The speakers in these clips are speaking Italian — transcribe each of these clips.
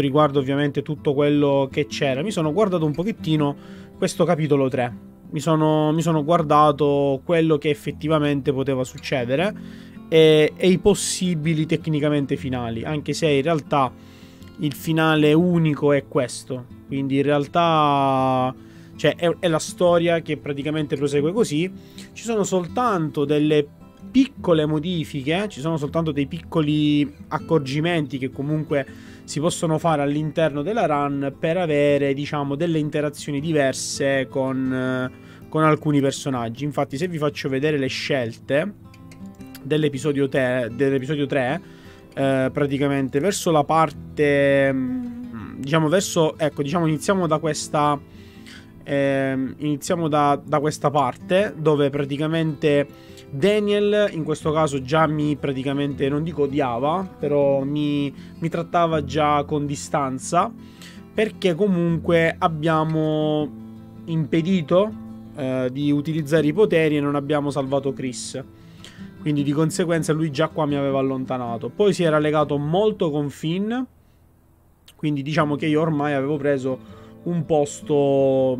riguarda ovviamente tutto quello che c'era, mi sono guardato un pochettino questo capitolo 3. Mi sono, mi sono guardato quello che effettivamente poteva succedere e, e i possibili tecnicamente finali, anche se in realtà il finale unico è questo. Quindi in realtà cioè, è, è la storia che praticamente prosegue così. Ci sono soltanto delle piccole modifiche, ci sono soltanto dei piccoli accorgimenti che comunque si possono fare all'interno della run per avere, diciamo, delle interazioni diverse con, eh, con alcuni personaggi. Infatti, se vi faccio vedere le scelte dell'episodio, te, dell'episodio 3, eh, praticamente verso la parte. Mm, diciamo, verso. Ecco, diciamo, iniziamo da questa. Eh, iniziamo da, da questa parte dove praticamente Daniel in questo caso già mi praticamente, non dico odiava, però mi, mi trattava già con distanza perché comunque abbiamo impedito eh, di utilizzare i poteri e non abbiamo salvato Chris. Quindi di conseguenza lui già qua mi aveva allontanato. Poi si era legato molto con Finn, quindi diciamo che io ormai avevo preso un posto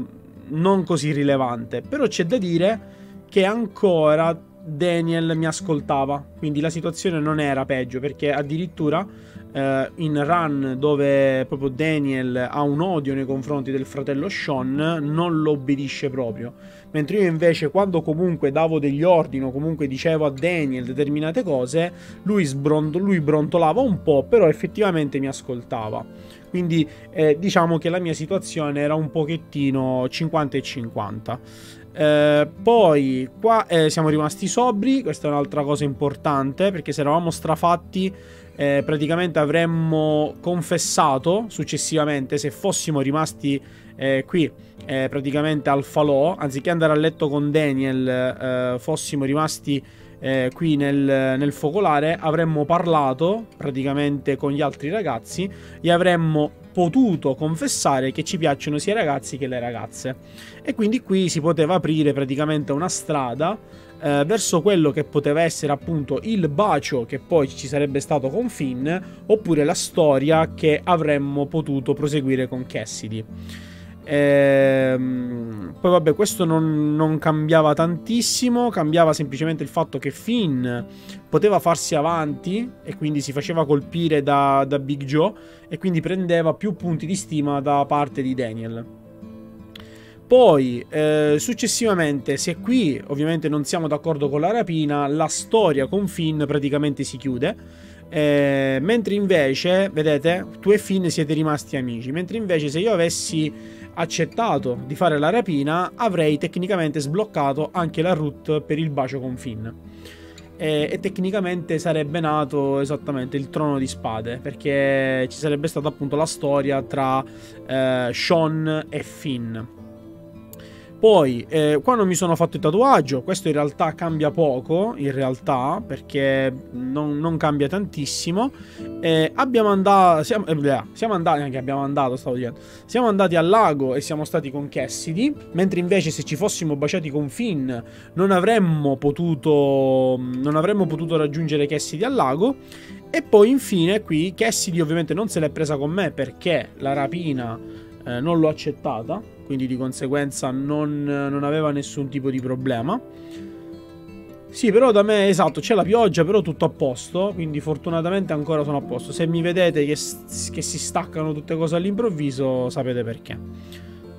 non così rilevante. Però c'è da dire che ancora Daniel mi ascoltava, quindi la situazione non era peggio perché addirittura eh, in run dove proprio Daniel ha un odio nei confronti del fratello Sean non lo obbedisce proprio, mentre io invece quando comunque davo degli ordini o comunque dicevo a Daniel determinate cose, lui, sbrondo- lui brontolava un po', però effettivamente mi ascoltava. Quindi eh, diciamo che la mia situazione era un pochettino 50 e 50. Eh, poi qua eh, siamo rimasti sobri, questa è un'altra cosa importante perché se eravamo strafatti eh, praticamente avremmo confessato successivamente se fossimo rimasti eh, qui eh, praticamente al falò, anziché andare a letto con Daniel eh, fossimo rimasti eh, qui nel, nel, focolare avremmo parlato praticamente con gli altri ragazzi e avremmo potuto confessare che ci piacciono sia i ragazzi che le ragazze. E quindi qui si poteva aprire praticamente una strada eh, verso quello che poteva essere appunto il bacio che poi ci sarebbe stato con Finn oppure la storia che avremmo potuto proseguire con Cassidy. Ehm, poi vabbè, questo non, non, cambiava tantissimo, cambiava semplicemente il fatto che Finn poteva farsi avanti e quindi si faceva colpire da, da Big Joe e quindi prendeva più punti di stima da parte di Daniel. Poi, eh, successivamente, se qui ovviamente non siamo d'accordo con la rapina, la storia con Finn praticamente si chiude. Eh, mentre invece, vedete, tu e Finn siete rimasti amici. Mentre invece, se io avessi accettato di fare la rapina, avrei tecnicamente sbloccato anche la route per il bacio con Finn. E, e, tecnicamente sarebbe nato esattamente il trono di spade, perché ci sarebbe stata appunto la storia tra eh, Sean e Finn poi, eh, quando mi sono fatto il tatuaggio, questo in realtà cambia poco, in realtà, perché non, non cambia tantissimo. Eh, abbiamo andato, siamo, eh, siamo andati, anche abbiamo andato, stavo dicendo, siamo andati al lago e siamo stati con Cassidy, mentre invece se ci fossimo baciati con Finn non avremmo potuto, non avremmo potuto raggiungere Cassidy al lago. E poi infine qui Cassidy ovviamente non se l'è presa con me perché la rapina eh, non l'ho accettata, quindi di conseguenza non, non aveva nessun tipo di problema. Sì, però da me, esatto, c'è la pioggia, però tutto a posto, quindi fortunatamente ancora sono a posto. Se mi vedete che, che si staccano tutte cose all'improvviso, sapete perché.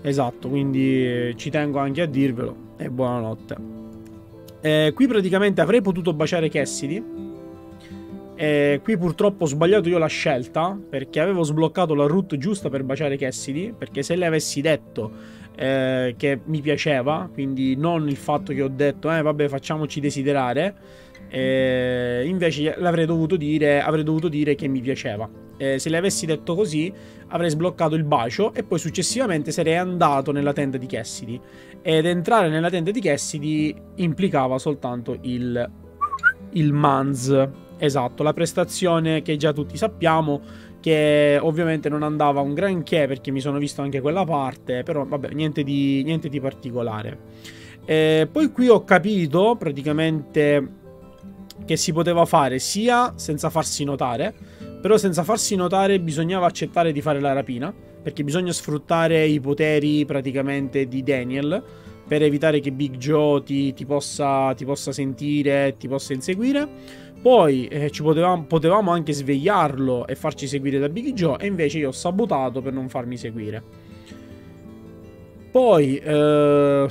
Esatto, quindi ci tengo anche a dirvelo e buonanotte. Eh, qui praticamente avrei potuto baciare Cassidy, e qui purtroppo ho sbagliato io la scelta perché avevo sbloccato la route giusta per baciare Cassidy perché se le avessi detto eh, che mi piaceva quindi non il fatto che ho detto eh vabbè facciamoci desiderare eh, invece l'avrei dovuto dire avrei dovuto dire che mi piaceva eh, se le avessi detto così avrei sbloccato il bacio e poi successivamente sarei andato nella tenda di Cassidy ed entrare nella tenda di Cassidy implicava soltanto il il manz Esatto, la prestazione che già tutti sappiamo, che ovviamente non andava un granché perché mi sono visto anche quella parte, però vabbè, niente di, niente di particolare. E poi qui ho capito praticamente che si poteva fare sia senza farsi notare, però senza farsi notare bisognava accettare di fare la rapina, perché bisogna sfruttare i poteri praticamente di Daniel per evitare che Big Joe ti, ti, possa, ti possa sentire, ti possa inseguire poi eh, potevamo, potevamo anche svegliarlo e farci seguire da Big Joe e invece io ho sabotato per non farmi seguire. Poi... Eh...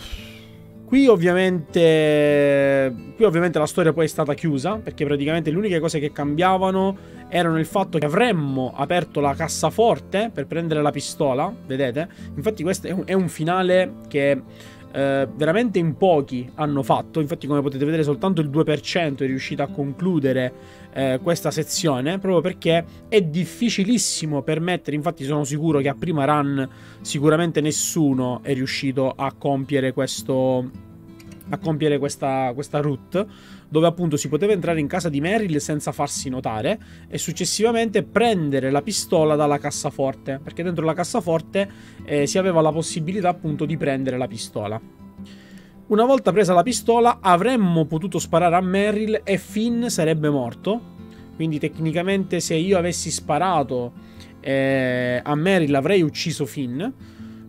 Qui ovviamente, qui ovviamente, la storia poi è stata chiusa perché praticamente le uniche cose che cambiavano erano il fatto che avremmo aperto la cassaforte per prendere la pistola, vedete? Infatti questo è un, è un finale che eh, veramente in pochi hanno fatto, infatti come potete vedere soltanto il 2% è riuscito a concludere eh, questa sezione, proprio perché è difficilissimo permettere, infatti sono sicuro che a prima run sicuramente nessuno è riuscito a compiere questo a compiere questa, questa route dove appunto si poteva entrare in casa di Meryl senza farsi notare e successivamente prendere la pistola dalla cassaforte, perché dentro la cassaforte eh, si aveva la possibilità appunto di prendere la pistola. Una volta presa la pistola avremmo potuto sparare a Meryl e Finn sarebbe morto, quindi tecnicamente se io avessi sparato eh, a Meryl avrei ucciso Finn,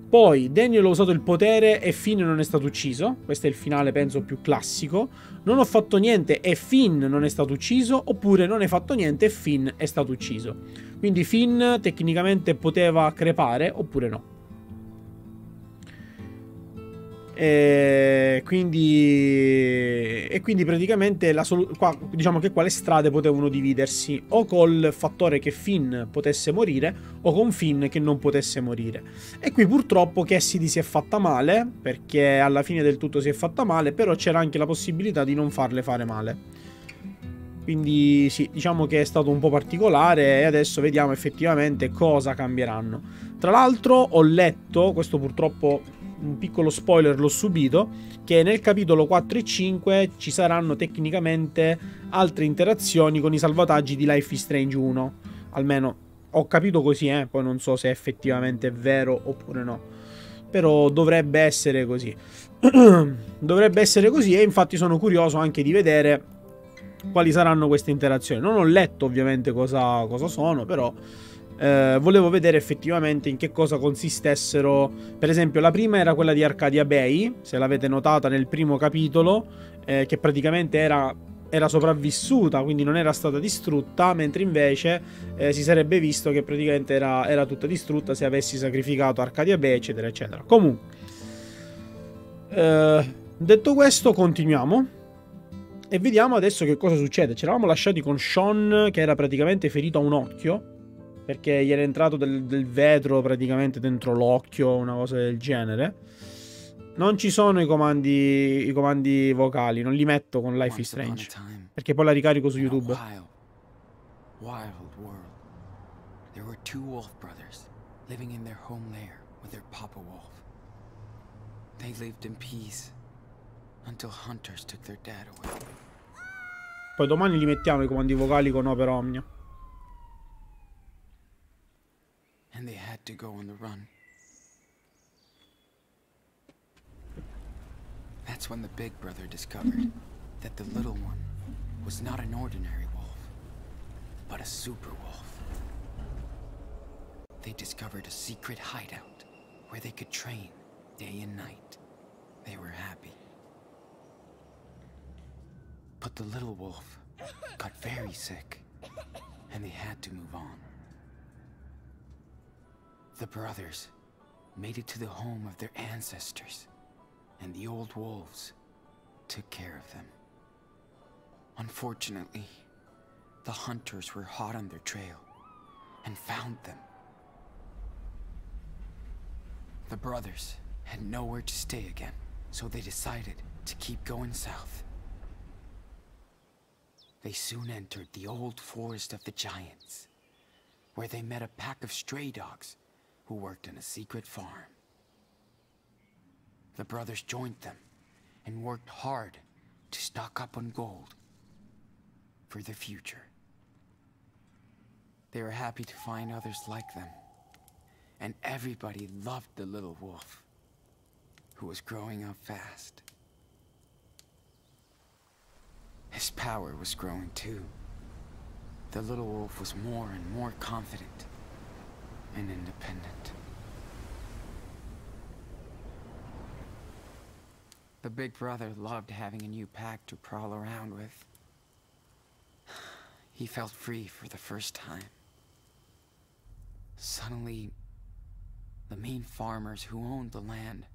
poi Daniel ha usato il potere e Finn non è stato ucciso. Questo è il finale, penso, più classico non ho fatto niente e Finn non è stato ucciso, oppure non hai fatto niente e Finn è stato ucciso. Quindi Finn tecnicamente poteva crepare oppure no. E eh, quindi, e quindi praticamente la solu- qua, diciamo che quale strade potevano dividersi o col fattore che Finn potesse morire o con Finn che non potesse morire. E qui purtroppo Cassidy si è fatta male perché alla fine del tutto si è fatta male, però c'era anche la possibilità di non farle fare male. Quindi sì, diciamo che è stato un po' particolare e adesso vediamo effettivamente cosa cambieranno. Tra l'altro ho letto, questo purtroppo un piccolo spoiler l'ho subito, che nel capitolo 4 e 5 ci saranno tecnicamente altre interazioni con i salvataggi di Life is Strange 1. Almeno ho capito così, eh? poi non so se è effettivamente vero oppure no. Però dovrebbe essere così. dovrebbe essere così e infatti sono curioso anche di vedere quali saranno queste interazioni. Non ho letto ovviamente cosa, cosa sono, però eh, volevo vedere effettivamente in che cosa consistessero. Per esempio, la prima era quella di Arcadia Bay, se l'avete notata nel primo capitolo, eh, che praticamente era era sopravvissuta, quindi non era stata distrutta, mentre invece eh, si sarebbe visto che praticamente era, era, tutta distrutta se avessi sacrificato Arcadia Bay, eccetera, eccetera. Comunque, eh, detto questo, continuiamo. E vediamo adesso che cosa succede. Ci eravamo lasciati con Sean che era praticamente ferito a un occhio perché gli era entrato del, del, vetro praticamente dentro l'occhio, una cosa del genere. Non ci sono i comandi, i comandi vocali, non li metto con Life is Strange, perché poi la ricarico su YouTube. Wild, world. There were two wolf brothers living in their home lair with their papa wolf. They lived in peace until hunters took their dad away. Poi domani li mettiamo i comandi vocali con Opera Omnia. and they had to go on the run. That's when the big brother discovered that the little one was not an ordinary wolf, but a super wolf. They discovered a secret hideout where they could train day and night. They were happy. But the little wolf got very sick, and they had to move on. The brothers made it to the home of their ancestors, and the old wolves took care of them. Unfortunately, the hunters were hot on their trail and found them. The brothers had nowhere to stay again, so they decided to keep going south. They soon entered the old forest of the giants, where they met a pack of stray dogs who worked in a secret farm. The brothers joined them and worked hard to stock up on gold for the future. They were happy to find others like them, and everybody loved the little wolf, who was growing up fast. His power was growing too. The little wolf was more and more confident and independent. The big brother loved having a new pack to prowl around with. He felt free for the first time. Suddenly, the mean farmers who owned the land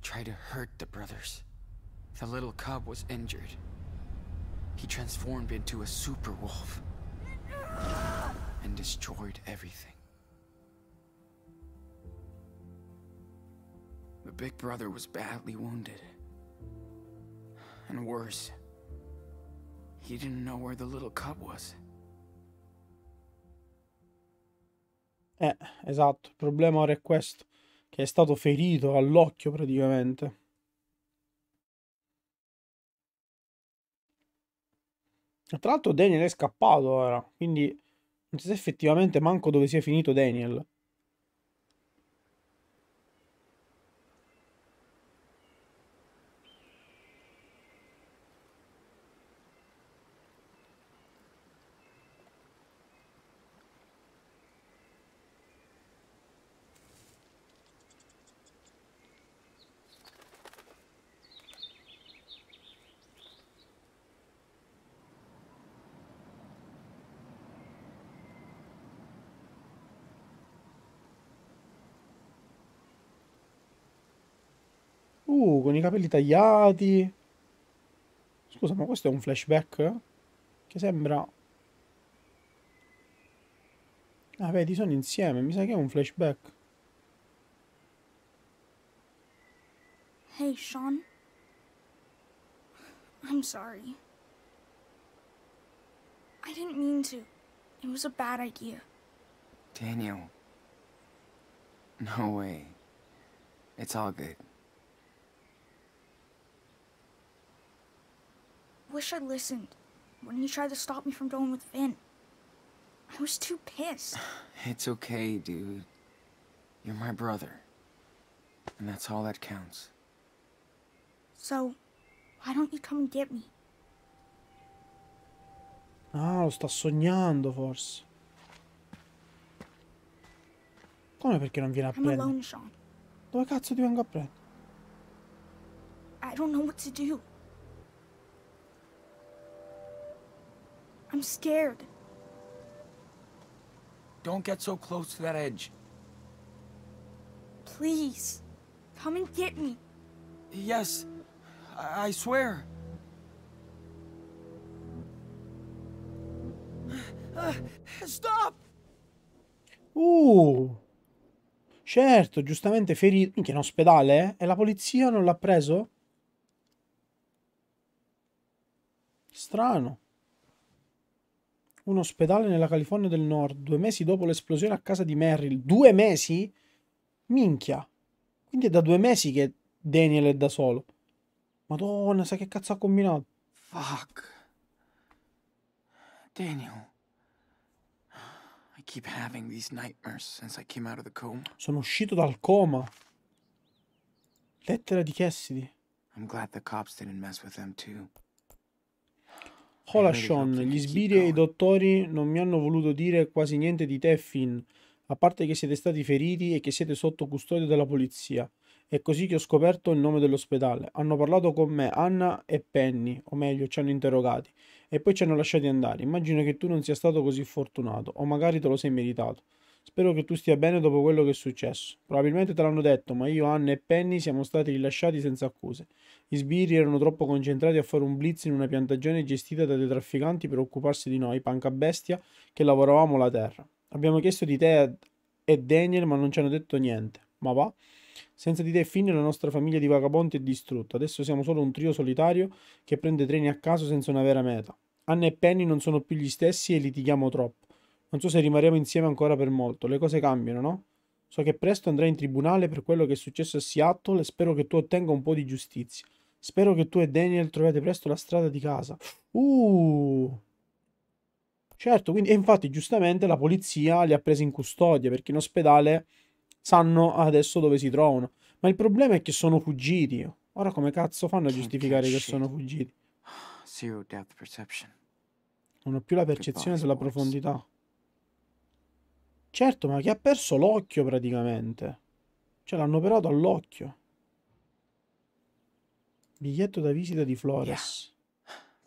tried to hurt the brothers. The little cub was injured. He transformed into a super wolf and destroyed everything. The big brother was badly wounded. And worse, he didn't know where the little cub was. Eh, esatto, il problema ora è questo, che è stato ferito all'occhio praticamente. E tra l'altro Daniel è scappato ora, quindi non si sa effettivamente manco dove sia finito Daniel. capelli tagliati. Scusa, ma questo è un flashback? Che sembra... Ah, vedi, sono insieme. Mi sa che è un flashback. Hey, Sean. I'm sorry. I didn't mean to. It was a bad idea. Daniel. No way. It's all good. wish I listened when he tried to stop me from going with Finn. I was too pissed. It's okay, dude. You're my brother. And that's all that counts. So, why don't you come and get me? Ah, lo sta sognando forse. Come perché non viene a prendere? Dove cazzo ti vengo a prendere? I don't know what to do. I'm scared. Don't get so close to that edge. Please, come and get me. Yes, I, I swear. stop! Uh, certo, giustamente ferito. Minchia, in ospedale? Eh? E la polizia non l'ha preso? Strano un ospedale nella California del Nord, due mesi dopo l'esplosione a casa di Merrill. Due mesi? Minchia. Quindi è da due mesi che Daniel è da solo. Madonna, sai che cazzo ha combinato? Fuck. Daniel. I keep having these nightmares since I came out of the coma. Sono uscito dal coma. Lettera di Cassidy. I'm glad the cops didn't mess with them too. Holashon, eh, gli sbirri e i dottori non mi hanno voluto dire quasi niente di te, Finn, a parte che siete stati feriti e che siete sotto custodia della polizia. È così che ho scoperto il nome dell'ospedale. Hanno parlato con me Anna e Penny, o meglio, ci hanno interrogati, e poi ci hanno lasciati andare. Immagino che tu non sia stato così fortunato, o magari te lo sei meritato. Spero che tu stia bene dopo quello che è successo. Probabilmente te l'hanno detto, ma io, Anna e Penny siamo stati rilasciati senza accuse. Gli sbirri erano troppo concentrati a fare un blitz in una piantagione gestita da dei trafficanti per occuparsi di noi, panca bestia, che lavoravamo la terra. Abbiamo chiesto di te e Daniel, ma non ci hanno detto niente. Ma va. Senza di te fine, la nostra famiglia di vagabondi è distrutta. Adesso siamo solo un trio solitario che prende treni a caso senza una vera meta. Anna e Penny non sono più gli stessi e litighiamo troppo. Non so se rimarremo insieme ancora per molto. Le cose cambiano, no? So che presto andrai in tribunale per quello che è successo a Seattle e spero che tu ottenga un po' di giustizia. Spero che tu e Daniel troviate presto la strada di casa. Uh! Certo, quindi, e infatti giustamente la polizia li ha presi in custodia perché in ospedale sanno adesso dove si trovano. Ma il problema è che sono fuggiti. Ora come cazzo fanno a giustificare che sono fuggiti? Non ho più la percezione sulla profondità. Certo, ma che ha perso l'occhio praticamente? Cioè l'hanno operato all'occhio. Biglietto da visita di Flores.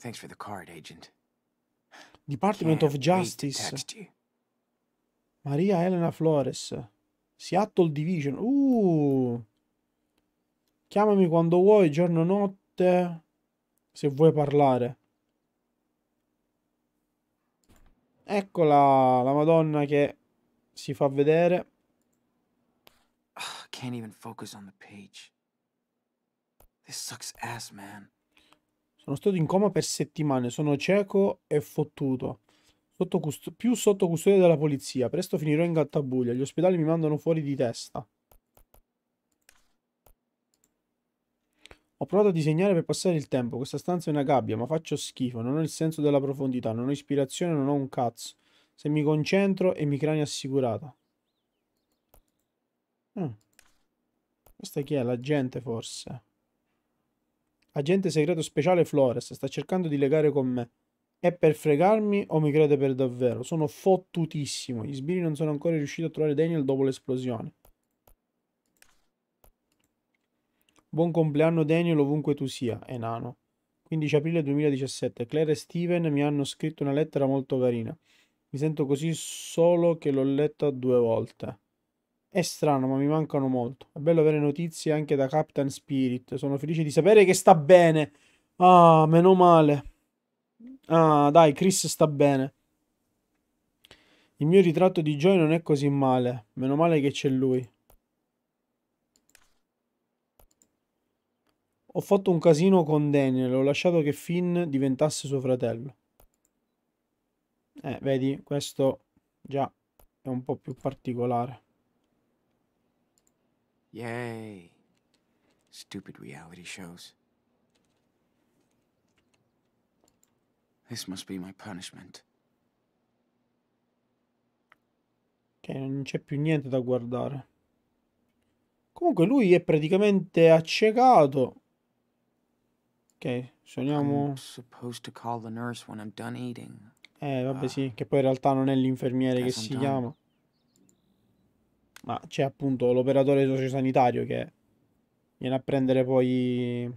Yeah. for the card, agent. Department of Justice. Maria Elena Flores. Seattle Division. Uh. Chiamami quando vuoi, giorno e notte, se vuoi parlare. Eccola la Madonna che si fa vedere. Oh, can't even focus on the page. Ass, sono stato in coma per settimane, sono cieco e fottuto. Sotto più sotto custodia della polizia. Presto finirò in gattabuglia. Gli ospedali mi mandano fuori di testa. Ho provato a disegnare per passare il tempo. Questa stanza è una gabbia, ma faccio schifo. Non ho il senso della profondità, non ho ispirazione, non ho un cazzo. Se mi concentro, emicrania assicurata. Ah. Questa chi è? La gente, forse. Agente segreto speciale Flores sta cercando di legare con me. È per fregarmi o mi crede per davvero? Sono fottutissimo. Gli sbirri non sono ancora riusciti a trovare Daniel dopo l'esplosione. Buon compleanno Daniel ovunque tu sia, enano. 15 aprile 2017. Claire e Steven mi hanno scritto una lettera molto carina. Mi sento così solo che l'ho letta due volte. È strano, ma mi mancano molto. È bello avere notizie anche da Captain Spirit. Sono felice di sapere che sta bene. Ah, meno male. Ah, dai, Chris sta bene. Il mio ritratto di Joy non è così male. Meno male che c'è lui. Ho fatto un casino con Daniel, ho lasciato che Finn diventasse suo fratello. Eh, vedi, questo già è un po' più particolare. Yay. Stupid reality shows. This must be my punishment. Che non c'è più niente da guardare. Comunque lui è praticamente accecato. Ok, suoniamo. Eh, vabbè, ah. sì, che poi in realtà non è l'infermiere che si chiama ma c'è appunto l'operatore sociosanitario che viene a prendere poi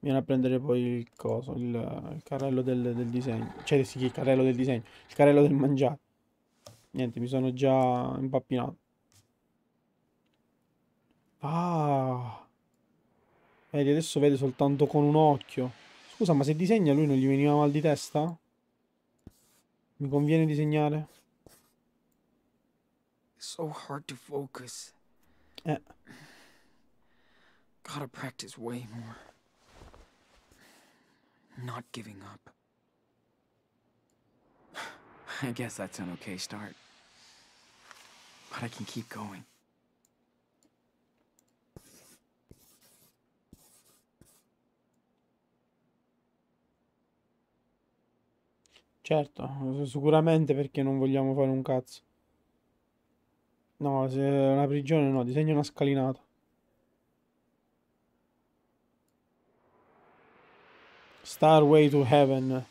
viene a prendere poi il coso il, il carrello del, del, disegno cioè sì il carrello del disegno il carrello del mangiare niente mi sono già impappinato ah vedi adesso vede soltanto con un occhio scusa ma se disegna lui non gli veniva mal di testa? mi conviene disegnare? So hard to focus. Eh. Gotta practice way more. Not giving up. I guess that's an okay start. But I can keep going. Certo, sicuramente perché non vogliamo fare un cazzo. No, se una prigione no, disegna una scalinata. Star way to Heaven.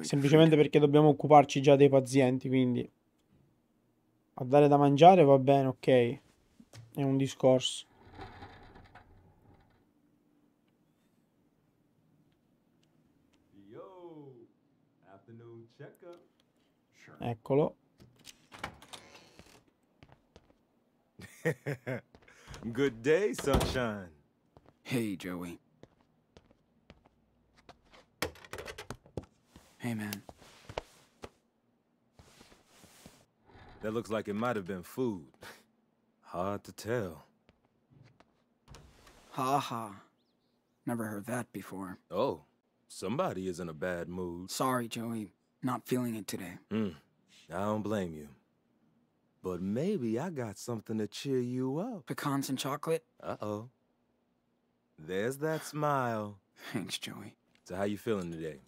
Semplicemente perché dobbiamo occuparci già dei pazienti, quindi a dare da mangiare va bene, ok. È un discorso. Eccolo. Good day, sunshine. Hey, Joey. Hey, man. That looks like it might have been food. Hard to tell. Ha ha. Never heard that before. Oh, somebody is in a bad mood. Sorry, Joey. Not feeling it today. Hmm. I don't blame you. But maybe I got something to cheer you up. Pecans and chocolate? Uh-oh. There's that smile. Thanks, Joey. So how you feeling today?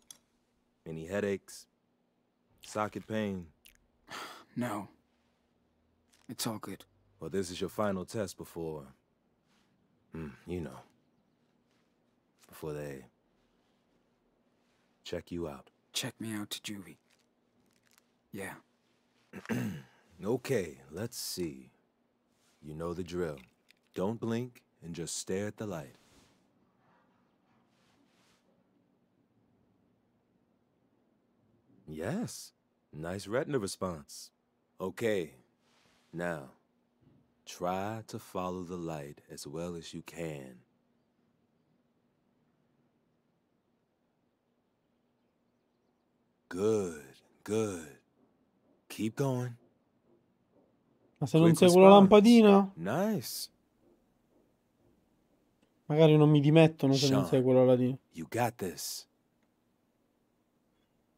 Any headaches? Socket pain? No. It's all good. Well, this is your final test before... Mm, you know. Before they... Check you out. Check me out to juvie. Yeah. okay, let's see. You know the drill. Don't blink and just stare at the light. Yes, nice retina response. Okay, now try to follow the light as well as you can. Good, good. Keep going. Ma se non seguo la lampadina? Nice. Magari non mi dimettono se Sean, non seguo la lampadina. You got this.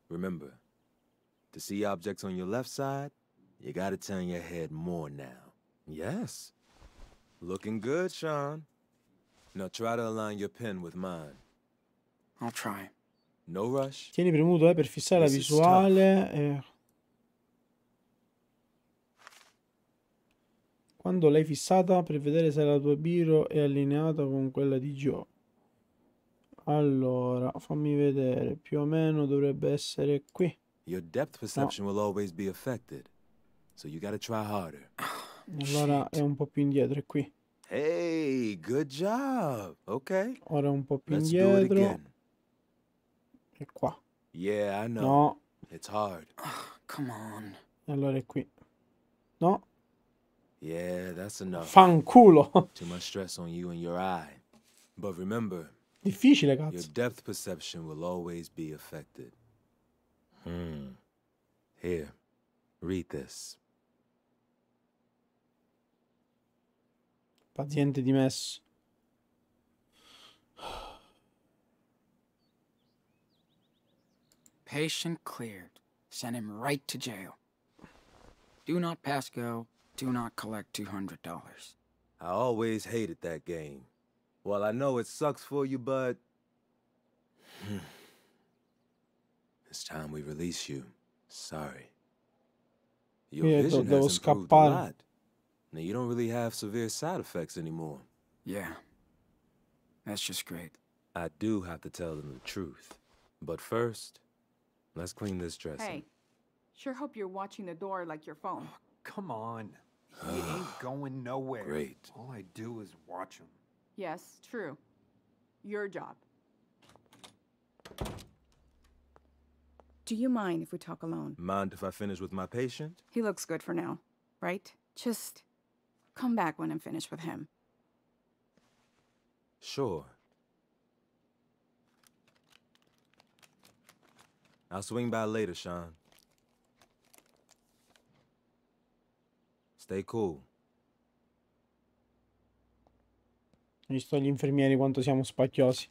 Remember, to see objects on your left side, you gotta turn your head more now. Yes. Looking good, Sean. Now try to align your pen with mine. I'll try. No rush. Tieni premuto eh, per fissare This la visuale. Eh. quando l'hai fissata per vedere se la tua biro è allineata con quella di Joe. Allora, fammi vedere, più o meno dovrebbe essere qui. Your depth perception no. will always be affected, so you gotta try harder. Allora Shit. è un po' più indietro, è qui. Hey, good job. Okay. Ora è un po' più Let's indietro. È qua. Yeah, I know. No. It's hard. Oh, come on. Allora è qui. No. Yeah, that's enough. Fanculo. Too much stress on you and your eye. But remember, Difficile, eh, cazzo. your depth perception will always be affected. Hmm. Here, read this. Paziente dimesso. Patient cleared. Send him right to jail. Do not pass go. Do not collect $200. I always hated that game. Well, I know it sucks for you, but... it's time we release you. Sorry. Your yeah, vision has improved a lot. Now, you don't really have severe side effects anymore. Yeah. That's just great. I do have to tell them the truth. But first, let's clean this dressing. Hey, sure hope you're watching the door like your phone. Oh, come on. He ain't going nowhere. Great. All I do is watch him. Yes, true. Your job. Do you mind if we talk alone? Mind if I finish with my patient? He looks good for now, right? Just come back when I'm finished with him. Sure. I'll swing by later, Sean. Stay cool. visto gli infermieri quanto siamo spacchiosi.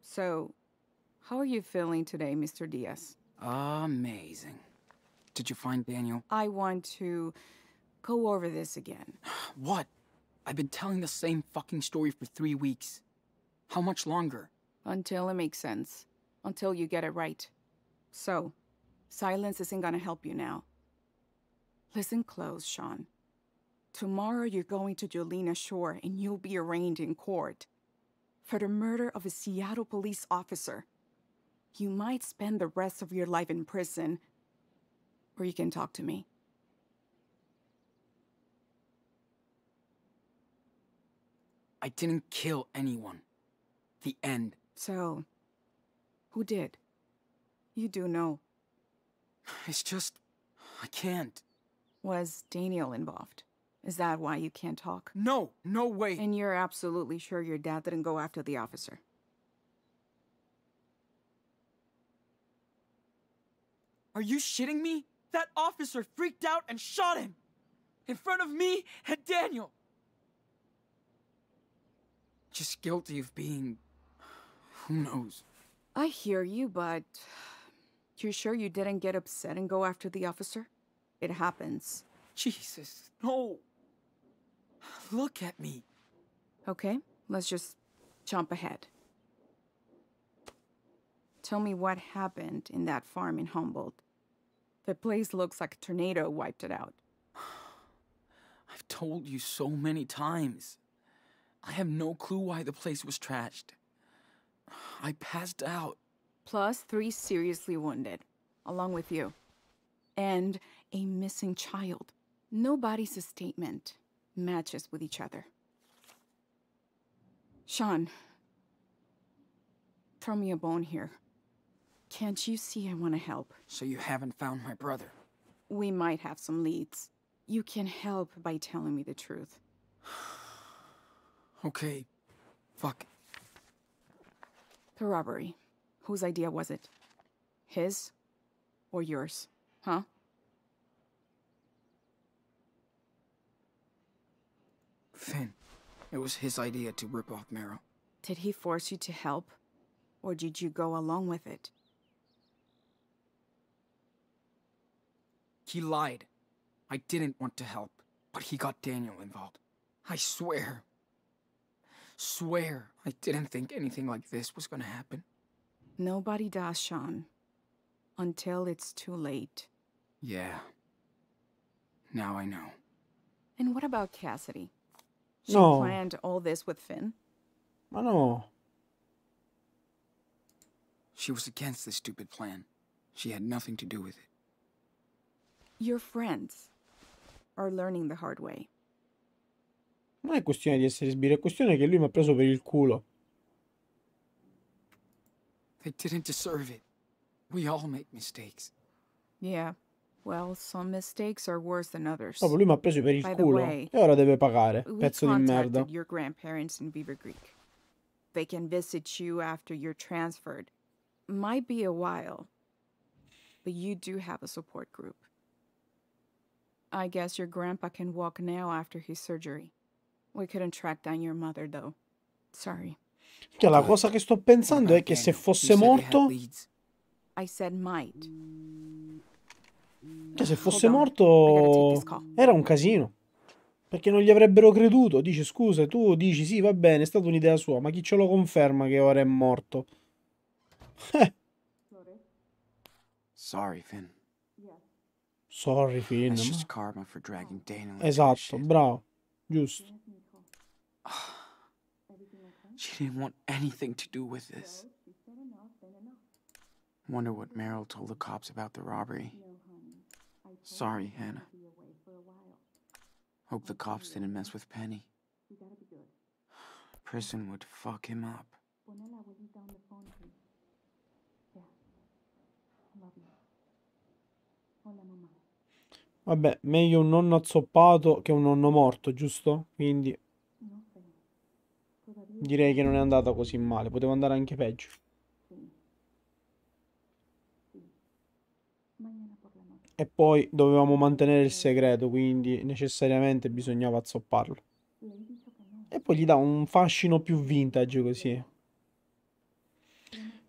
So, how are you feeling today, Mr. Diaz? Amazing. Did you find Daniel? I want to go over this again. What? I've been telling the same fucking story for three weeks. How much longer? Until it makes sense. Until you get it right. So, silence isn't gonna help you now. Listen close, Sean. Tomorrow you're going to Jolena Shore and you'll be arraigned in court for the murder of a Seattle police officer. You might spend the rest of your life in prison, or you can talk to me. I didn't kill anyone. The end. So, who did? You do know. It's just... I can't. Was Daniel involved? Is that why you can't talk? No, no way. And you're absolutely sure your dad didn't go after the officer? Are you shitting me? That officer freaked out and shot him! In front of me and Daniel! Just guilty of being who knows? I hear you, but... You sure you didn't get upset and go after the officer? It happens. Jesus, no! Look at me! Okay, let's just jump ahead. Tell me what happened in that farm in Humboldt. The place looks like a tornado wiped it out. I've told you so many times. I have no clue why the place was trashed. I passed out. Plus three seriously wounded, along with you. And a missing child. Nobody's statement matches with each other. Sean, throw me a bone here. Can't you see I want to help? So you haven't found my brother? We might have some leads. You can help by telling me the truth. okay. Fuck. The robbery. Whose idea was it? His? Or yours? Huh? Finn. It was his idea to rip off Marrow. Did he force you to help? Or did you go along with it? He lied. I didn't want to help, but he got Daniel involved. I swear. Swear, I didn't think anything like this was gonna happen. Nobody does, Sean. Until it's too late. Yeah. Now I know. And what about Cassidy? She no. planned all this with Finn? I know. She was against this stupid plan. She had nothing to do with it. Your friends are learning the hard way. Non è questione di essere sbirro, è questione che lui mi ha preso per il culo. They didn't deserve it. We all make mistakes. Yeah. Well, some mistakes are worse than others. Proprio lui mi ha preso per il By culo way, e ora deve pagare, pezzo di merda. your grandparents in Beaver Creek. They can visit you after you're transferred. Might be a while. But you do have a support group. I guess your grandpa can walk now after his surgery. We couldn't track down your mother though. Sorry. Cioè, la cosa che sto pensando è che se fosse morto I said might. Cioè, se fosse morto era un casino. Perché non gli avrebbero creduto. Dice scusa, tu dici sì, va bene, è stata un'idea sua, ma chi ce lo conferma che ora è morto? Eh. Sorry, Finn. Sorry, Finn. Ma... Esatto, bravo. Just. she didn't want anything to do with this. Wonder what Meryl told the cops about the robbery. Sorry, Hannah. Hope the cops didn't mess with Penny. Prison would fuck him up. Hola, mamá. Vabbè, meglio un nonno azzoppato che un nonno morto, giusto? Quindi direi che non è andata così male, poteva andare anche peggio. E poi dovevamo mantenere il segreto, quindi necessariamente bisognava azzopparlo. E poi gli dà un fascino più vintage così.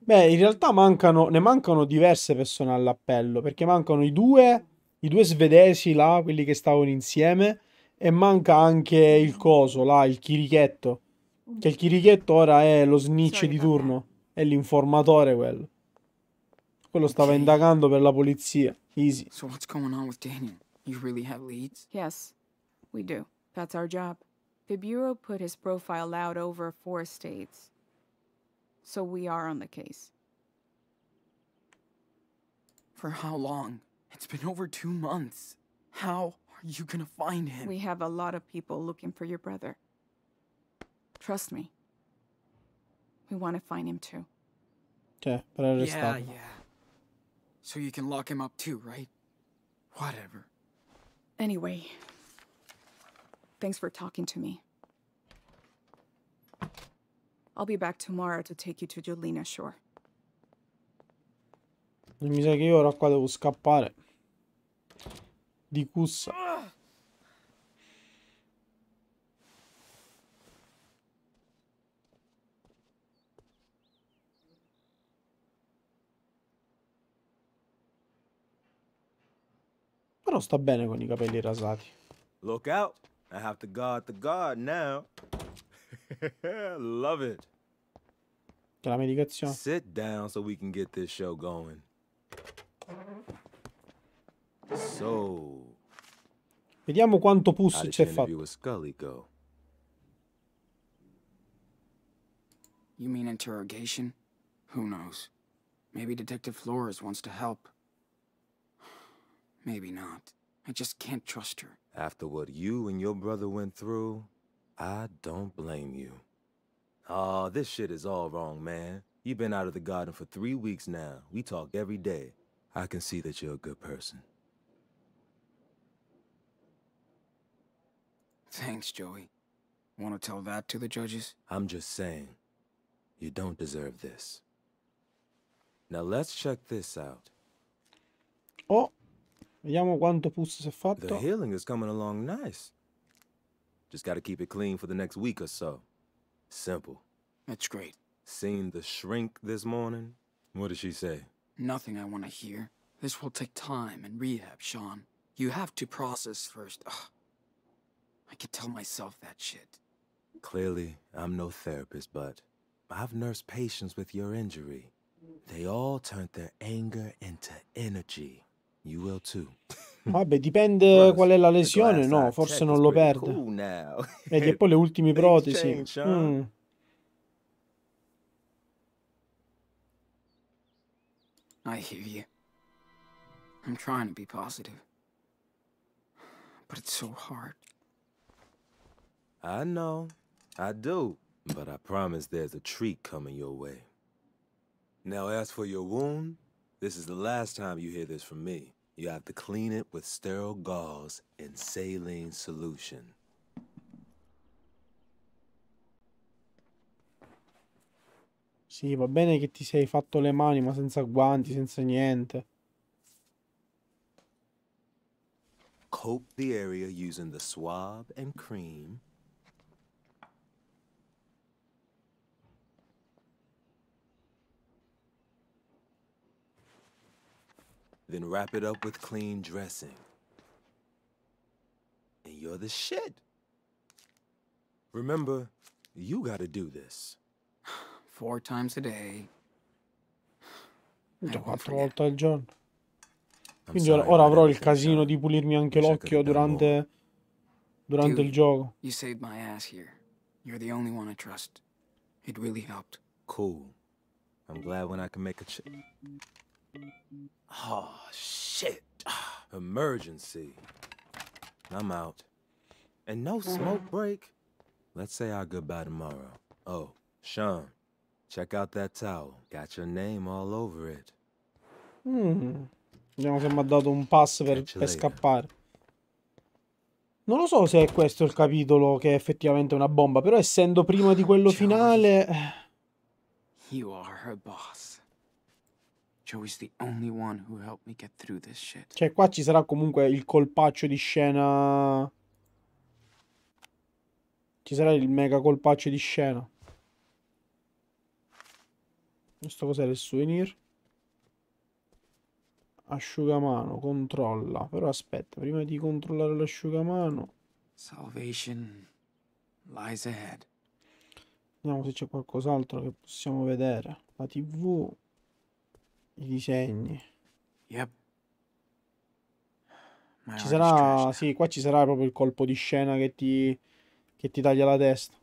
Beh, in realtà mancano, ne mancano diverse persone all'appello, perché mancano i due i due svedesi là, quelli che stavano insieme, e manca anche il coso là, il chirichetto. Che il chirichetto ora è lo snitch di turno, è l'informatore quello. Quello stava indagando per la polizia. Easy. So what's going on with Daniel? You really have leads? Yes, we do. That's our job. The Bureau put his profile out over four states. So we are on the case. For how long? It's been over two months. How are you gonna find him? We have a lot of people looking for your brother. Trust me. We want to find him too. Okay, but I just yeah, yeah. So you can lock him up too, right? Whatever. Anyway, thanks for talking to me. I'll be back tomorrow to take you to Jolina Shore. Mi sa che io ora qua devo scappare. Di cussa. Però sta bene con i capelli rasati. Look out. I have to guard the guard now. Love it. Che la medicazione. Sit down so we can get this show going. So, Vediamo quanto pus c'è fatto. You mean interrogation? Who knows? Maybe Detective Flores wants to help. Maybe not. I just can't trust her. After what you and your brother went through, I don't blame you. Aw, oh, this shit is all wrong, man. You've been out of the garden for three weeks now. We talk every day. I can see that you're a good person. Thanks, Joey. Want to tell that to the judges? I'm just saying, you don't deserve this. Now let's check this out. Oh, vediamo quanto puzza si è fatto. The healing is coming along nice. Just gotta keep it clean for the next week or so. Simple. That's great. Seen the shrink this morning? What did she say? Nothing I want to hear. This will take time and rehab, Sean. You have to process first. Ugh. I could tell myself that shit. Clearly, I'm no therapist, but I've nursed patients with your injury. They all turned their anger into energy. You will too. Vabbè, dipende qual è la lesione, no? Forse non lo perde. e poi le ultime protesi. Mm. I hear you. I'm trying to be positive. But it's so hard. I know. I do. But I promise there's a treat coming your way. Now as for your wound, this is the last time you hear this from me. You have to clean it with sterile gauze and saline solution. Sì, va bene che ti sei fatto le mani, ma senza guanti, senza niente. Coat the area using the swab and cream Then wrap it up with clean dressing. And you're the shit. Remember, you gotta do this. Four times a day. Quattro volte al giorno. Quindi ora avrò il casino di pulirmi anche l'occhio durante, durante il gioco. You saved my ass here. You're the only one I trust. It really helped. Cool. I'm glad when I can make a Oh, shit. Emergency. I'm out. And no smoke break. Let's say our goodbye tomorrow. Oh, Sean, check out that towel. Got your name all over it. Mm. Vediamo se mi ha dato un pass per, per scappare. Non lo so se è questo il capitolo che è effettivamente una bomba, però essendo prima di quello finale... Eh. You are her boss. Cioè, qua ci sarà comunque il colpaccio di scena. Ci sarà il mega colpaccio di scena. Questo cos'è il souvenir? Asciugamano, controlla. Però aspetta, prima di controllare l'asciugamano. Salvation lies ahead. Vediamo se c'è qualcos'altro che possiamo vedere. La TV. I disegni. Yep. Ci sarà, sì, qua ci sarà proprio il colpo di scena che ti, che ti taglia la testa.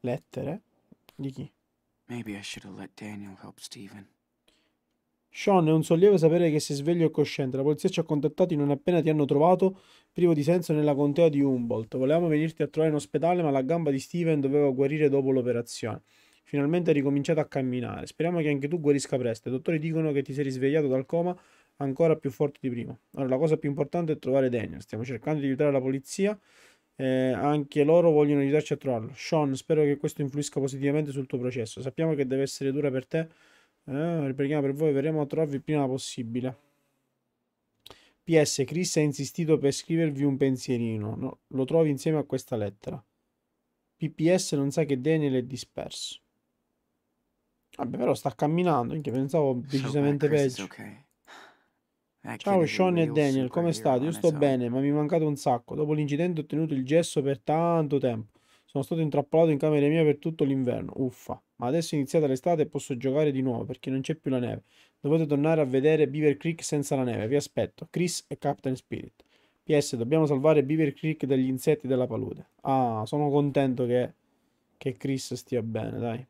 Lettere? Di chi? Maybe I should have let Daniel help Steven. Sean, è un sollievo sapere che sei sveglio e cosciente. La polizia ci ha contattato non appena ti hanno trovato privo di senso nella contea di Humboldt. Volevamo venirti a trovare in ospedale, ma la gamba di Steven doveva guarire dopo l'operazione. Finalmente hai ricominciato a camminare. Speriamo che anche tu guarisca presto. I dottori dicono che ti sei risvegliato dal coma ancora più forte di prima. Allora, la cosa più importante è trovare Daniel. Stiamo cercando di aiutare la polizia. Eh, anche loro vogliono aiutarci a trovarlo. Sean, spero che questo influisca positivamente sul tuo processo. Sappiamo che deve essere dura per te. Eh, preghiamo per voi, verremo a trovarvi il prima possibile. PS, Chris ha insistito per scrivervi un pensierino. No, lo trovi insieme a questa lettera. PPS non sa che Daniel è disperso. Vabbè, però sta camminando, anche pensavo decisamente peggio. Eh, Ciao Sean e Daniel, come state? Io sto eh. bene, ma mi è mancato un sacco. Dopo l'incidente ho tenuto il gesso per tanto tempo. Sono stato intrappolato in camera mia per tutto l'inverno. Uffa. Ma adesso è iniziata l'estate e posso giocare di nuovo perché non c'è più la neve. Dovete tornare a vedere Beaver Creek senza la neve. Vi aspetto. Chris e Captain Spirit. PS, dobbiamo salvare Beaver Creek dagli insetti della palude. Ah, sono contento che, che Chris stia bene, dai.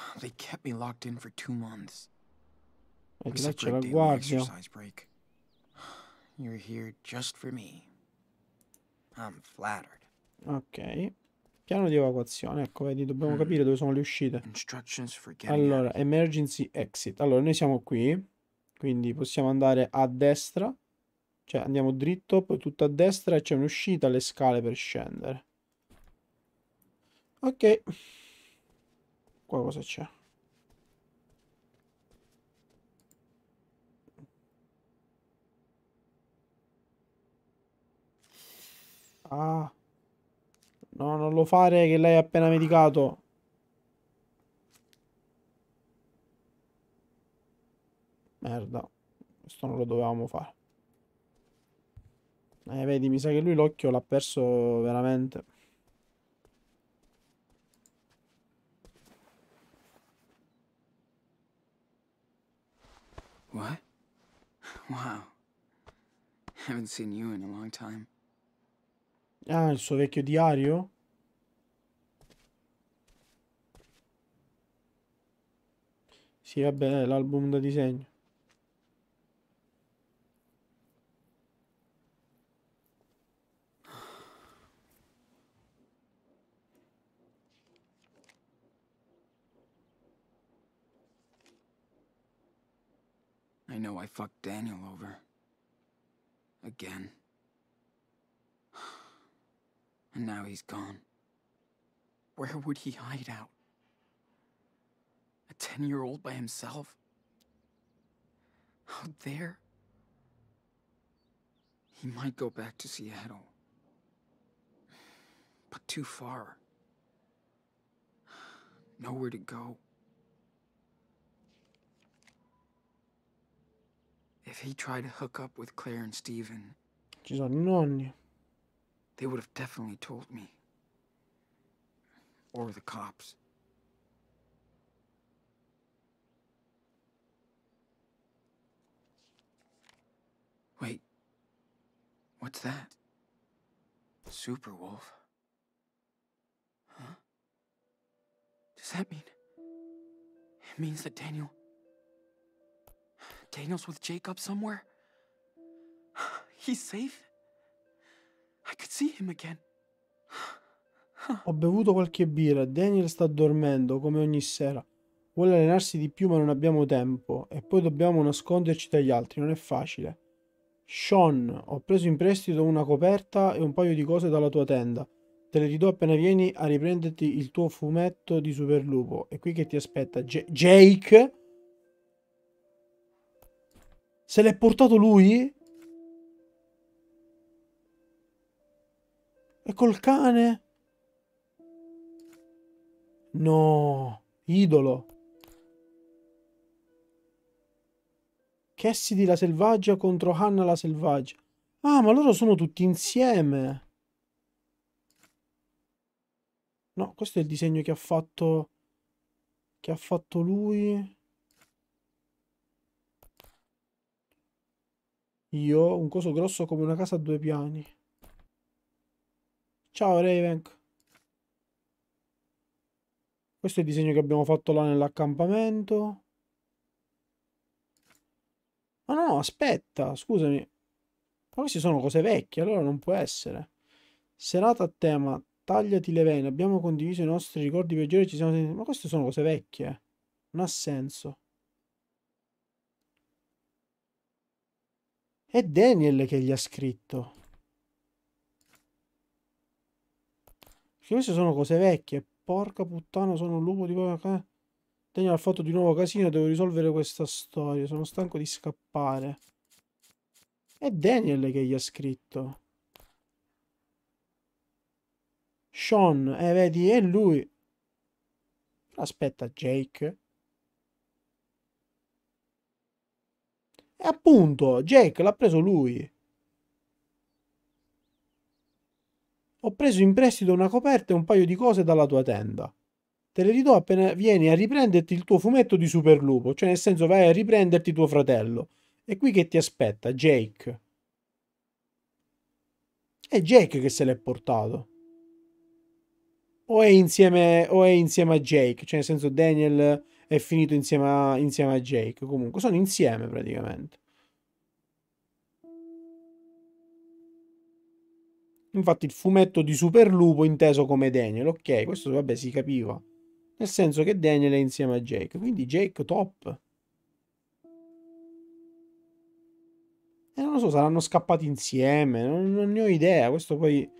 They kept me locked in for two months. Perché là c'è la guardia. Break. You're here just for me. I'm flattered. Ok. Piano di evacuazione, ecco, vedi, dobbiamo hmm. capire dove sono le uscite. Allora, emergency exit. Allora, noi siamo qui, quindi possiamo andare a destra, cioè andiamo dritto, poi tutto a destra e c'è un'uscita, alle scale per scendere. Ok. Qua cosa c'è? Ah. No, non lo fare che lei ha appena medicato. Merda. Questo non lo dovevamo fare. Eh, vedi, mi sa che lui l'occhio l'ha perso veramente. What? Wow. Haven't seen you in a long time. Ah, il suo vecchio diario? Sì, vabbè, l'album da disegno. I know I fucked Daniel over. Again. And now he's gone. Where would he hide out? A ten-year-old by himself? Out there? He might go back to Seattle. But too far. Nowhere to go. if he tried to hook up with Claire and Steven. Ci sono They would have definitely told me. Or the cops. Wait. What's that? Super Wolf. Huh? Does that mean... It means that Daniel... Daniel's with Jacob somewhere? He's safe? I could see him again. Ho bevuto qualche birra, Daniel sta dormendo come ogni sera. Vuole allenarsi di più ma non abbiamo tempo e poi dobbiamo nasconderci dagli altri, non è facile. Sean, ho preso in prestito una coperta e un paio di cose dalla tua tenda. Te le ridò appena vieni a riprenderti il tuo fumetto di Superlupo. È qui che ti aspetta J Jake se l'è portato lui? E col cane? No, idolo. Cassidy la selvaggia contro Hanna la selvaggia. Ah, ma loro sono tutti insieme. No, questo è il disegno che ha fatto... Che ha fatto lui... Io ho un coso grosso come una casa a due piani. Ciao Ravenc. Questo è il disegno che abbiamo fatto là nell'accampamento. Ma no, no, aspetta, scusami. Ma queste sono cose vecchie, allora non può essere. Serata a tema, tagliati le vene, abbiamo condiviso i nostri ricordi peggiori, ci siamo sentiti... Ma queste sono cose vecchie. Non ha senso. È Daniel che gli ha scritto. Perché queste sono cose vecchie. Porca puttana, sono un lupo di poca... Daniel ha fatto di nuovo casino, devo risolvere questa storia. Sono stanco di scappare. È Daniel che gli ha scritto. Sean, eh vedi, è lui. Aspetta, Jake. E appunto, Jake l'ha preso lui. Ho preso in prestito una coperta e un paio di cose dalla tua tenda. Te le ridò appena vieni a riprenderti il tuo fumetto di Superlupo, cioè nel senso vai a riprenderti tuo fratello. È qui che ti aspetta, Jake. È Jake che se l'è portato. O è, insieme, o è insieme a Jake, cioè nel senso Daniel è finito insieme a, insieme a Jake. Comunque, sono insieme praticamente. Infatti il fumetto di Super Lupo inteso come Daniel, ok, questo vabbè si capiva. Nel senso che Daniel è insieme a Jake, quindi Jake top. E eh, non lo so, saranno scappati insieme, non, non ne ho idea, questo poi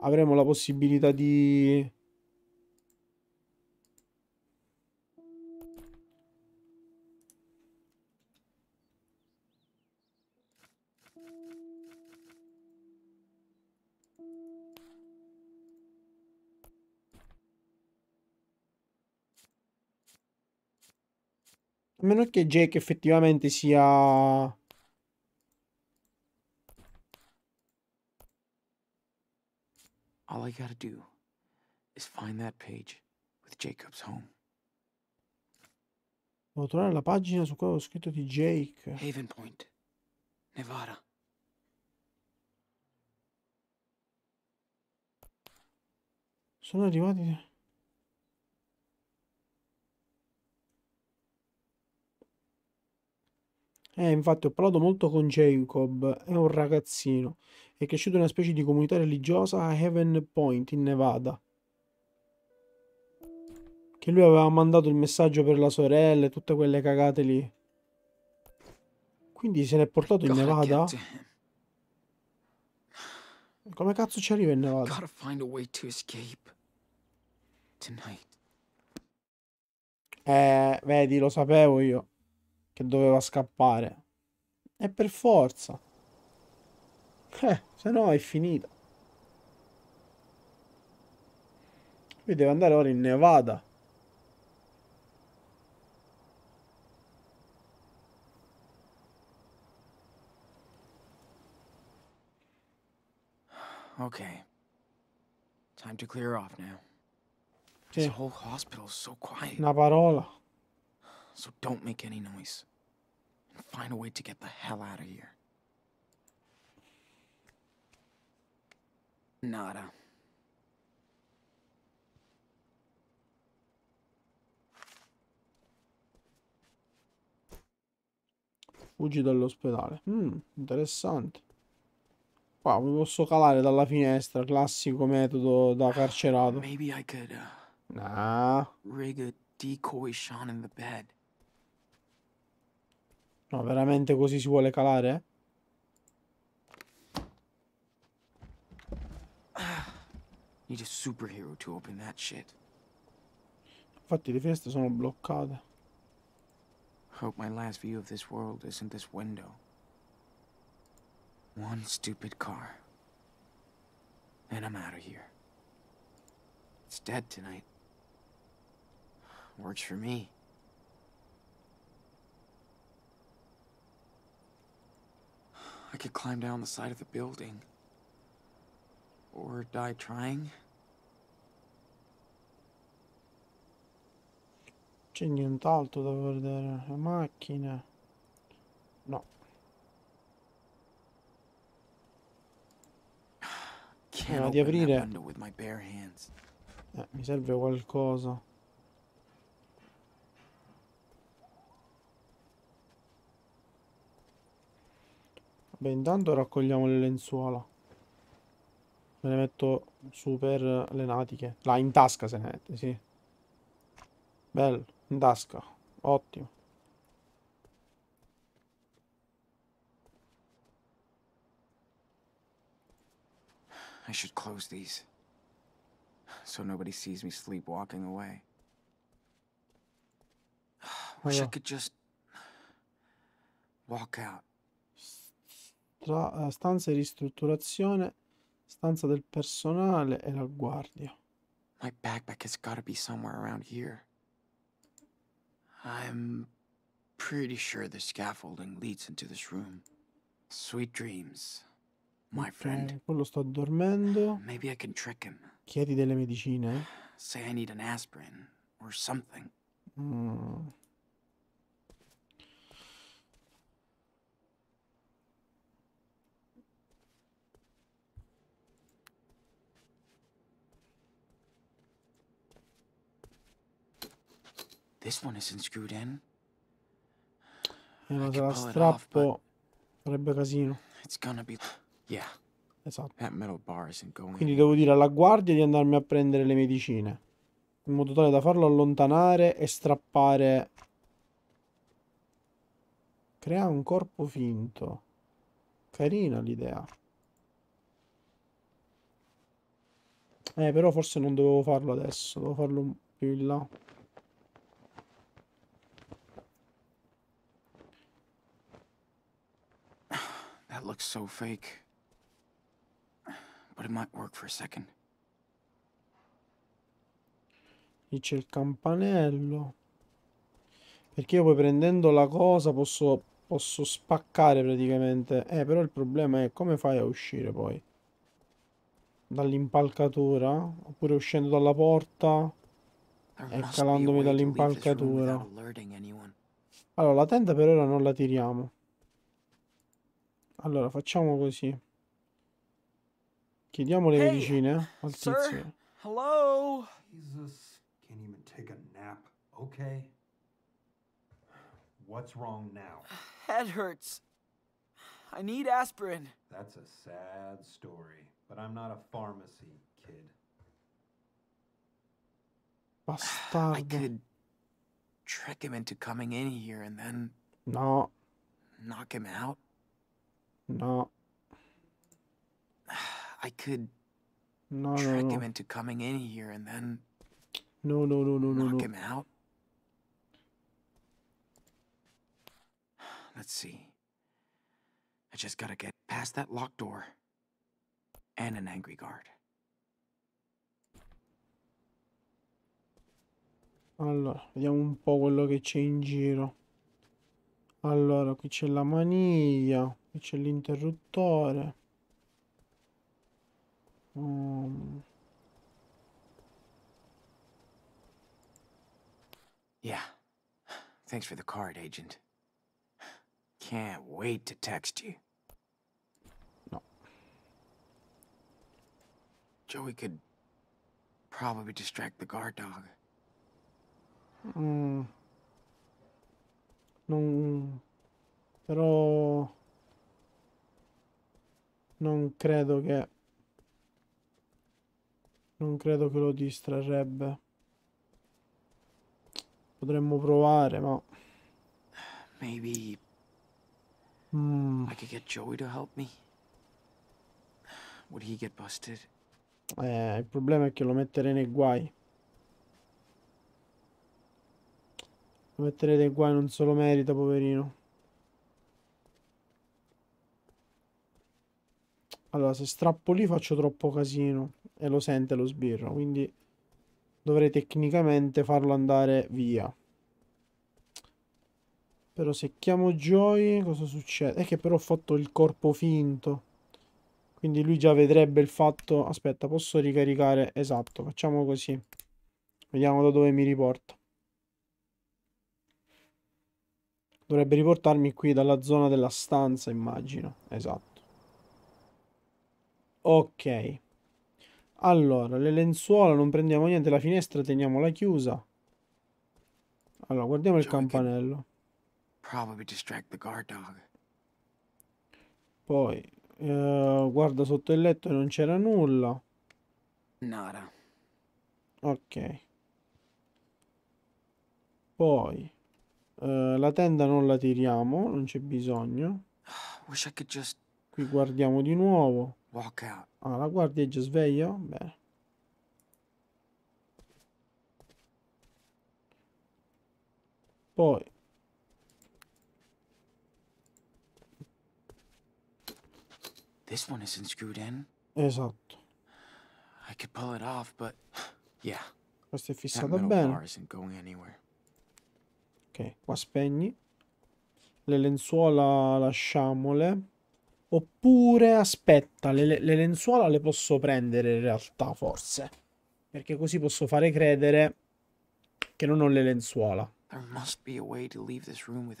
avremo la possibilità di meno che Jake effettivamente sia... All I gotta do is find that page with Jacob's home. Devo trovare la pagina su cui ho scritto di Jake. Haven Point, Nevada. Sono arrivati... Eh, infatti ho parlato molto con Jacob, è un ragazzino. È cresciuto in una specie di comunità religiosa a Heaven Point, in Nevada. Che lui aveva mandato il messaggio per la sorella e tutte quelle cagate lì. Quindi se l'è portato in Nevada? Come cazzo ci arriva in Nevada? Gotta find a way to escape. Tonight. Eh, vedi, lo sapevo io che doveva scappare. E per forza. Eh, se no è finita. Lui deve andare ora in Nevada. Okay. Time to clear off now. This whole hospital is so quiet. Una parola. So don't make any noise. Find a way to get the hell out of here. Nada. Fuggi dall'ospedale. Mm, interessante. Qua mi posso calare dalla finestra, classico metodo da ah, carcerato. Maybe I could uh, nah. rig a decoy Sean in the bed. No, veramente così si vuole calare? Need a superhero to open that shit. Infatti le finestre sono bloccate. Hope my last view of this world isn't this window. One stupid car. And I'm out of here. It's dead tonight. Works for me. I could climb down the side of the building. Or die trying. C'è nient'altro da guardare. La macchina. No. Prima di aprire. Eh, mi serve qualcosa. Beh, intanto raccogliamo le lenzuola. Me le metto su per le natiche. Là, in tasca se ne mette, sì. Bello, in tasca. Ottimo. I should close these. So nobody sees me sleepwalking away. Wish I could just walk out tra eh, stanza di ristrutturazione, stanza del personale e la guardia. My backpack has got to be somewhere around here. I'm pretty sure the scaffolding leads into this room. Sweet dreams, my friend. Okay, quello sta dormendo. Maybe I can trick him. Chiedi delle medicine. Say I need an aspirin or something. Mm. This one isn't screwed in. Eh, ma se la strappo sarebbe casino. It's gonna be... Yeah. Esatto. That metal bar isn't going Quindi devo dire alla guardia di andarmi a prendere le medicine. In modo tale da farlo allontanare e strappare... Crea un corpo finto. Carina l'idea. Eh, però forse non dovevo farlo adesso. Devo farlo più in là. That looks so fake. But it might work for a second. Lì c'è il campanello. Perché io poi prendendo la cosa posso, posso spaccare praticamente. Eh, però il problema è come fai a uscire poi? Dall'impalcatura? Oppure uscendo dalla porta? E calandomi dall'impalcatura? Allora, la tenda per ora non la tiriamo. Allora, facciamo così. Chiediamo le hey, eh, al sir? tizio. Hello. Jesus, can't even take a nap. Okay. What's wrong now? Head hurts. I need aspirin. That's a sad story, but I'm not a pharmacy kid. Bastardo. I could trick him into coming in here and then No. knock him out. No. I could no, trick no, him into coming in here and then no no no no knock no him out. Let's see. I just gotta get past that locked door and an angry guard. Allora, vediamo un po' quello che c'è in giro. Allora, qui c'è la maniglia. Qui c'è l'interruttore. Um. Yeah. Thanks for the card, agent. Can't wait to text you. No. Joey could probably distract the guard dog. Mm. Non... Però non credo che non credo che lo distrarrebbe potremmo provare ma maybe mm. I could get Joey to help me would he get busted eh, il problema è che lo metterei nei guai lo metterei nei guai non se lo merita poverino Allora, se strappo lì faccio troppo casino e lo sente lo sbirro, quindi dovrei tecnicamente farlo andare via. Però se chiamo Joy, cosa succede? È che però ho fatto il corpo finto. Quindi lui già vedrebbe il fatto... Aspetta, posso ricaricare? Esatto, facciamo così. Vediamo da dove mi riporta. Dovrebbe riportarmi qui dalla zona della stanza, immagino. Esatto. Ok. Allora, le lenzuola, non prendiamo niente, la finestra teniamola chiusa. Allora, guardiamo il campanello. Poi, eh, guarda sotto il letto e non c'era nulla. Nada. Ok. Poi, eh, la tenda non la tiriamo, non c'è bisogno. Qui guardiamo di nuovo. Walk out. Ah, la guardia è già sveglio? Bene. Poi. This one isn't screwed in. Esatto. I could pull it off, but yeah. Questo è fissato bene. Ok, qua spegni. Le lenzuola lasciamole. Oppure, aspetta, le, le lenzuola le posso prendere in realtà, forse. Perché così posso fare credere che non ho le lenzuola.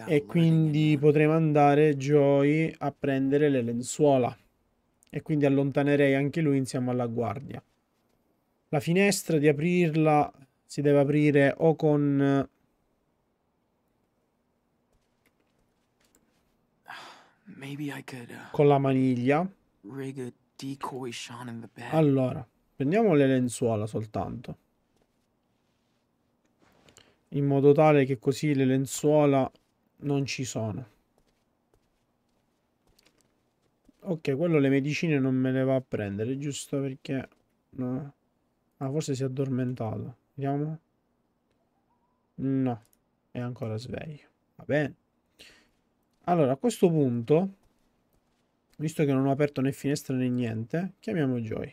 E quindi potrei mandare Joy a prendere le lenzuola. E quindi allontanerei anche lui insieme alla guardia. La finestra di aprirla si deve aprire o con Uh, con la maniglia. Allora, prendiamo le lenzuola soltanto. In modo tale che così le lenzuola non ci sono. Ok, quello le medicine non me le va a prendere, giusto perché... No. Ah, forse si è addormentato. Vediamo. No, è ancora sveglio. Va bene. Allora, a questo punto, visto che non ho aperto né finestra né niente, chiamiamo Joy.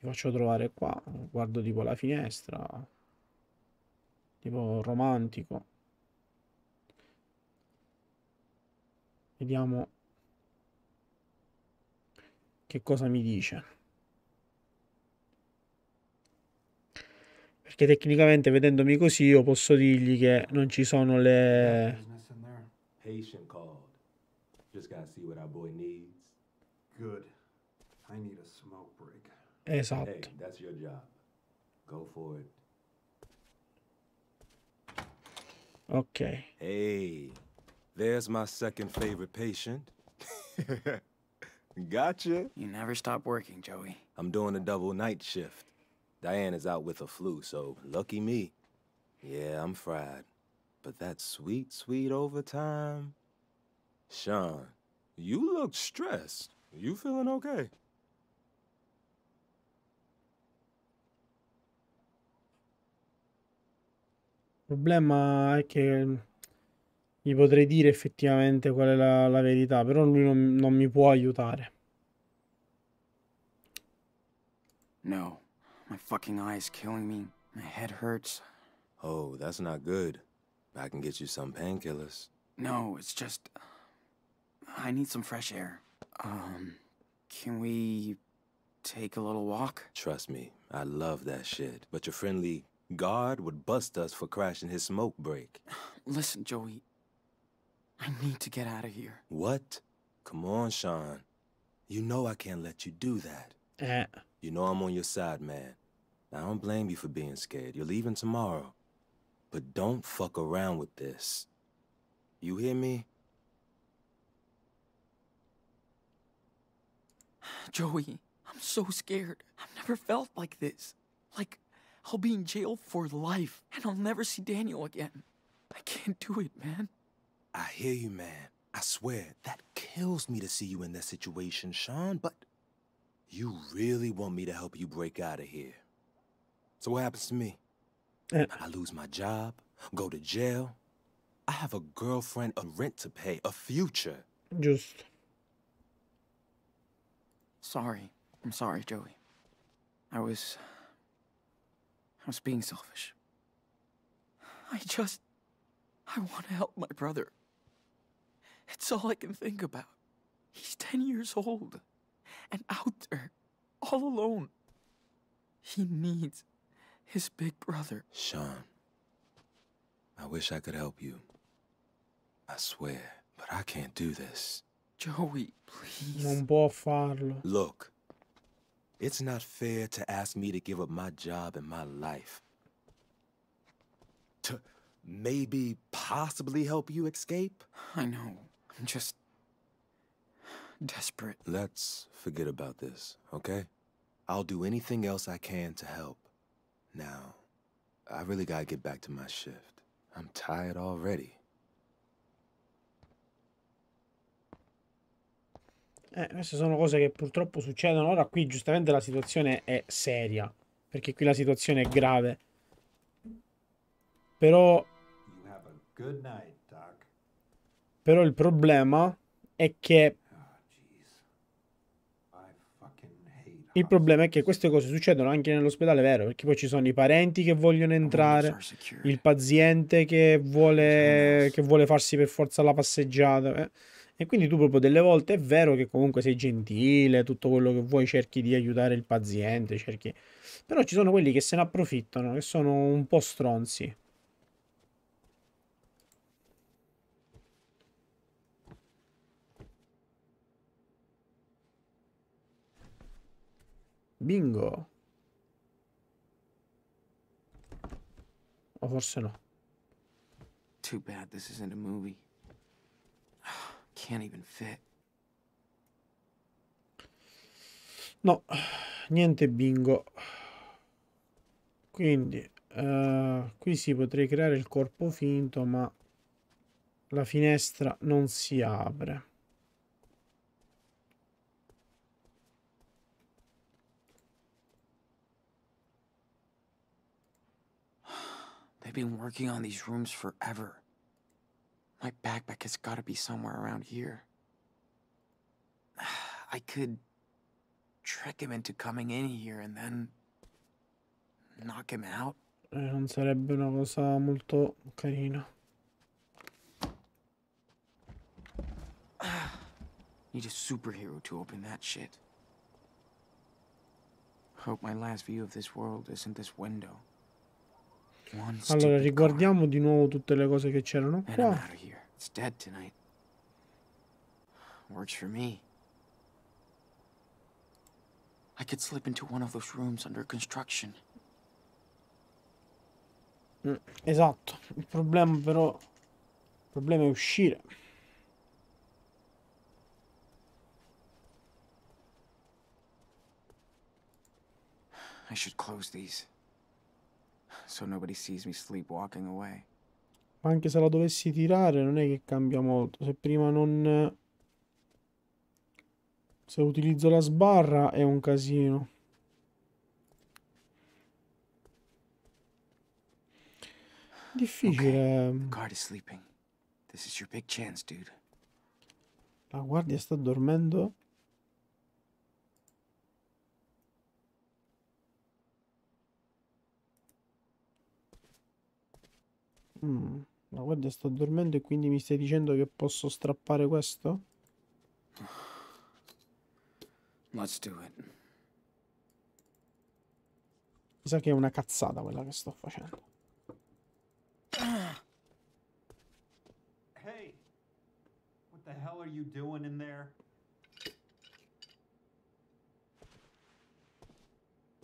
Mi faccio trovare qua, guardo tipo la finestra, tipo romantico. Vediamo che cosa mi dice. Perché tecnicamente vedendomi così io posso dirgli che non ci sono le... Esatto. Ok. Hey, there's my second favorite patient. gotcha. You never stop working, Joey. I'm doing a double night shift. Diane is out with a flu, so lucky me. Yeah, I'm fried. But that sweet, sweet overtime. Sean, you look stressed. You feeling okay? problema è che gli potrei dire effettivamente qual è la, la verità, però lui non, non mi può aiutare. No. My fucking eye is killing me. My head hurts. Oh, that's not good. I can get you some painkillers. No, it's just... I need some fresh air. Um, can we take a little walk? Trust me, I love that shit. But your friendly guard would bust us for crashing his smoke break. Listen, Joey. I need to get out of here. What? Come on, Sean. You know I can't let you do that. Uh. you know I'm on your side, man. I don't blame you for being scared. You're leaving tomorrow. But don't fuck around with this. You hear me? Joey, I'm so scared. I've never felt like this. Like, I'll be in jail for life, and I'll never see Daniel again. I can't do it, man. I hear you, man. I swear, that kills me to see you in that situation, Sean, but you really want me to help you break out of here. So what happens to me? Eh. I lose my job, go to jail. I have a girlfriend, a rent to pay, a future. Just. Sorry. I'm sorry, Joey. I was. I was being selfish. I just. I want to help my brother. It's all I can think about. He's 10 years old and out there, all alone. He needs his big brother. Sean, I wish I could help you. I swear, but I can't do this. Joey, please. Non può farlo. Look, it's not fair to ask me to give up my job and my life. To maybe possibly help you escape? I know. I'm just desperate. Let's forget about this, okay? I'll do anything else I can to help. Now, I really gotta get back to my shift. I'm tired already. Eh, queste sono cose che purtroppo succedono. Ora qui giustamente la situazione è seria, perché qui la situazione è grave. Però... Però il problema è che Il problema è che queste cose succedono anche nell'ospedale vero, perché poi ci sono i parenti che vogliono entrare, il paziente che vuole, che vuole farsi per forza la passeggiata. Eh. E quindi tu proprio delle volte è vero che comunque sei gentile, tutto quello che vuoi, cerchi di aiutare il paziente, cerchi... Però ci sono quelli che se ne approfittano, che sono un po' stronzi. Bingo. O forse no. Too bad this isn't a movie. Can't even fit. No, niente bingo. Quindi, uh, qui si potrei creare il corpo finto, ma la finestra non si apre. They've been working on these rooms forever. My backpack has got to be somewhere around here. I could trick him into coming in here and then knock him out. Eh, non sarebbe una cosa molto carina. Need a superhero to open that shit. Hope my last view of this world isn't this window. Allora, riguardiamo di nuovo tutte le cose che c'erano qua. Works for me. I could slip into one of those rooms under construction. Mm, esatto. Il problema però il problema è uscire. I should close these so nobody sees me sleepwalking away. Ma anche se la dovessi tirare non è che cambia molto. Se prima non... Se utilizzo la sbarra è un casino. Difficile. Okay. La guardia sta dormendo? Mm, ma guarda, sto dormendo e quindi mi stai dicendo che posso strappare questo? Let's do it. Mi sa che è una cazzata quella che sto facendo. Hey, what the hell are you doing in there?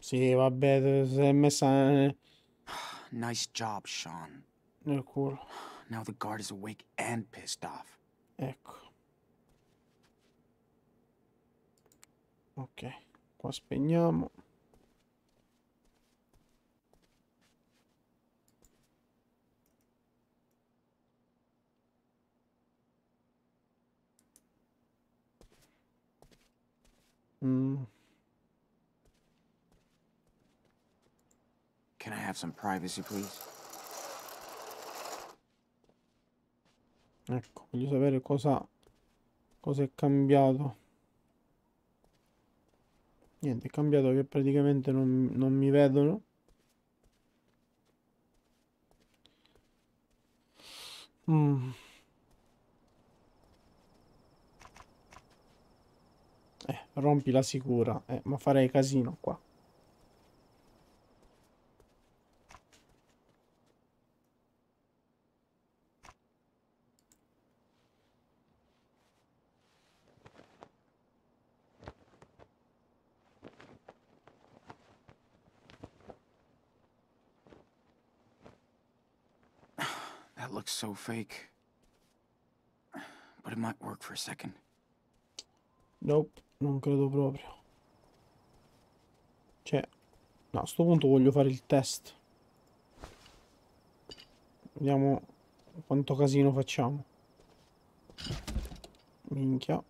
Sì, vabbè, si è messa... Eh. Nice job, Sean. cool. Now the guard is awake and pissed off. Ecco. Ok, qua spegniamo. Mm. Can I have some privacy, please? Ecco, voglio sapere cosa, cosa è cambiato. Niente, è cambiato che praticamente non, non mi vedono. Mm. Eh, rompi la sicura. Eh, ma farei casino qua. looks so fake. But it might work for a second. Nope, non credo proprio. Cioè, no, a sto punto voglio fare il test. Vediamo quanto casino facciamo. Minchia.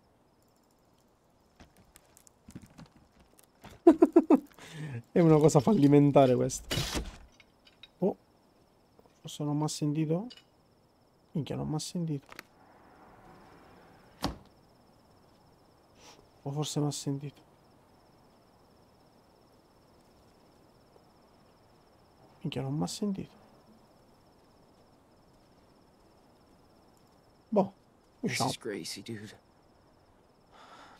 È una cosa fallimentare questa. Oh, forse non mi ha sentito. Minchia, non mi ha sentito. O forse mi ha sentito. Minchia, non mi ha sentito. Boh, usciamo. This is Gracie, dude.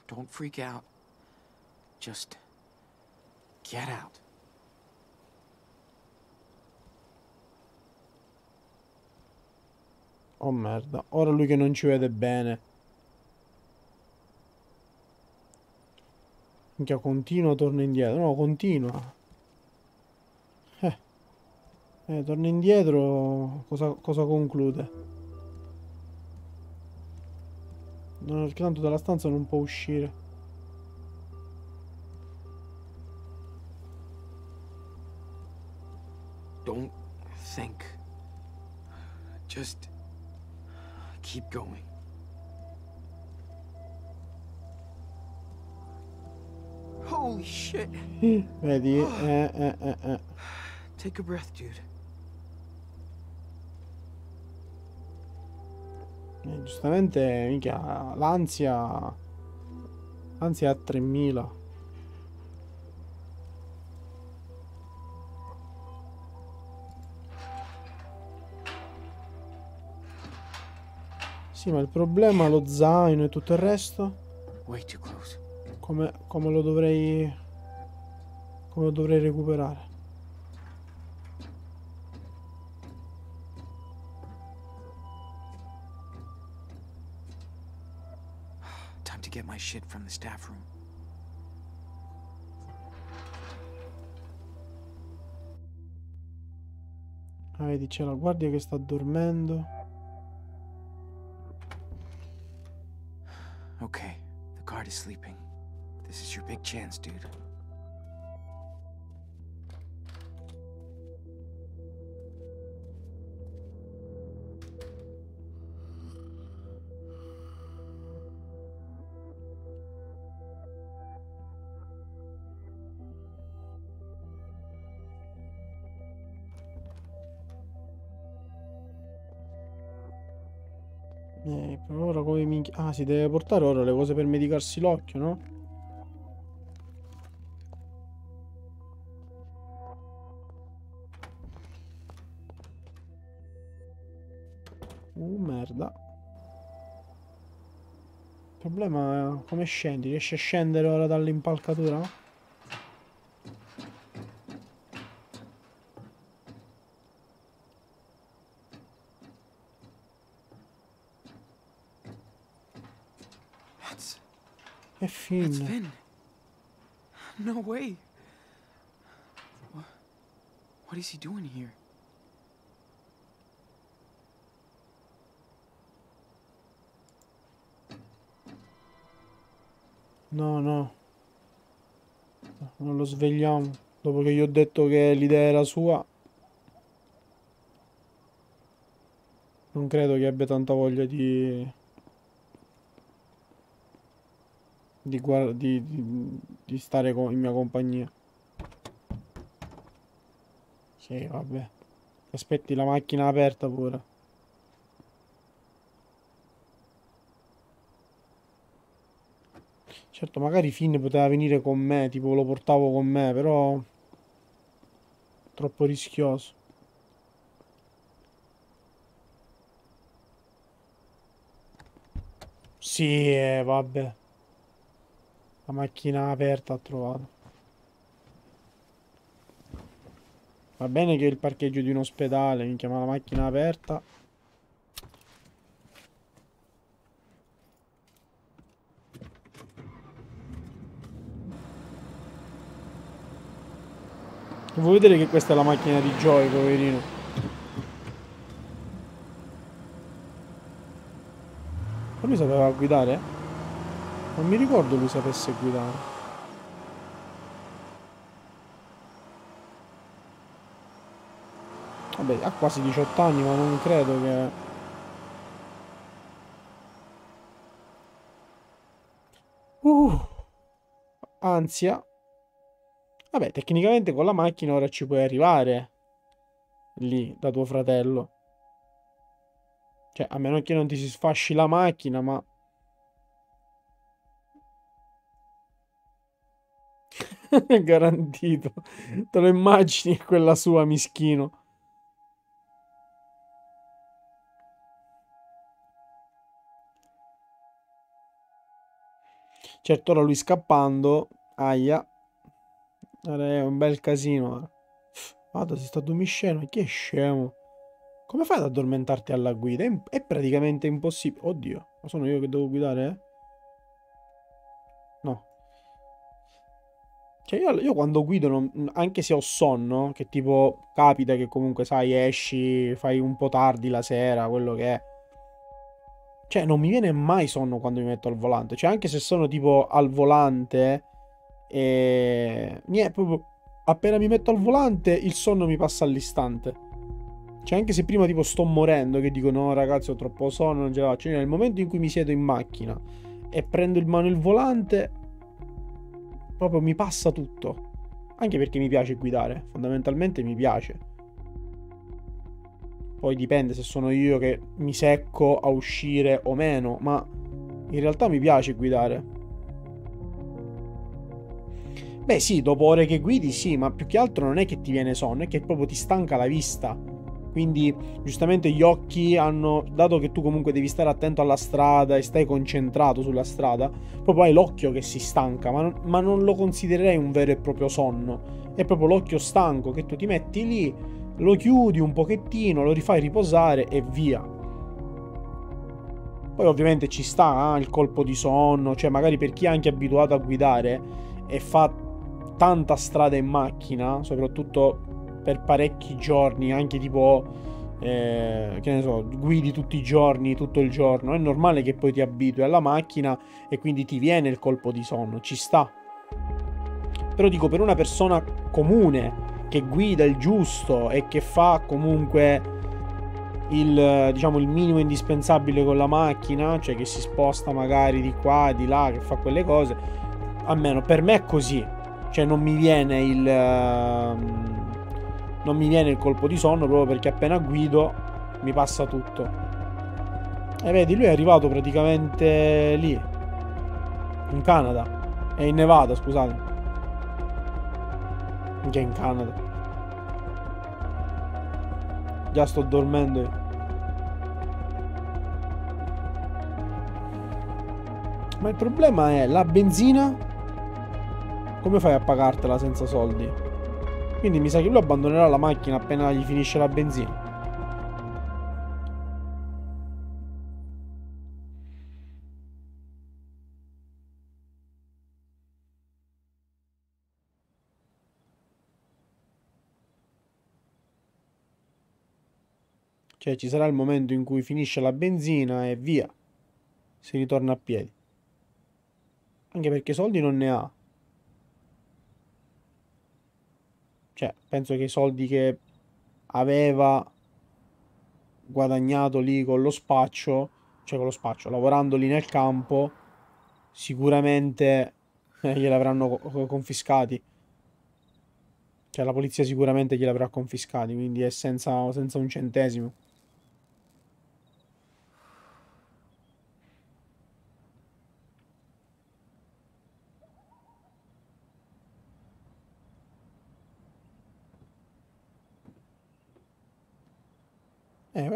Don't freak out. Just get out. Oh merda, ora lui che non ci vede bene. Minchia, continua, torna indietro. No, continua. Eh. eh torna indietro, cosa, cosa conclude? Non perché tanto dalla stanza non può uscire. Don't think. Just keep going. Holy shit. Hmm, vedi? Eh, oh. eh, eh, eh, eh. Take a breath, dude. Eh, giustamente, mica, l'ansia... L'ansia a 3000. Sì, ma il problema lo zaino e tutto il resto? Come, come lo dovrei... Come lo dovrei recuperare? Time to get my shit from the staff room. Ah, vedi, c'è la guardia che sta dormendo. Okay, the guard is sleeping. This is your big chance, dude. minchia. Ah, si deve portare ora le cose per medicarsi l'occhio, no? Uh, merda. Il problema è come scendi? Riesci a scendere ora dall'impalcatura? machine. It's Finn. No way. What, what is he doing here? No, no. Non lo svegliamo. Dopo che gli ho detto che l'idea era sua. Non credo che abbia tanta voglia di di, di, di, di stare in mia compagnia. Sì, vabbè. Aspetti la macchina aperta pure. Certo, magari Finn poteva venire con me, tipo lo portavo con me, però... Troppo rischioso. Sì, eh, vabbè. La macchina aperta ha trovato. Va bene che è il parcheggio di un ospedale, mi chiama la macchina aperta. Vuoi vedere che questa è la macchina di Joy, poverino? Ma lui sapeva guidare? Eh? Non mi ricordo lui sapesse guidare. Vabbè, ha quasi 18 anni, ma non credo che... Uh, ansia. Vabbè, tecnicamente con la macchina ora ci puoi arrivare. Lì, da tuo fratello. Cioè, a meno che non ti si sfasci la macchina, ma... Garantito. Te lo immagini quella sua, mischino. Certo, ora lui scappando, aia, è un bel casino. Eh. Vado, si sta dumisceno, chi è scemo? Come fai ad addormentarti alla guida? È praticamente impossibile. Oddio, ma sono io che devo guidare, eh? Cioè io, io quando guido, non, anche se ho sonno, che tipo capita che comunque sai esci, fai un po' tardi la sera, quello che è. Cioè non mi viene mai sonno quando mi metto al volante. Cioè anche se sono tipo al volante e... Niente, proprio appena mi metto al volante il sonno mi passa all'istante. Cioè, anche se prima tipo sto morendo, che dico no ragazzi ho troppo sonno, non ce la faccio, nel momento in cui mi siedo in macchina e prendo in mano il volante, proprio mi passa tutto. Anche perché mi piace guidare, fondamentalmente mi piace. Poi dipende se sono io che mi secco a uscire o meno, ma in realtà mi piace guidare. Beh sì, dopo ore che guidi sì, ma più che altro non è che ti viene sonno, è che proprio ti stanca la vista. Quindi giustamente gli occhi hanno, dato che tu comunque devi stare attento alla strada e stai concentrato sulla strada, proprio hai l'occhio che si stanca, ma non, ma non lo considererei un vero e proprio sonno. È proprio l'occhio stanco che tu ti metti lì, lo chiudi un pochettino, lo rifai riposare e via. Poi ovviamente ci sta eh, il colpo di sonno, cioè magari per chi è anche abituato a guidare e fa tanta strada in macchina, soprattutto per parecchi giorni, anche tipo, eh, che ne so, guidi tutti i giorni, tutto il giorno, è normale che poi ti abitui alla macchina e quindi ti viene il colpo di sonno, ci sta. Però dico, per una persona comune che guida il giusto e che fa comunque il, diciamo, il minimo indispensabile con la macchina, cioè che si sposta magari di qua, di là, che fa quelle cose, almeno per me è così, cioè non mi viene il... Uh, non mi viene il colpo di sonno proprio perché appena guido mi passa tutto. E vedi, lui è arrivato praticamente lì, in Canada, è in Nevada, scusate. Anche in Canada. Già sto dormendo io. Ma il problema è la benzina. Come fai a pagartela senza soldi? Quindi mi sa che lui abbandonerà la macchina appena gli finisce la benzina. Cioè ci sarà il momento in cui finisce la benzina e via. Si ritorna a piedi. Anche perché soldi non ne ha. Cioè, penso che i soldi che aveva guadagnato lì con lo spaccio, cioè con lo spaccio, lavorando lì nel campo, sicuramente eh, gliel'avranno confiscati. Cioè la polizia sicuramente gliel'avrà confiscati, quindi è senza, senza un centesimo.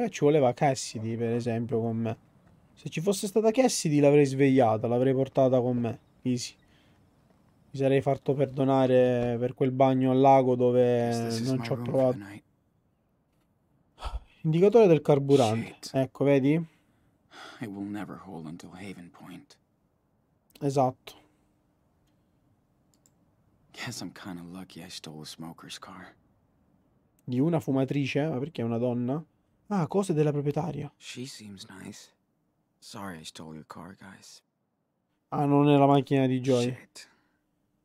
Magari ci voleva Cassidy, per esempio, con me. Se ci fosse stata Cassidy l'avrei svegliata, l'avrei portata con me. Easy. Mi sarei fatto perdonare per quel bagno al lago dove non ci ho provato. Indicatore del carburante. Ecco, vedi? Esatto. Di una fumatrice? Ma perché è una donna? Ah, cose della proprietaria. She seems nice. Sorry I stole your car, guys. Ah, non è la macchina di Joy. Shit.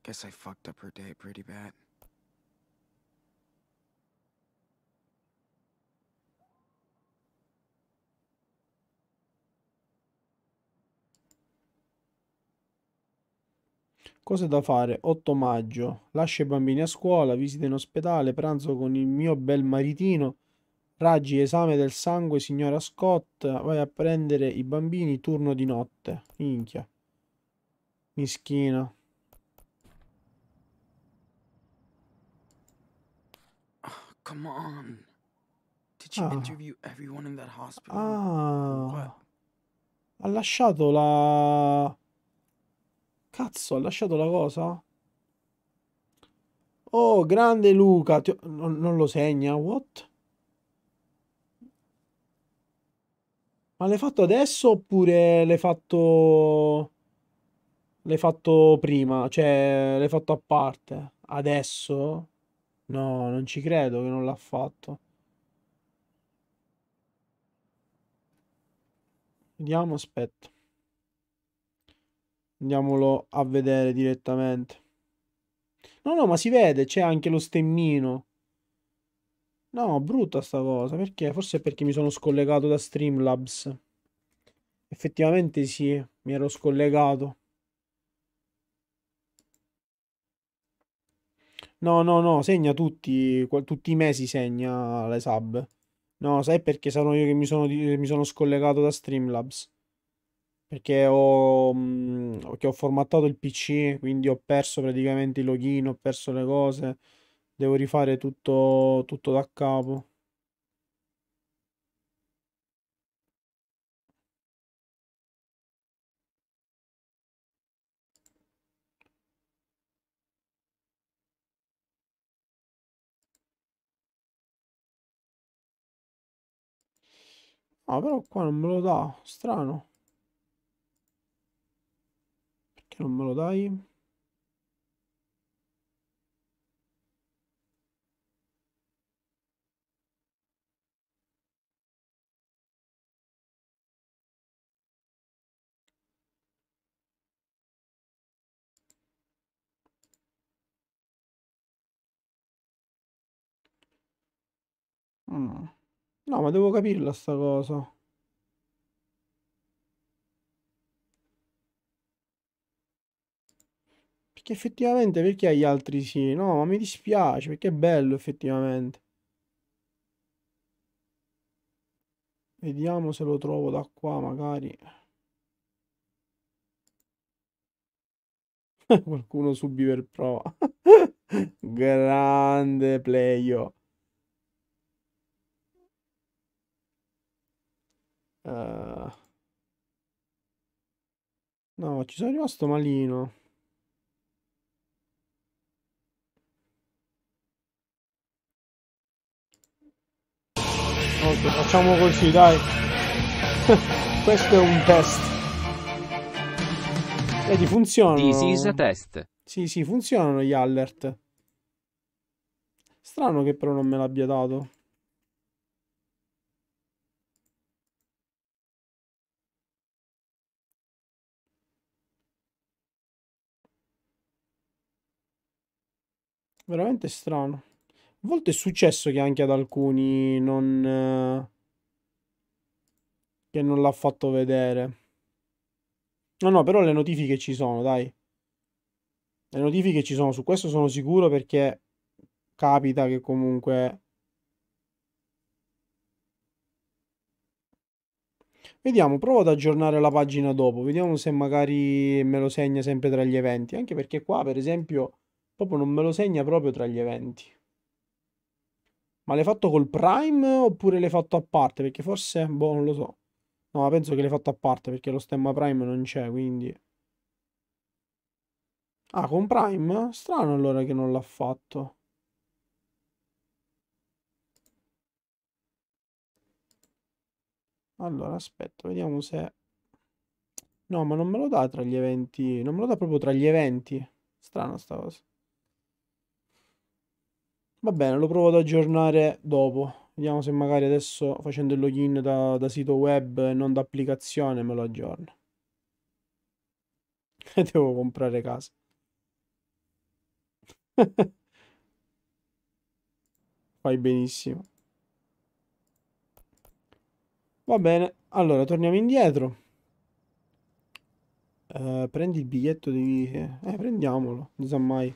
Guess I fucked up her day pretty bad. Cose da fare 8 maggio. Lascia i bambini a scuola, visita in ospedale, pranzo con il mio bel maritino Raggi, esame del sangue, signora Scott. Vai a prendere i bambini, turno di notte. Minchia. Mischina. Oh, come on. Did you ah. interview everyone in that hospital? Ah. Ha lasciato la... Cazzo, ha lasciato la cosa? Oh, grande Luca. Ti... Non, non lo segna, what? Ma l'hai fatto adesso oppure l'hai fatto... L'hai fatto prima? Cioè, l'hai fatto a parte? Adesso? No, non ci credo che non l'ha fatto. Vediamo, aspetta. Andiamolo a vedere direttamente. No, no, ma si vede, c'è anche lo stemmino. No, brutta sta cosa, perché? Forse è perché mi sono scollegato da Streamlabs. Effettivamente sì, mi ero scollegato. No, no, no, segna tutti, tutti i mesi segna le sub. No, sai perché sono io che mi sono, mi sono scollegato da Streamlabs? Perché ho, mh, mm, ho formattato il PC, quindi ho perso praticamente il login, ho perso le cose Devo rifare tutto, tutto da capo. Ah, però qua non me lo dà, strano. Perché non me lo dai? Mm. No, ma devo capirla sta cosa. Perché effettivamente perché agli altri sì? No, ma mi dispiace perché è bello effettivamente. Vediamo se lo trovo da qua magari. Qualcuno subì per prova. Grande playo. Eh, no, ci sono rimasto malino. Ok, facciamo così, dai. Questo è un test. Vedi, funzionano. This is a test. Sì, sì, funzionano gli alert. Strano che però non me l'abbia dato. Veramente strano. A volte è successo che anche ad alcuni non... Eh, che non l'ha fatto vedere. No, no, però le notifiche ci sono, dai. Le notifiche ci sono, su questo sono sicuro perché capita che comunque... Vediamo, provo ad aggiornare la pagina dopo, vediamo se magari me lo segna sempre tra gli eventi, anche perché qua per esempio proprio non me lo segna proprio tra gli eventi. Ma l'hai fatto col Prime oppure l'hai fatto a parte? Perché forse, boh, non lo so. No, ma penso che l'hai fatto a parte perché lo stemma Prime non c'è, quindi... Ah, con Prime? Strano allora che non l'ha fatto. Allora, aspetta, vediamo se... No, ma non me lo dà tra gli eventi... Non me lo dà proprio tra gli eventi. Strano sta cosa. Va bene, lo provo ad aggiornare dopo. Vediamo se magari adesso facendo il login da, da sito web e non da applicazione me lo aggiorno. E devo comprare casa. Fai benissimo. Va bene, allora torniamo indietro. Eh, prendi il biglietto di... Eh, prendiamolo, non sa mai.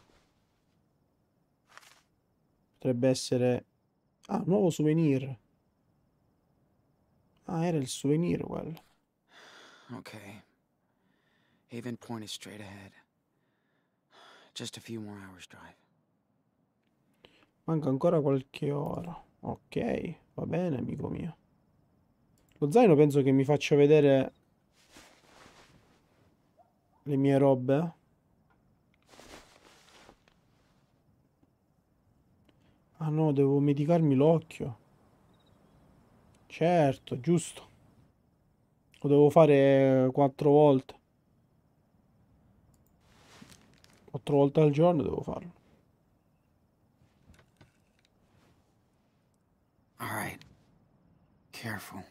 Potrebbe essere... Ah, nuovo souvenir. Ah, era il souvenir quello. Ok. Haven Point is straight ahead. Just a few more hours drive. Manca ancora qualche ora. Ok, va bene, amico mio. Lo zaino penso che mi faccia vedere le mie robe. no, devo medicarmi l'occhio. Certo, giusto. Lo devo fare quattro volte. Quattro volte al giorno devo farlo. All right. Careful.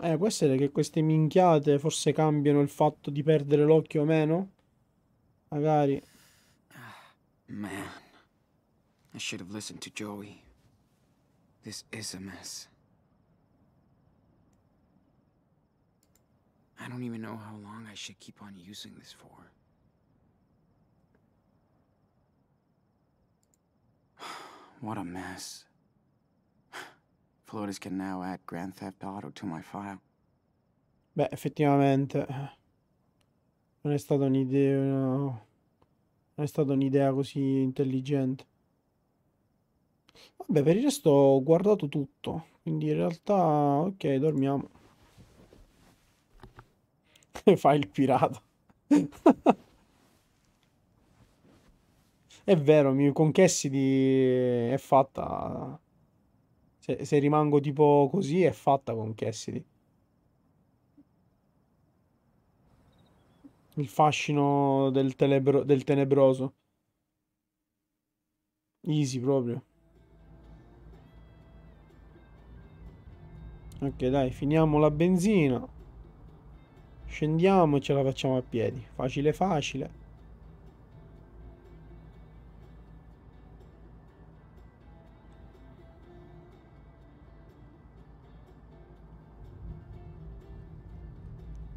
Eh, può essere che queste minchiate forse cambiano il fatto di perdere l'occhio o meno? Magari. Ah, man, I should have listened to Joey. This is a mess. I don't even know how long I should keep on using this for. what a mess. Flores can now add Grand Theft Auto to my file. Beh, effettivamente non è stata un'idea no. non è stata un'idea così intelligente. Vabbè, per il resto ho guardato tutto, quindi in realtà ok, dormiamo. Fai il pirata. è vero, mi confessi di è fatta se, cioè, se rimango tipo così è fatta con Cassidy. Il fascino del, telebro, del tenebroso. Easy proprio. Ok, dai, finiamo la benzina. Scendiamo e ce la facciamo a piedi. Facile, facile.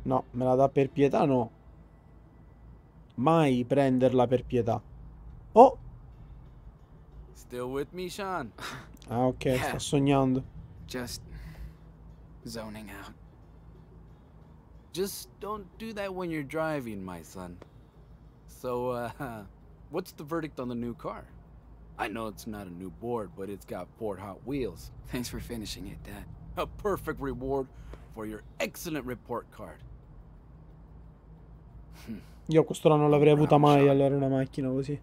No, me la dà per pietà? No. Mai prenderla per pietà. Oh! Still with me, Sean? Ah, ok, yeah. sta sognando. Just zoning out. Just don't do that when you're driving, my son. So, uh, what's the verdict on the new car? I know it's not a new board, but it's got four Hot Wheels. Thanks for finishing it, Dad. A perfect reward for your excellent report card. Io questo non l'avrei avuta mai allora una macchina così.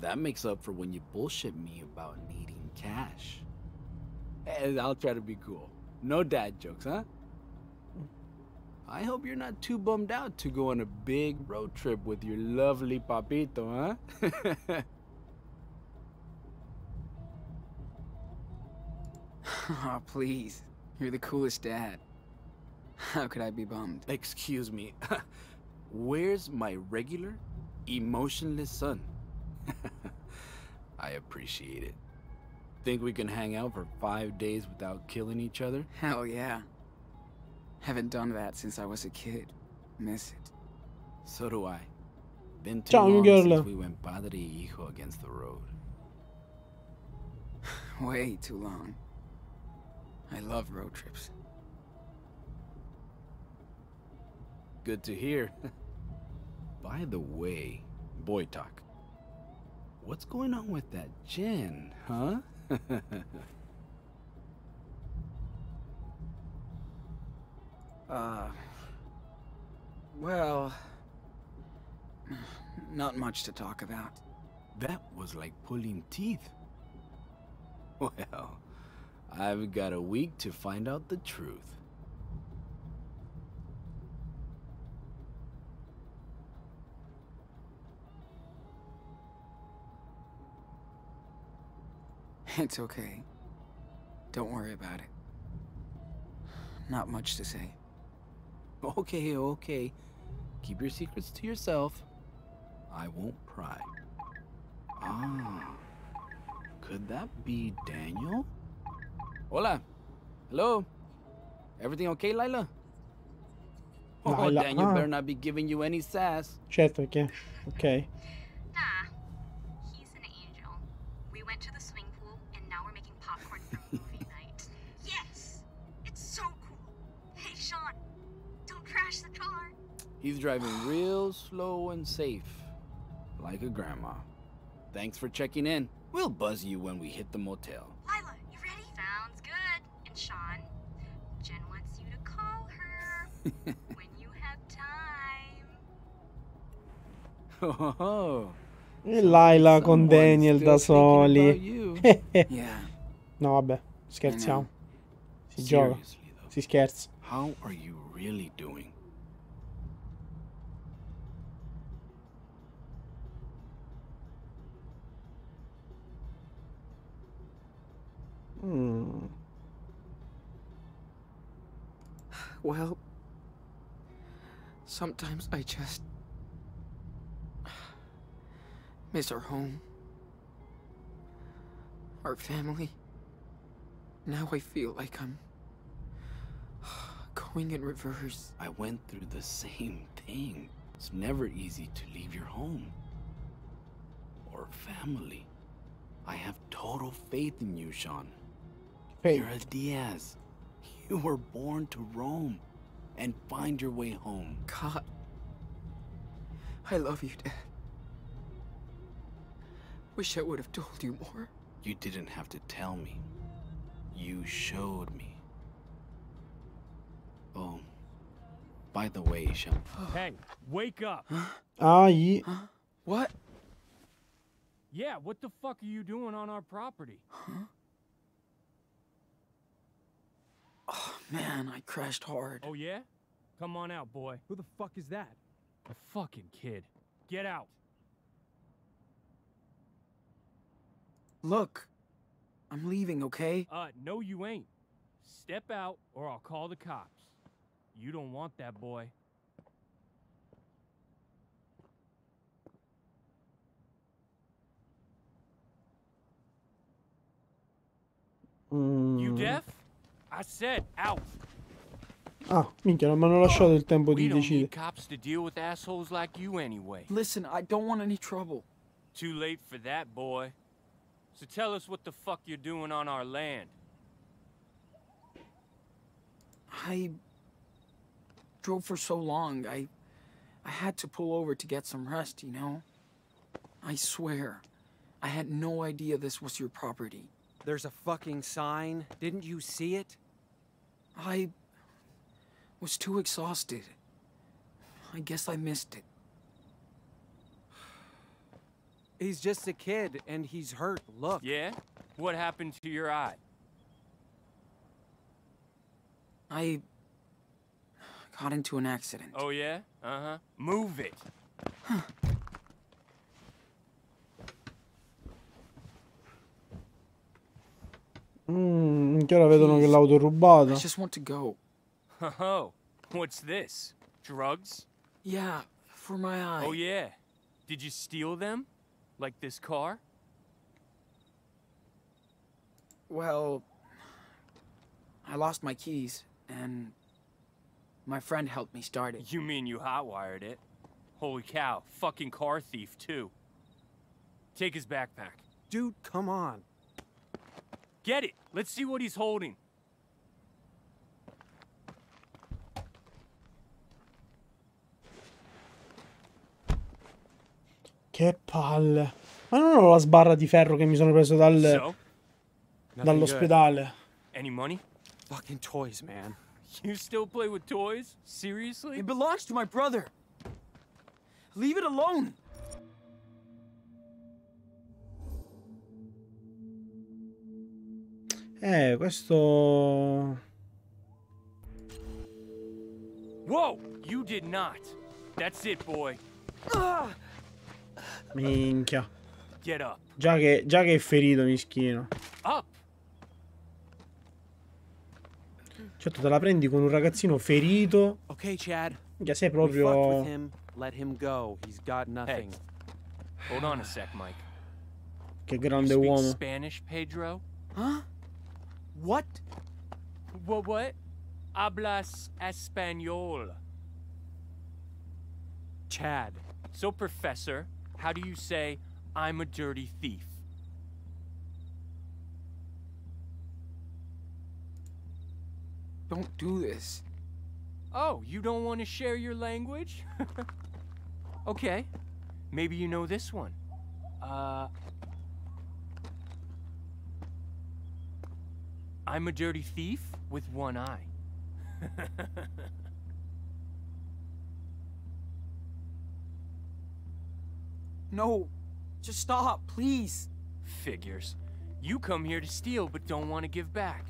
That makes up for when you bullshit me about needing cash. And I'll try to be cool. No dad jokes, huh? I hope you're not too bummed out to go on a big road trip with your lovely papito, huh? oh, please. You're the coolest dad. How could I be bummed? Excuse me. Where's my regular, emotionless son? I appreciate it. Think we can hang out for five days without killing each other? Hell yeah. Haven't done that since I was a kid. Miss it. So do I. Been too long since we went padre y hijo against the road. Way too long. I love road trips. good to hear. By the way, boy talk. what's going on with that gin, huh? uh, well, not much to talk about. That was like pulling teeth. Well, I've got a week to find out the truth. It's okay. Don't worry about it. Not much to say. Okay, okay. Keep your secrets to yourself. I won't pry. Ah. Could that be Daniel? Hola. Hello. Everything okay, Lila? Oh, Lila. Daniel ah. better not be giving you any sass. Certo okay. Ok. He's driving real slow and safe, like a grandma. Thanks for checking in. We'll buzz you when we hit the motel. Lila, you ready? Sounds good. And Sean, Jen wants you to call her when you have time. Oh, oh. con Daniel da soli. yeah. no, vabbè, scherziamo. Si gioca. Si scherza. How are you really doing? Hmm. Well, sometimes I just miss our home, our family. Now I feel like I'm going in reverse. I went through the same thing. It's never easy to leave your home or family. I have total faith in you, Sean. Hey. Diaz, you were born to roam and find your way home. God, I love you, Dad. Wish I would have told you more. You didn't have to tell me. You showed me. Oh, by the way, Sean. Oh. Hey, wake up. Ah, uh, ye huh? What? Yeah, what the fuck are you doing on our property? Huh? Oh, man, I crashed hard. Oh, yeah? Come on out, boy. Who the fuck is that? A fucking kid. Get out. Look, I'm leaving, okay? Uh, no you ain't. Step out or I'll call the cops. You don't want that, boy. Mm. You hmm. deaf? I Ah, minchia, non to deal with il tempo di decidere. Listen, I don't want any trouble. Too late for that, boy. So tell us what the fuck you're doing on our land. I drove for so long. I I had to pull over to get some rest, you know? I swear, I had no idea this was your property. There's a fucking sign. Didn't you see it? I was too exhausted. I guess I missed it. He's just a kid, and he's hurt. Look. Yeah? What happened to your eye? I got into an accident. Oh, yeah? Uh-huh. Move it. Mm, che ora vedono che l'auto è rubata. I just want to go. Oh, oh, what's this? Drugs? Yeah, for my eye. Oh yeah. Did you steal them? Like this car? Well, I lost my keys, and my friend helped me start it. You mean you hotwired it? Holy cow, fucking car thief, too. Take his backpack. Dude, come on. Get it. Let's see what he's holding. Che palle. Ma non ho la sbarra di ferro che mi sono preso dal so, dall'ospedale. Any money? Fucking toys, man. You still play with toys? Seriously? It belongs to my brother. Leave it alone. Eh, questo... Wow, you did not. That's it, boy. Minchia. Get up. Già che, già che è ferito, mischino. Up. Certo, te la prendi con un ragazzino ferito. Ok, Chad. Minchia, sei proprio... Him. Let him go. He's got nothing. Hey. Hold on a sec, Mike. Che grande uomo. Spanish, Pedro? Huh? What? What? What? Hablas Espanol. Chad. So, Professor, how do you say, I'm a dirty thief? Don't do this. Oh, you don't want to share your language? okay. Maybe you know this one. Uh, I'm a dirty thief with one eye. no, just stop, please. Figures. You come here to steal but don't want to give back.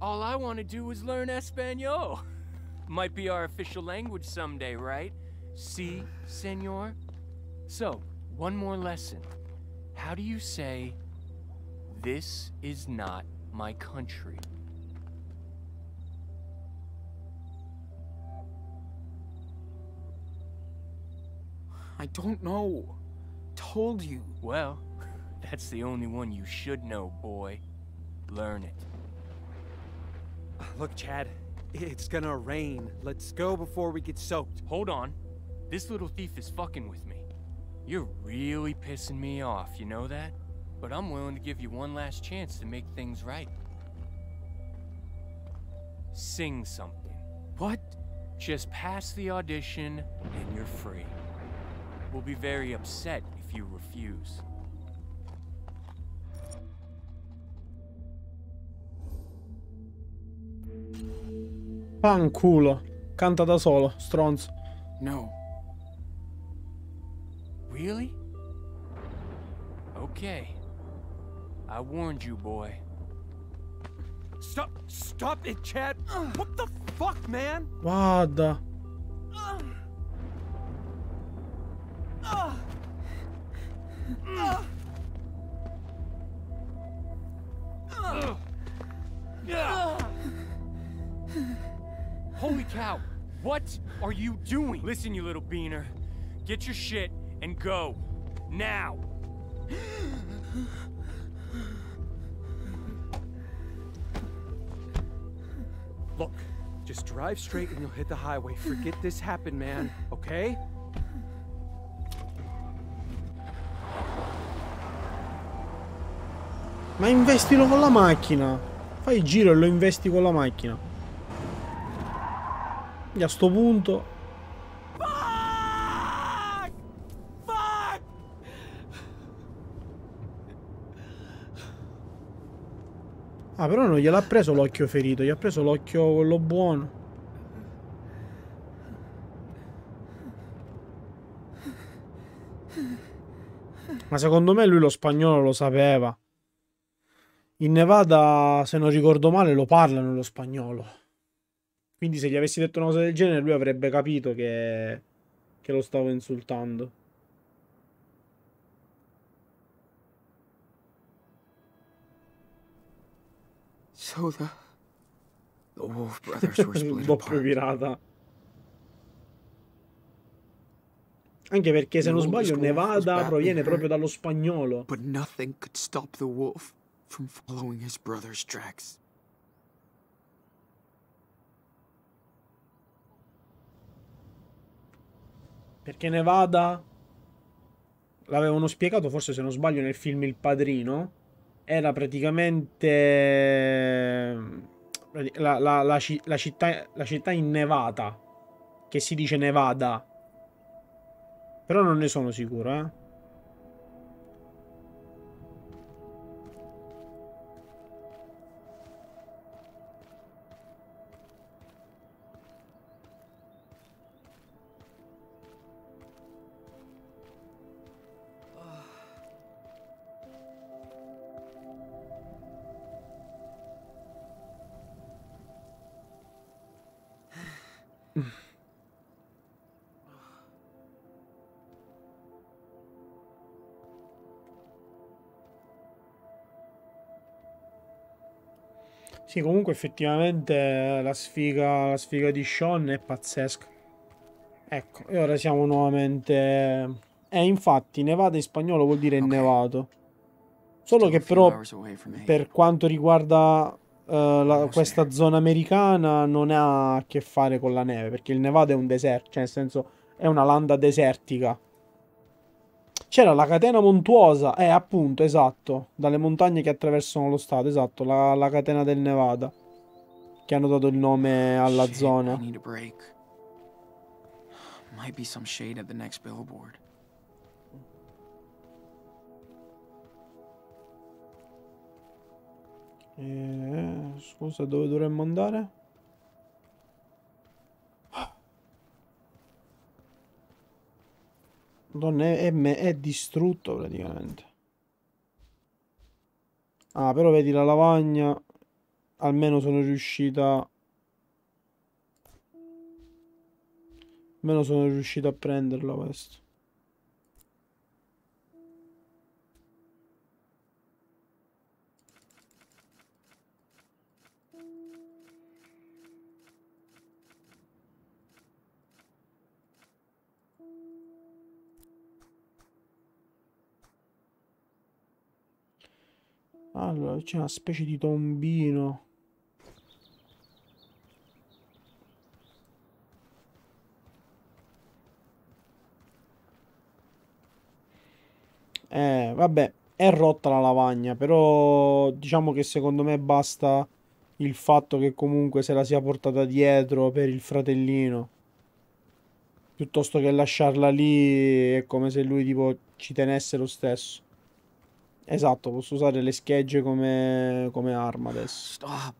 All I want to do is learn Espanol. Might be our official language someday, right? See, si, senor? So, one more lesson. How do you say, this is not my country. I don't know. Told you. Well, that's the only one you should know, boy. Learn it. Look, Chad, it's gonna rain. Let's go before we get soaked. Hold on. This little thief is fucking with me. You're really pissing me off, you know that? But I'm willing to give you one last chance to make things right. Sing something. What? Just pass the audition and you're free. We'll be very upset if you refuse. Panculo. Canta da solo, stronzo. No. Really? Okay. I warned you, boy. Stop! Stop it, Chad! What the fuck, man? What the? Holy cow! What are you doing? Listen, you little beaner. Get your shit and go. Now! Look, just drive straight and you'll hit the highway. Forget this happened, man. Okay? Ma investilo con la macchina. Fai il giro e lo investi con la macchina. E a sto punto Ah, però non gliel'ha preso l'occhio ferito, gli ha preso l'occhio quello buono. Ma secondo me lui lo spagnolo lo sapeva. In Nevada, se non ricordo male, lo parlano lo spagnolo. Quindi se gli avessi detto una cosa del genere, lui avrebbe capito che, che lo stavo insultando. So the, the wolf brothers were split Doppio pirata. Anche perché se non sbaglio Nevada proviene proprio dallo spagnolo. But nothing could stop the wolf from following his brother's tracks. Perché Nevada l'avevano spiegato forse se non sbaglio nel film Il Padrino era praticamente la, la, la, la città, la città innevata, che si dice Nevada, però non ne sono sicuro, eh. Sì, comunque effettivamente eh, la sfiga, la sfiga di Sean è pazzesca. Ecco, e ora siamo nuovamente... Eh, eh infatti, nevada in spagnolo vuol dire okay. nevato. Solo che però, per quanto riguarda uh, la, questa zona americana, non ha a che fare con la neve, perché il nevado è un deserto, cioè nel senso è una landa desertica. C'era la catena montuosa, eh appunto, esatto, dalle montagne che attraversano lo stato, esatto, la, la catena del Nevada, che hanno dato il nome alla Shit, zona. I need a break. Might be some shade at the next billboard. Eh, scusa, dove dovremmo andare? Madonna, è, è, è distrutto praticamente. Ah, però vedi la lavagna. Almeno sono riuscita... Almeno sono riuscita a prenderla questo. Allora, c'è una specie di tombino. Eh, vabbè, è rotta la lavagna, però diciamo che secondo me basta il fatto che comunque se la sia portata dietro per il fratellino. Piuttosto che lasciarla lì è come se lui tipo ci tenesse lo stesso. Esatto, posso usare le schegge come, come arma adesso. Stop.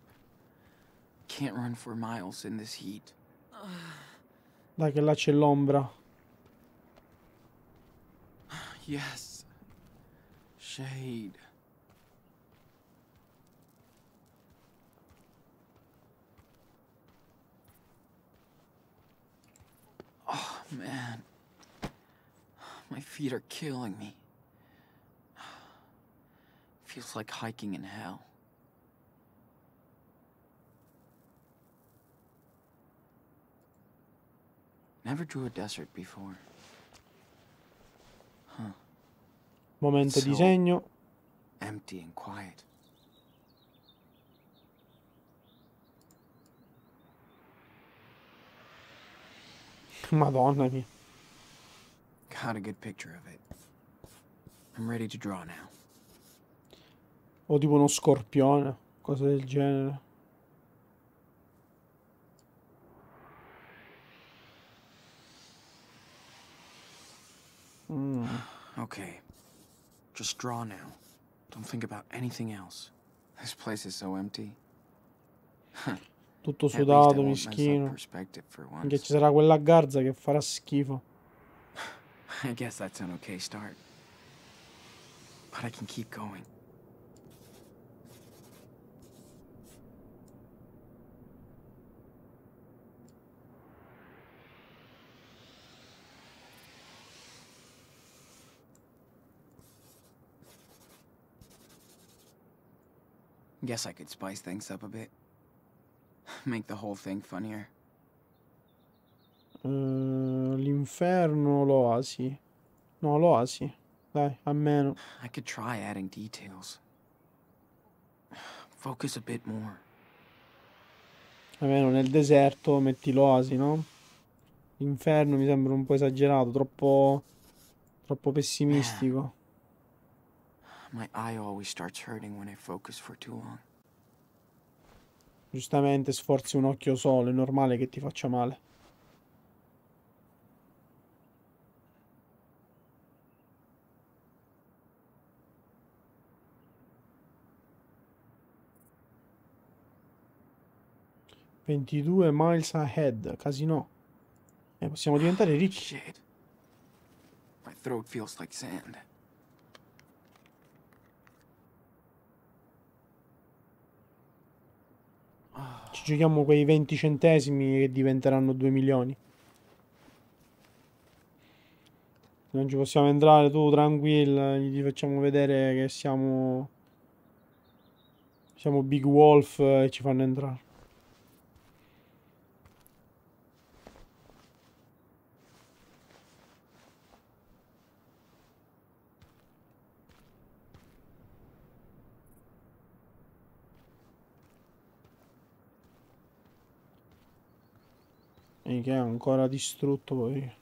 Can't run for miles in this heat. Dai che là c'è l'ombra. Yes. Shade. Oh man. My feet are killing me. Feels like hiking in hell. Never drew a desert before. Huh. Momento disegno. Empty and quiet. Madonna mia. Got a good picture of it. I'm ready to draw now. O tipo uno scorpione, cose del genere. Mm. Okay. Just draw now. Don't think about anything else. This place is so empty. Tutto sudato, mischino. Anche ci sarà quella garza che farà schifo. I guess that's an okay start. But I can keep going. Guess I could spice things up a bit. Make the whole thing funnier. Uh, L'inferno, l'oasi. No, l'oasi. Dai, almeno. I could try adding details. Focus a bit more. Almeno nel deserto metti l'oasi, no? L'inferno mi sembra un po' esagerato, troppo... troppo eh, pessimistico. My eye always starts hurting when I focus for too long. Giustamente sforzi un occhio solo, è normale che ti faccia male. Ventidue miles ahead, casino. E eh, possiamo diventare ricchi. Shit. My throat feels like sand. Ci giochiamo quei 20 centesimi che diventeranno 2 milioni. Non ci possiamo entrare, tu tranquillo, gli facciamo vedere che siamo... Siamo Big Wolf e ci fanno entrare. E che è ancora distrutto poi.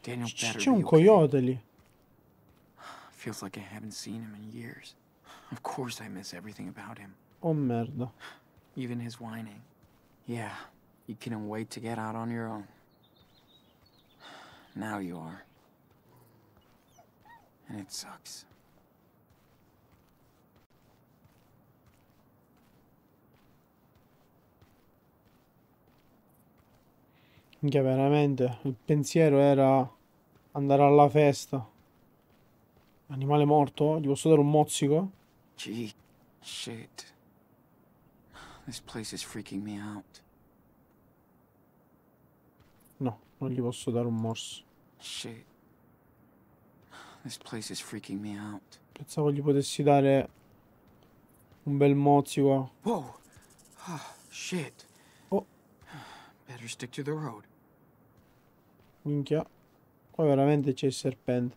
C'è un coyote lì. Feels like I haven't seen him in years. Of course I miss everything about him. Oh merda. Even his whining. Yeah, you couldn't wait to get out on your own. Now you are. And it sucks. Minchia veramente, il pensiero era andare alla festa. Animale morto? Oh, gli posso dare un mozzico? Gee, shit. This place is freaking me out. No, non gli posso dare un morso. Shit. This place is freaking me out. Pensavo gli potessi dare un bel mozzico. Wow. Oh, ah, shit. Oh. Better stick to the road. Minchia. Qua veramente c'è il serpente.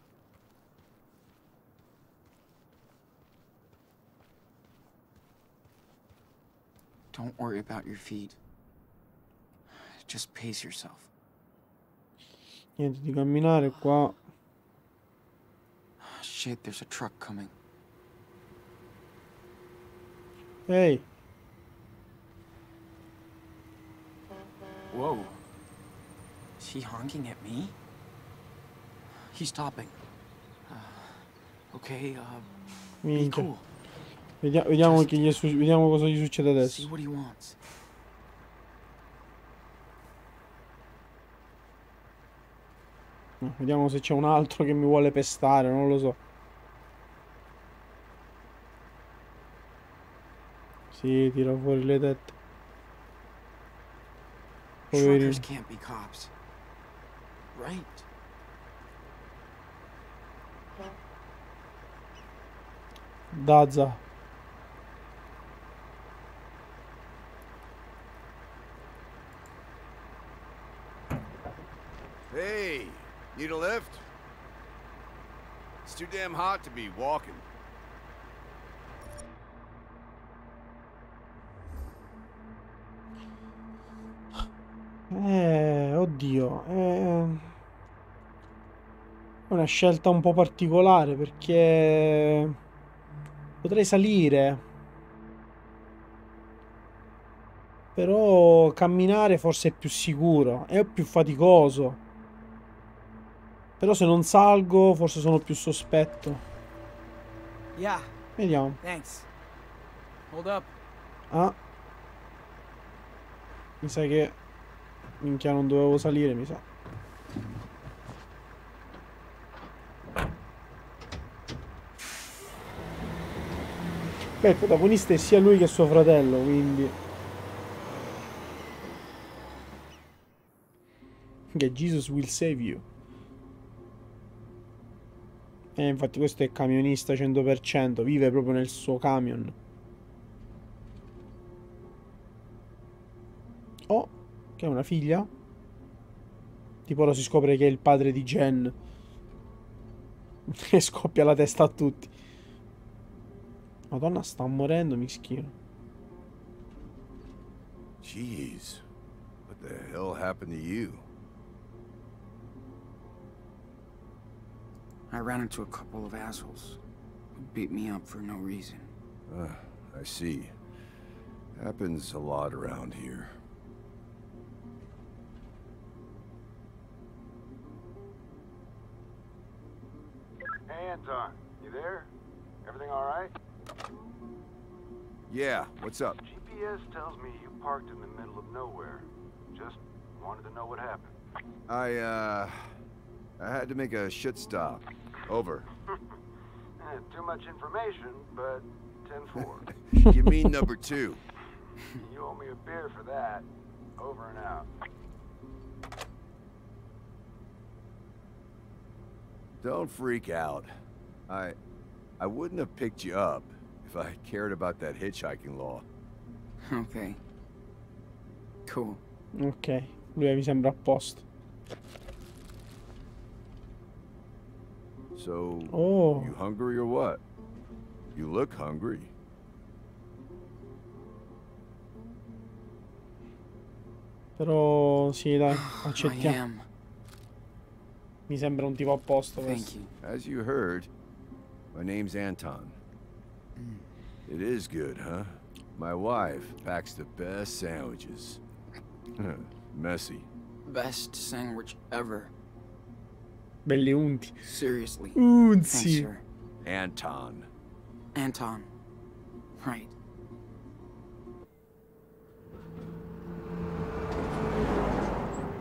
Don't worry about your feet. Just pace yourself. Niente di camminare qua. Ah, shit, there's a truck coming. Ehi. Hey. Wow. She honking at me? He's stopping. Uh, ok, uh, be cool. Vediamo, vediamo, gli vediamo cosa gli succede adesso. See what he wants. Vediamo se c'è un altro che mi vuole pestare, non lo so. Sì, tira fuori le tette. Poverino. right. Dada. Hey, need a lift? It's too damn hot to be walking. Eh, oddio. Eh... È una scelta un po' particolare perché potrei salire. Però camminare forse è più sicuro, è più faticoso. Però se non salgo forse sono più sospetto. Yeah. Vediamo. Hold up. Ah. Mi sa che minchia non dovevo salire, mi sa. Beh, il protagonista è sia lui che suo fratello, quindi... Che Jesus will save you. E eh, infatti questo è camionista 100%, vive proprio nel suo camion. Oh, che è una figlia? Tipo ora si scopre che è il padre di Jen. E scoppia la testa a tutti. Madonna, sta morendo, mischino. Jeez, what the hell happened to you? I ran into a couple of assholes who beat me up for no reason. Uh, I see. Happens a lot around here. Hey, Anton. You there? Everything all right? Yeah, what's up? GPS tells me you parked in the middle of nowhere. Just wanted to know what happened. I, uh... I had to make a shit stop. Over. Eh, too much information, but 10-4. you mean number two. you owe me a beer for that. Over and out. Don't freak out. I... I wouldn't have picked you up if I cared about that hitchhiking law. Okay. Cool. Ok, lui mi sembra a posto. So, oh. you hungry or what? You look hungry. Però sì, dai, accettiamo. Mi sembra un tipo a posto you. As you heard, my name's Anton. It is good, huh? My wife packs the best sandwiches. Messy. Best sandwich ever. Belli unti. Seriously. Unzi. Anton. Anton. Right.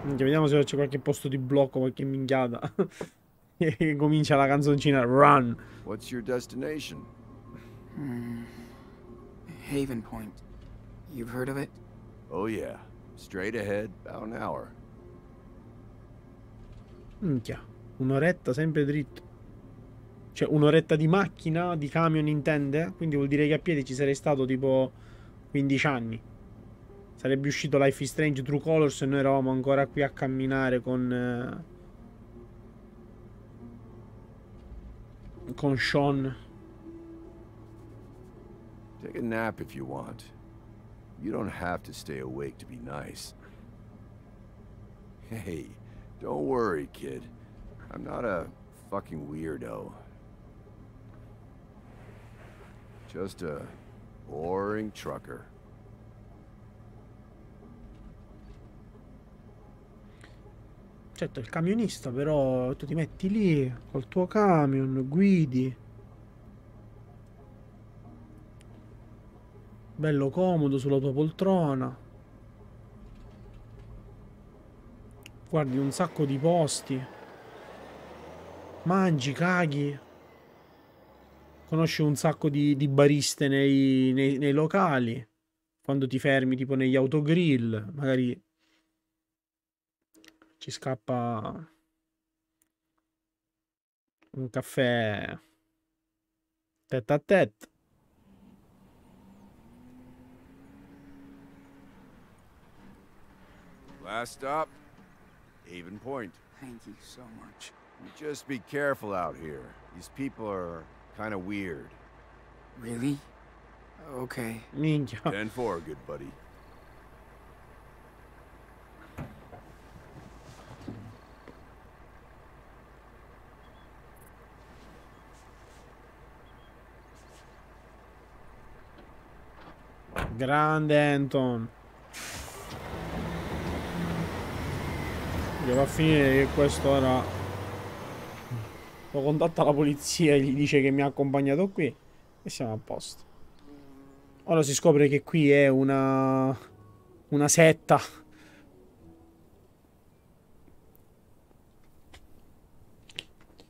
Minchia, vediamo se c'è qualche posto di blocco, qualche minchiata. e comincia la canzoncina Run. What's your destination? Hmm. Haven Point. You've heard of it? Oh yeah. Straight ahead, about an hour. Minchia, un'oretta sempre dritto. Cioè, un'oretta di macchina, di camion intende? Quindi vuol dire che a piedi ci sarei stato tipo 15 anni. Sarebbe uscito Life is Strange True Colors e noi eravamo ancora qui a camminare con... Eh, con Sean. Take a nap if you want. You don't have to stay awake to be nice. Hey, don't worry, kid. I'm not a fucking weirdo. Just a boring trucker. Certo, il camionista, però tu ti metti lì col tuo camion, guidi, Bello comodo sulla tua poltrona. Guardi un sacco di posti. Mangi, caghi. Conosci un sacco di, di bariste nei, nei, nei locali. Quando ti fermi tipo negli autogrill. Magari ci scappa un caffè tête a tête. Last stop, Haven Point. Thank you so much. Just be careful out here. These people are kind of weird. Really? Okay. Ninja. 10-4, good buddy. Grande Anton. Che va a finire che questo ora lo contatta la polizia e gli dice che mi ha accompagnato qui e siamo a posto. Ora si scopre che qui è una, una setta.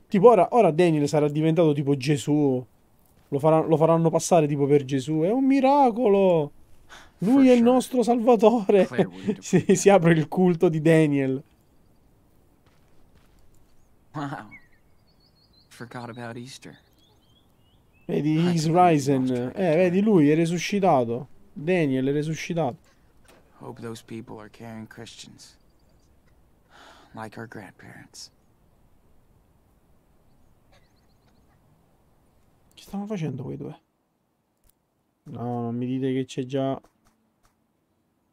Tipo ora, ora Daniel sarà diventato tipo Gesù. Lo, farà, lo faranno passare tipo per Gesù. È un miracolo. Lui è il nostro salvatore. si, si apre il culto di Daniel. Wow. Forgot about Easter. Vedi X ah, risen. Eh, vedi lui è resuscitato. Daniel è risuscitato. Hope those people are caring Christians. Like our grandparents. Che stanno facendo quei due? No, non mi dite che c'è già...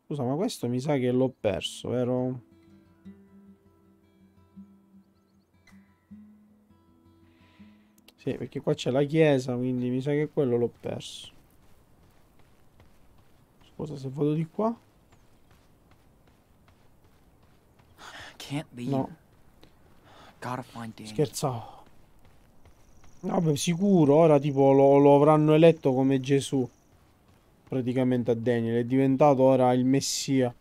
Scusa, ma questo mi sa che l'ho perso, vero? Sì, perché qua c'è la chiesa, quindi mi sa che quello l'ho perso. Scusa, se vado di qua... No. Scherzavo. No, beh, sicuro, ora tipo lo, lo avranno eletto come Gesù. Praticamente a Daniel, è diventato ora il messia.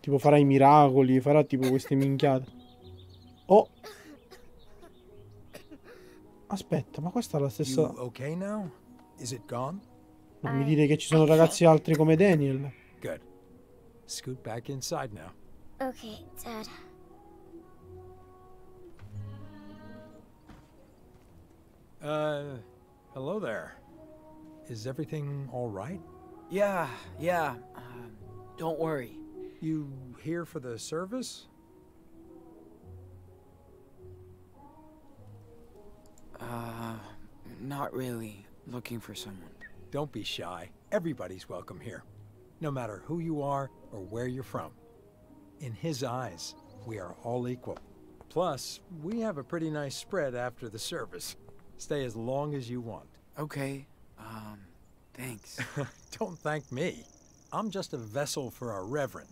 Tipo farà i miracoli, farà tipo queste minchiate. Oh! Aspetta, ma questa è la stessa... Okay non mi dire eh. che ci sono ragazzi altri come Daniel. Good. Scoot back inside now. Okay, Dad. Uh, hello there. Is everything all right? Yeah, yeah. Uh, don't worry. You here for the service? Uh, not really. Looking for someone. Don't be shy. Everybody's welcome here, no matter who you are or where you're from. In his eyes, we are all equal. Plus, we have a pretty nice spread after the service. Stay as long as you want. Okay, um, thanks. Don't thank me. I'm just a vessel for our reverend.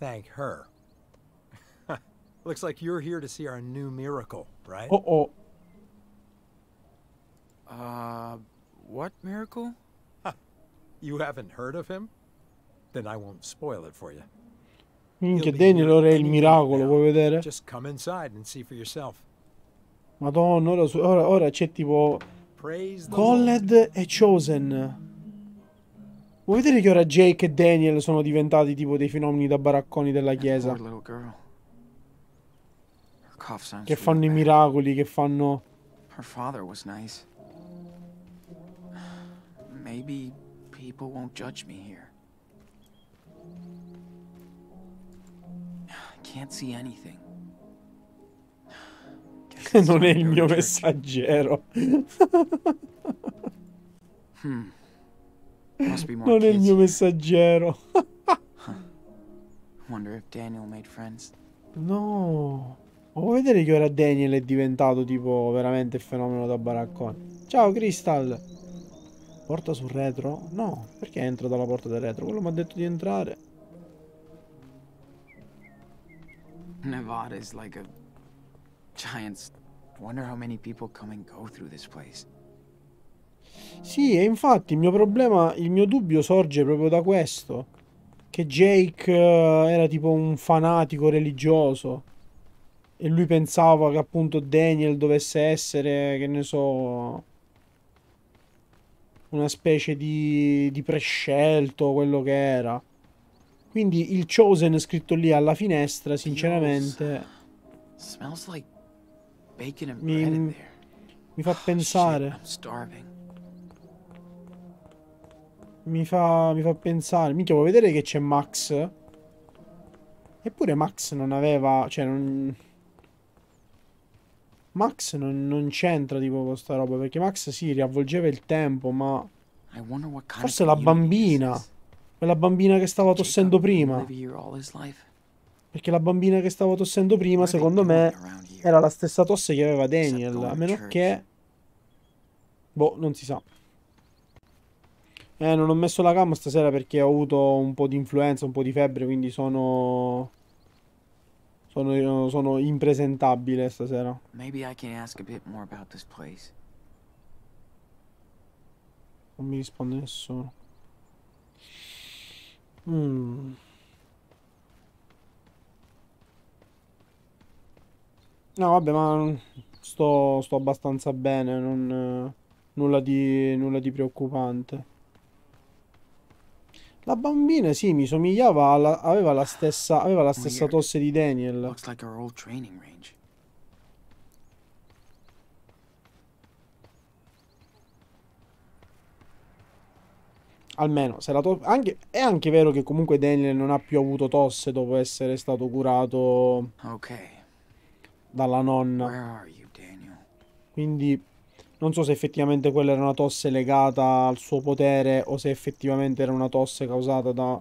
Thank her. Looks like you're here to see our new miracle, right? Uh-oh. Uh, what miracle? Huh. You haven't heard of him? Then I won't spoil it for you. Minchia, Danny, allora è il miracolo, vuoi vedere? Just come inside and see for yourself. Madonna, ora, ora, ora c'è tipo Colled e Chosen. Vuoi vedere che ora Jake e Daniel sono diventati tipo dei fenomeni da baracconi della chiesa? Che fanno i miracoli, che fanno... Her father was nice. Maybe people won't judge me here. I can't see anything. Hmm. non è il mio messaggero. Non è il mio messaggero. Wonder if Daniel made friends. No. Ma vuoi vedere che ora Daniel è diventato tipo veramente il fenomeno da baraccone? Ciao Crystal. Porta sul retro? No, perché entra dalla porta del retro? Quello mi ha detto di entrare. Nevada is like a giant. Wonder how many people come and go through this place. Sì, e infatti il mio problema, il mio dubbio sorge proprio da questo. Che Jake eh, era tipo un fanatico religioso. E lui pensava che appunto Daniel dovesse essere, che ne so, una specie di, di prescelto, quello che era. Quindi il Chosen scritto lì alla finestra, sinceramente, mi, mi fa oh, pensare. Mi fa, mi fa pensare. Minchia, vuoi vedere che c'è Max? Eppure Max non aveva... Cioè, non... Max non, non c'entra tipo con sta roba perché Max si sì, riavvolgeva il tempo ma forse la bambina quella bambina che stava tossendo prima perché la bambina che stava tossendo prima secondo me era la stessa tosse che aveva Daniel a meno che boh non si sa eh non ho messo la cam stasera perché ho avuto un po' di influenza un po' di febbre quindi sono sono, eh, sono impresentabile stasera. Maybe I can ask a bit more about this place. Non mi risponde nessuno. Mm. No, vabbè, ma sto, sto abbastanza bene, non, eh, nulla, di, nulla di preoccupante. La bambina, sì, mi somigliava alla, aveva la stessa, aveva la oh, stessa tosse di Daniel. Looks like our old training range. Almeno, se la tosse... Anche, è anche vero che comunque Daniel non ha più avuto tosse dopo essere stato curato... Ok. Dalla nonna. Quindi non so se effettivamente quella era una tosse legata al suo potere o se effettivamente era una tosse causata da,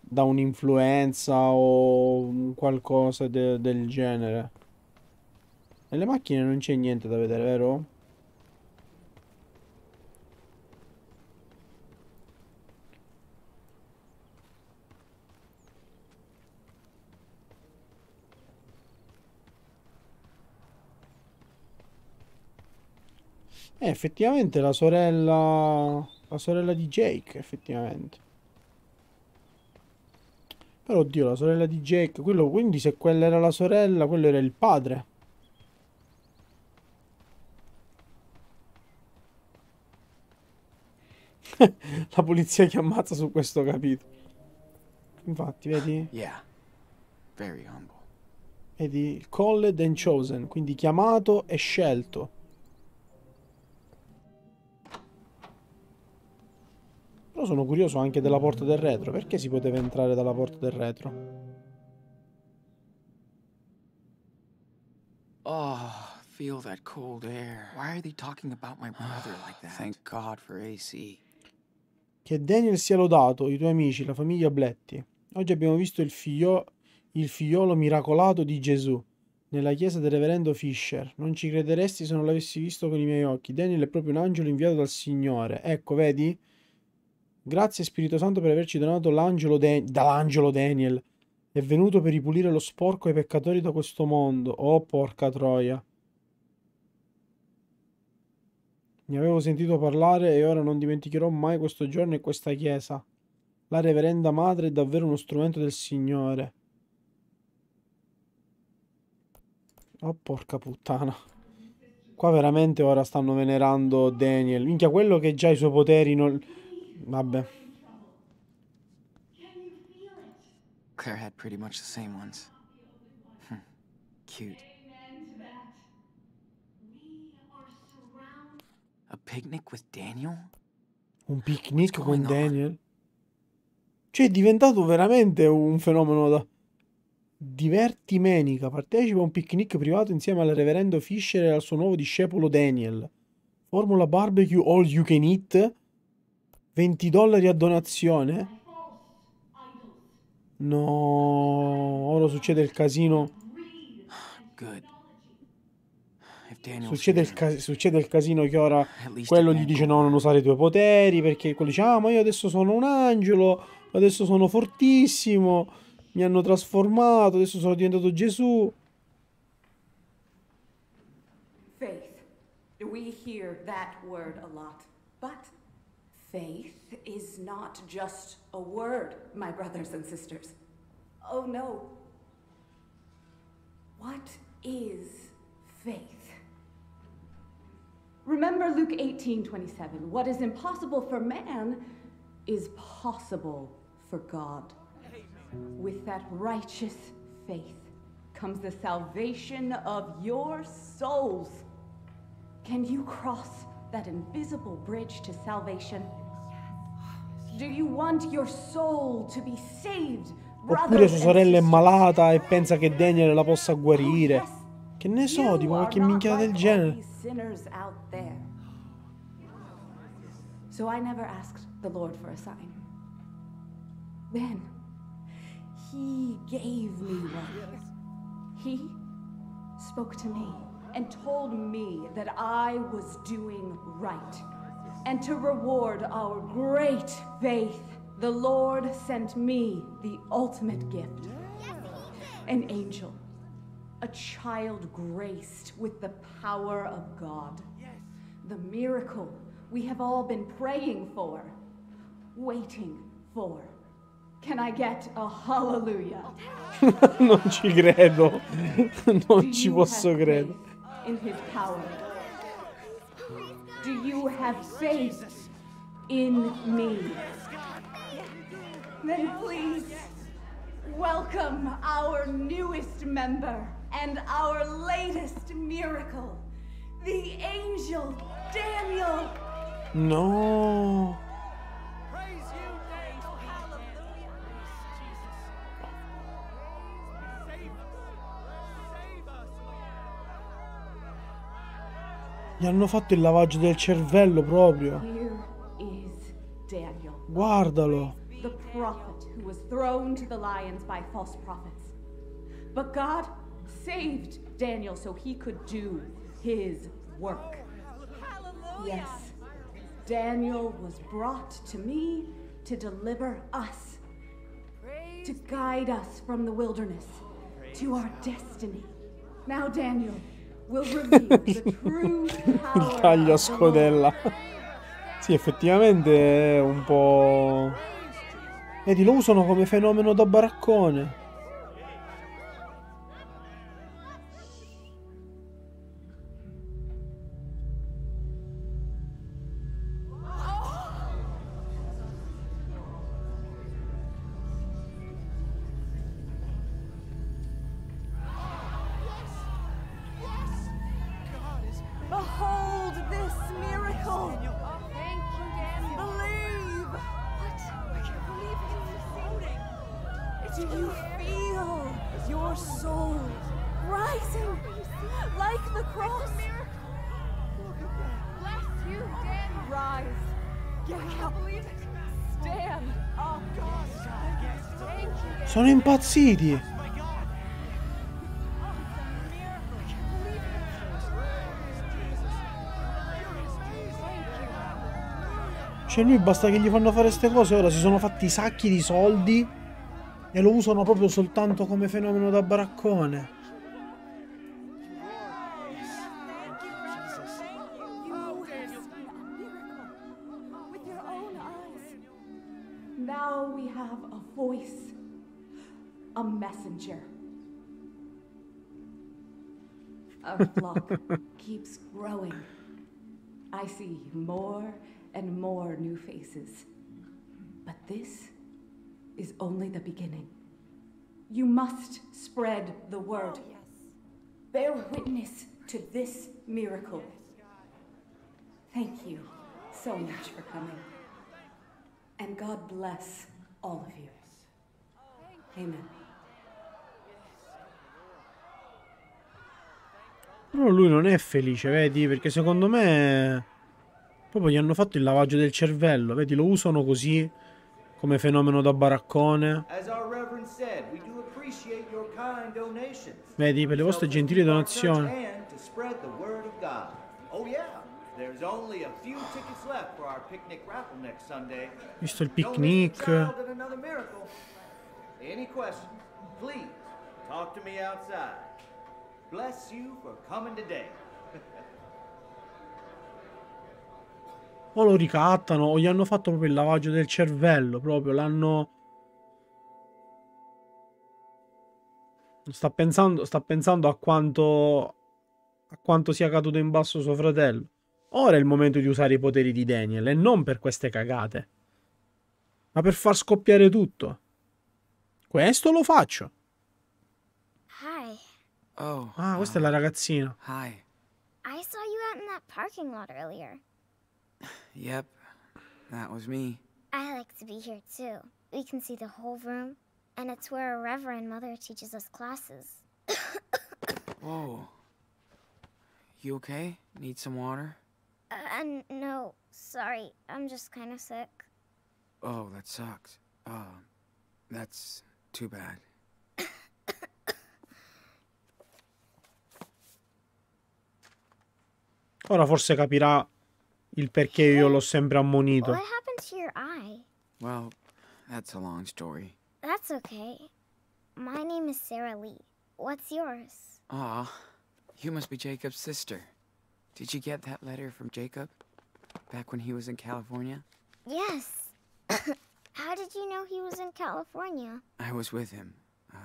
da un'influenza o qualcosa de del genere. Nelle macchine non c'è niente da vedere, vero? Eh, effettivamente la sorella... La sorella di Jake, effettivamente. Però oddio, la sorella di Jake... Quello, quindi se quella era la sorella, quello era il padre. la polizia che ammazza su questo capito. Infatti, vedi? Yeah. Vedi, called and chosen, quindi chiamato e scelto. Però sono curioso anche della porta del retro. Perché si poteva entrare dalla porta del retro? Oh, feel that cold air. Why are they talking about my ah, brother like that? Thank God for AC. Che Daniel sia lodato, i tuoi amici, la famiglia Bletti. Oggi abbiamo visto il, figlio, il figliolo miracolato di Gesù nella chiesa del reverendo Fisher. Non ci crederesti se non l'avessi visto con i miei occhi. Daniel è proprio un angelo inviato dal Signore. Ecco, vedi? Grazie Spirito Santo per averci donato l'angelo De- dall'angelo Daniel. È venuto per ripulire lo sporco ai peccatori da questo mondo. Oh, porca troia. Ne avevo sentito parlare e ora non dimenticherò mai questo giorno e questa chiesa. La reverenda madre è davvero uno strumento del Signore. Oh porca puttana. Qua veramente ora stanno venerando Daniel. Minchia, quello che già i suoi poteri non Vabbè. Claire had pretty much the same ones. Hmm. Cute. A picnic with Daniel? Un picnic con Daniel? Cioè è diventato veramente un fenomeno da divertimenica. Partecipa a un picnic privato insieme al reverendo Fisher e al suo nuovo discepolo Daniel. Formula barbecue all you can eat 20 dollari a donazione? No, ora succede il casino. Succede il, ca succede il, casino che ora quello gli dice no, non usare i tuoi poteri, perché quello dice ah ma io adesso sono un angelo, adesso sono fortissimo, mi hanno trasformato, adesso sono diventato Gesù. Faith, we hear that word a lot. Faith is not just a word, my brothers and sisters. Oh no. What is faith? Remember Luke 18 27. What is impossible for man is possible for God. With that righteous faith comes the salvation of your souls. Can you cross that invisible bridge to salvation. Do you want your soul to be saved, Oppure sua sorella è malata e pensa che Daniel la possa guarire. Oh, che ne so, di qualche minchia del genere. So I never asked the Lord for a sign. Then he gave me one. He spoke to me and told me that I was doing right. And to reward our great faith, the Lord sent me the ultimate gift an angel, a child graced with the power of God, the miracle we have all been praying for, waiting for. Can I get a hallelujah? non ci credo, non ci posso credere in his power. Do you have faith in me? Then please, welcome our newest member and our latest miracle, the angel Daniel. No. Gli hanno fatto il lavaggio del cervello proprio. Guardalo. The prophet who was thrown to the lions by false prophets. But God saved Daniel so he could do his work. Yes, Daniel was brought to me to deliver us, to guide us from the wilderness to our destiny. Now, Daniel. Il taglio a scodella. Sì, effettivamente è un po'... Vedi, lo usano come fenomeno da baraccone. sussidi. Cioè lui basta che gli fanno fare queste cose, ora si sono fatti sacchi di soldi e lo usano proprio soltanto come fenomeno da baraccone. voice. a messenger. Our flock keeps growing. I see more and more new faces. But this is only the beginning. You must spread the word. Oh, yes. Bear witness to this miracle. Thank you so much for coming. And God bless all of you. Amen. Però lui non è felice, vedi? Perché secondo me... Proprio gli hanno fatto il lavaggio del cervello, vedi? Lo usano così, come fenomeno da baraccone. Vedi, per le vostre gentili donazioni. Oh, Visto il picnic. Any questions, please talk to me outside. Bless you for coming today. o lo ricattano o gli hanno fatto proprio il lavaggio del cervello, proprio l'hanno... Sta pensando, sta pensando a quanto a quanto sia caduto in basso suo fratello. Ora è il momento di usare i poteri di Daniel e non per queste cagate, ma per far scoppiare tutto. Questo lo faccio. Oh. Ah, questa um, è la ragazzina. Hi. I saw you out in that parking lot earlier. Yep. That was me. I like to be here too. We can see the whole room, and it's where our Reverend Mother teaches us classes. Whoa. You okay? Need some water? Uh, no, sorry. I'm just kind of sick. Oh, that sucks. Uh, that's too bad. Ora forse capirà il perché io l'ho sempre ammonito. What happened to your eye? Well, that's a long story. That's okay. My name is Sarah Lee. What's yours? Ah, you must be Jacob's sister. Did you get that letter from Jacob? Back when he was in California? Yes. How did you know he was in California? I was with him. Uh,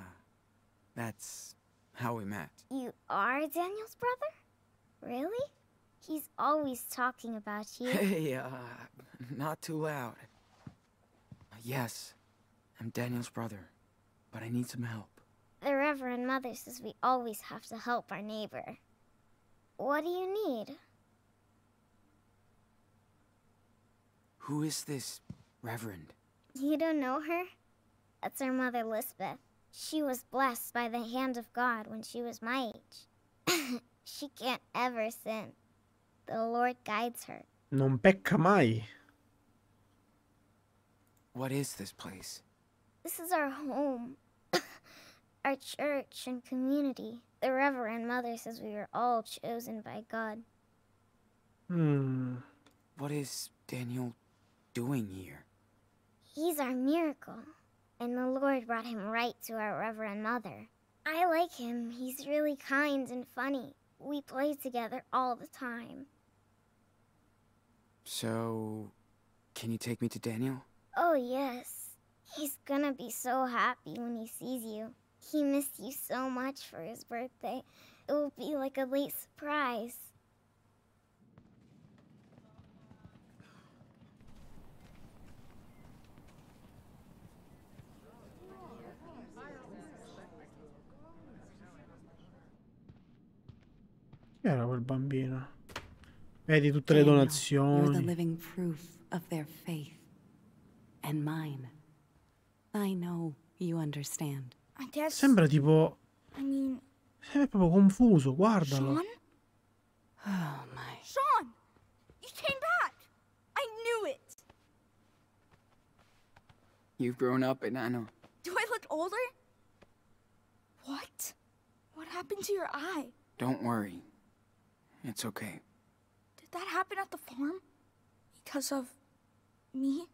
that's how we met. You are Daniel's brother? Really? He's always talking about you. Hey, uh, not too loud. Uh, yes, I'm Daniel's brother, but I need some help. The Reverend Mother says we always have to help our neighbor. What do you need? Who is this Reverend? You don't know her? That's our mother, Lisbeth. She was blessed by the hand of God when she was my age. she can't ever sin. The Lord guides her. Non pecca mai. What is this place? This is our home. our church and community. The Reverend Mother says we were all chosen by God. Hmm. What is Daniel doing here? He's our miracle. And the Lord brought him right to our Reverend Mother. I like him. He's really kind and funny we played together all the time. So, can you take me to Daniel? Oh, yes. He's gonna be so happy when he sees you. He missed you so much for his birthday. It will be like a late surprise. Chi era quel bambino? Vedi tutte le donazioni. You're the living proof of their faith. And mine. I know you understand. I guess... Sembra tipo... I mean... Sembra proprio confuso, guardalo. Sean? Oh my... Sean! You came back! I knew it! You've grown up and I know. Do I look older? What? What happened to your eye? Don't worry. It's okay. Did that happen at the farm? Because of... me?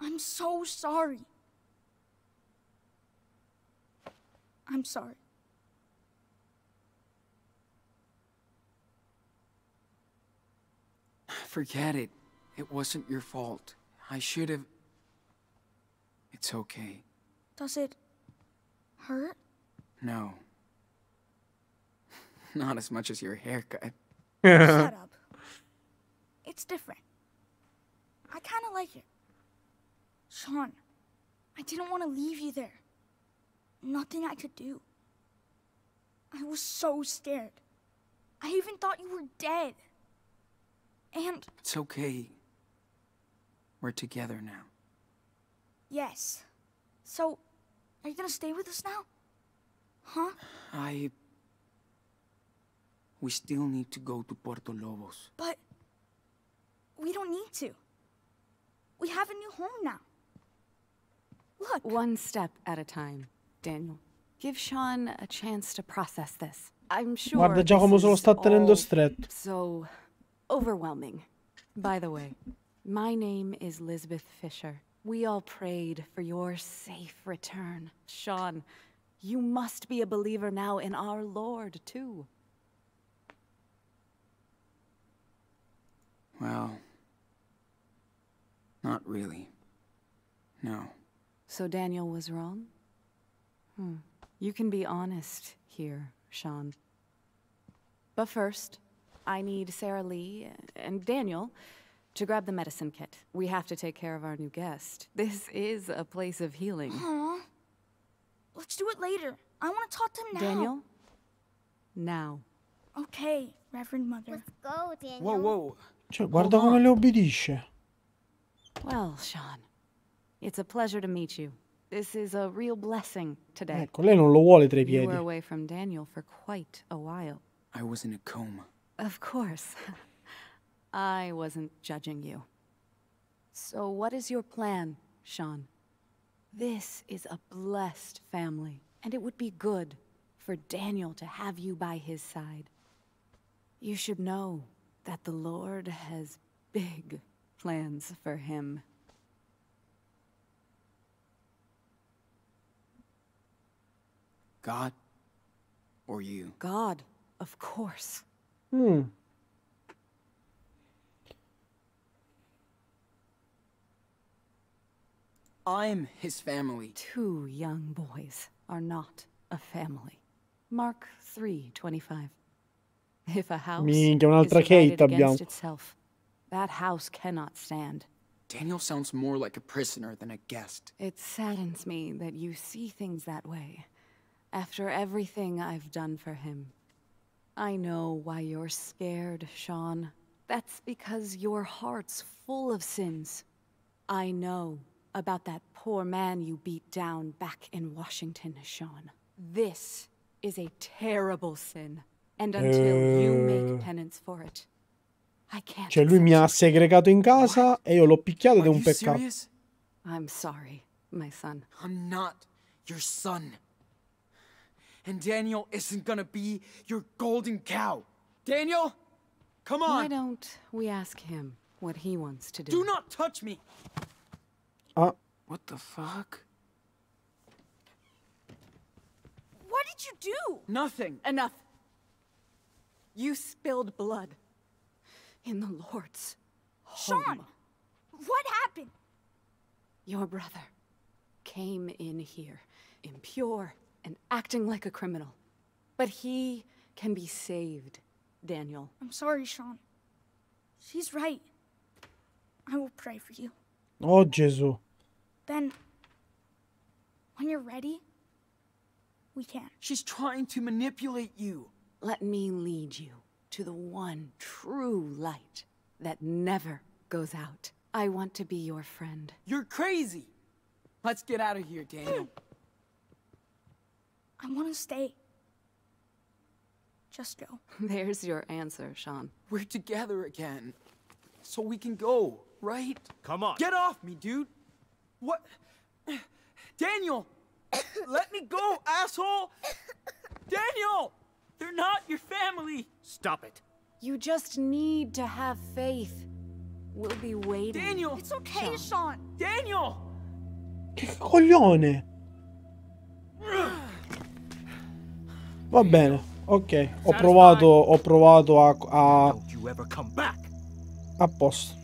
I'm so sorry. I'm sorry. Forget it. It wasn't your fault. I should have... It's okay. Does it... hurt? No. Not as much as your haircut. Shut up. It's different. I kind of like it. Sean, I didn't want to leave you there. Nothing I could do. I was so scared. I even thought you were dead. And... It's okay. We're together now. Yes. So, are you gonna stay with us now? Huh? I we still need to go to Puerto Lobos. But we don't need to. We have a new home now. Look. One step at a time, Daniel. Give Sean a chance to process this. I'm sure Guarda già come lo sta tenendo stretto. So overwhelming. By the way, my name is Elizabeth Fisher. We all prayed for your safe return. Sean, you must be a believer now in our Lord, too. Well... Not really. No. So Daniel was wrong? Hmm. You can be honest here, Sean. But first, I need Sarah Lee and Daniel to grab the medicine kit. We have to take care of our new guest. This is a place of healing. Aww. Let's do it later. I want to talk to him now. Daniel? Now. Okay, Reverend Mother. Let's go, Daniel. Whoa, whoa. Cioè, guarda oh, come le obbedisce. Well, Sean, it's a pleasure to meet you. This is a real blessing today. Ecco, lei non lo vuole tra i piedi. You were away from Daniel for quite a while. I was in a coma. Of course. I wasn't judging you. So what is your plan, Sean? This is a blessed family, and it would be good for Daniel to have you by his side. You should know that the Lord has big plans for him. God or you? God, of course. Hmm. I'm his family. Two young boys are not a family. Mark 325. Minchia, un'altra Kate abbiamo. That house cannot stand. Daniel sounds more like a prisoner than a guest. It saddens me that you see things that way. After everything I've done for him. I know why you're scared, Sean. That's because your heart's full of sins. I know about that poor man you beat down back in Washington, Sean. This is a terrible sin and until you make uh, penance for it. I can't. Cioè lui mi ha segregato in casa What? e io l'ho picchiato ed è un peccato. Serious? I'm sorry, my son. I'm not your son. And Daniel isn't gonna be your golden cow. Daniel, come on. Why don't we ask him what he wants to do? Do not touch me. Ah. What the fuck? What did you do? Nothing. Enough. You spilled blood. In the Lord's home. Sean! What happened? Your brother came in here, impure and acting like a criminal. But he can be saved, Daniel. I'm sorry, Sean. She's right. I will pray for you. Oh, Jesus. Ben, when you're ready, we can. She's trying to manipulate you. Let me lead you to the one true light that never goes out. I want to be your friend. You're crazy! Let's get out of here, Daniel. I want to stay. Just go. There's your answer, Sean. We're together again. So we can go, right? Come on. Get off me, dude! What? Daniel! Let me go, asshole! Daniel! They're not your family! Stop it. You just need to have faith. We'll be waiting. Daniel! It's okay, Sean. Sean. Daniel! Che coglione! Va bene, ok. Ho provato, ho provato a... a... a posto.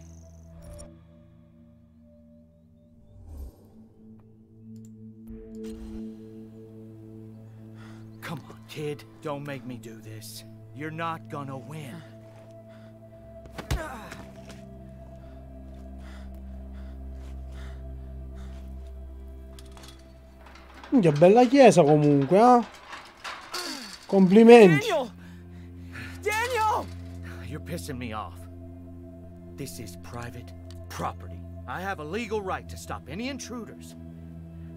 Kid, don't make me do this. You're not gonna win. Minchia, bella chiesa comunque, eh? Complimenti. Daniel! Daniel! You're pissing me off. This is private property. I have a legal right to stop any intruders.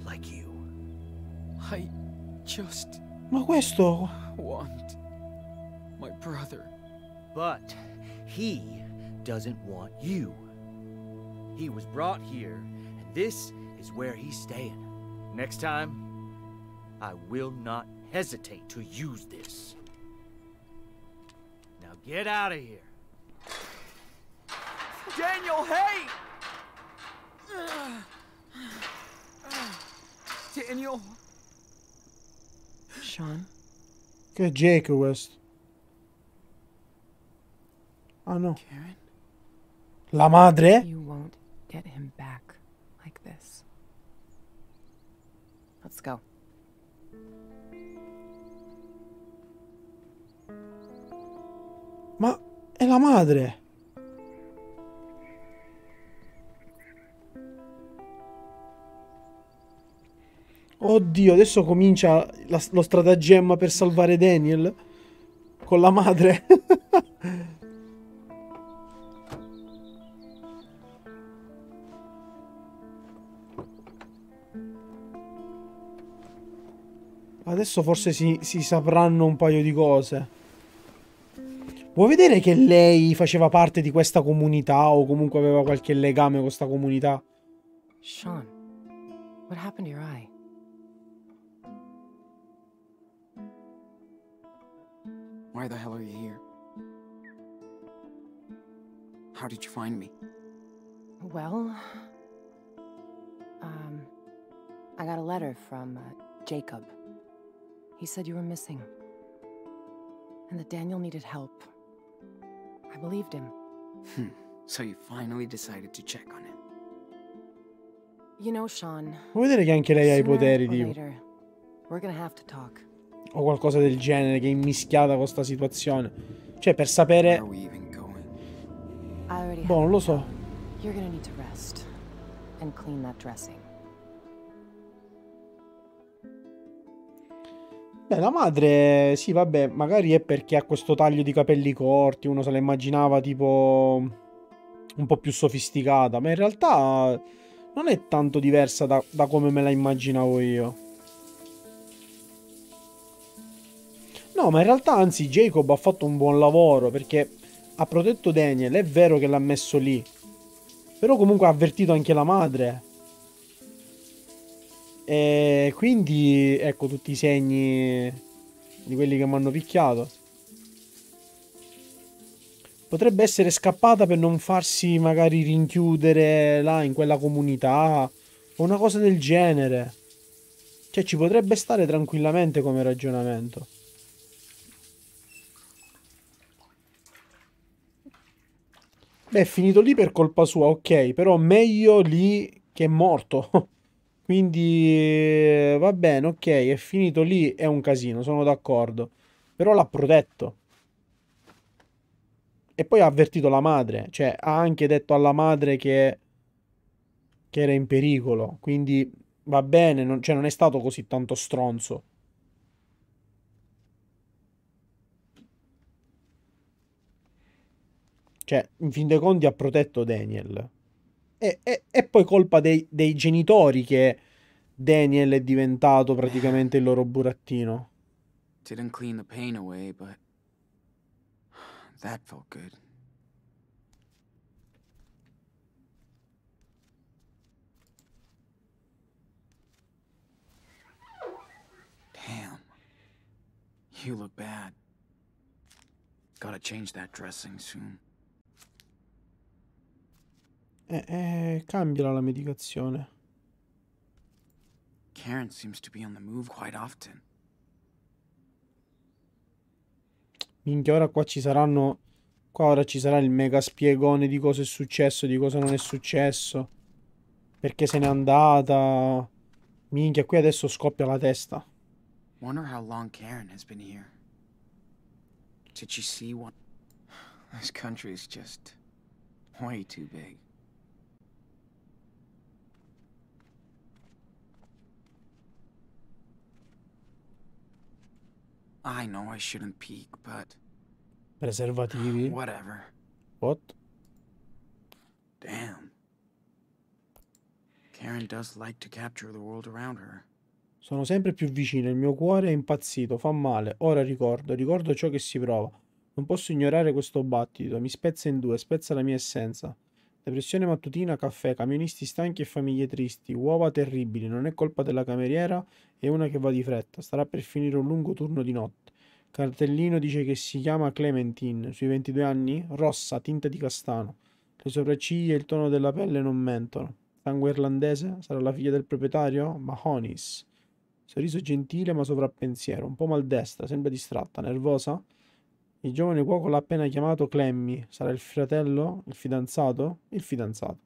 Like you. I just... Ma questo... Want my brother. But he doesn't want you. He was brought here, and this is where he's staying. Next time, I will not hesitate to use this. Now get out of here. Daniel, hey! Daniel... Sean? Che Jake questo? Ah no. Karen? La madre? You won't get him back like this. Let's go. Ma è la madre. Oddio, adesso comincia la, lo stratagemma per salvare Daniel con la madre. Adesso forse si, si, sapranno un paio di cose. Vuoi vedere che lei faceva parte di questa comunità o comunque aveva qualche legame con questa comunità? Sean, what happened to your eye? Why the hell are you here? How did you find me? Well... Um... I got a letter from, uh, Jacob. He said you were missing. And that Daniel needed help. I believed him. Hmm. So you finally decided to check on him. You know, Sean... Vuoi vedere che anche lei ha i poteri, Dio. Later, we're gonna have to talk. o qualcosa del genere che è mischiata con questa situazione. Cioè, per sapere... Boh, non lo so. Beh, la madre, sì, vabbè, magari è perché ha questo taglio di capelli corti, uno se la immaginava tipo un po' più sofisticata, ma in realtà non è tanto diversa da, da come me la immaginavo io. No, ma in realtà anzi Jacob ha fatto un buon lavoro perché ha protetto Daniel, è vero che l'ha messo lì, però comunque ha avvertito anche la madre. E quindi ecco tutti i segni di quelli che mi hanno picchiato. Potrebbe essere scappata per non farsi magari rinchiudere là in quella comunità o una cosa del genere. Cioè ci potrebbe stare tranquillamente come ragionamento. Beh, è finito lì per colpa sua, ok, però meglio lì che è morto. Quindi eh, va bene, ok, è finito lì, è un casino, sono d'accordo. Però l'ha protetto. E poi ha avvertito la madre, cioè ha anche detto alla madre che, che era in pericolo. Quindi va bene, non, cioè non è stato così tanto stronzo. Cioè, in fin dei conti ha protetto Daniel. E, e, e poi colpa dei, dei genitori che Daniel è diventato praticamente il loro burattino. Didn't clean the pain away, but that felt good. Damn. You look bad. Gotta change that dressing soon. Eh, eh, cambiala la medicazione. Karen sembra to be on the move quite often. Minchia, ora qua ci saranno... Qua ora ci sarà il mega spiegone di cosa è successo, di cosa non è successo. Perché se n'è andata... Minchia, qui adesso scoppia la testa. Wonder how long Karen has been here. Did she see what... This country's just... way too big. I know I shouldn't peek, but preservativi. Whatever. What? Damn. Karen does like to capture the world around her. Sono sempre più vicino, il mio cuore è impazzito, fa male. Ora ricordo, ricordo ciò che si prova. Non posso ignorare questo battito, mi spezza in due, spezza la mia essenza. Depressione mattutina, caffè, camionisti stanchi e famiglie tristi, uova terribili, non è colpa della cameriera è una che va di fretta, starà per finire un lungo turno di notte. Cartellino dice che si chiama Clementine, sui 22 anni, rossa, tinta di castano. Le sopracciglia e il tono della pelle non mentono. Sangue irlandese? Sarà la figlia del proprietario? Mahonis. Sorriso gentile ma sovrappensiero, un po' maldestra, sembra distratta, nervosa? Il giovane cuoco l'ha appena chiamato Clemmy. Sarà il fratello? Il fidanzato? Il fidanzato.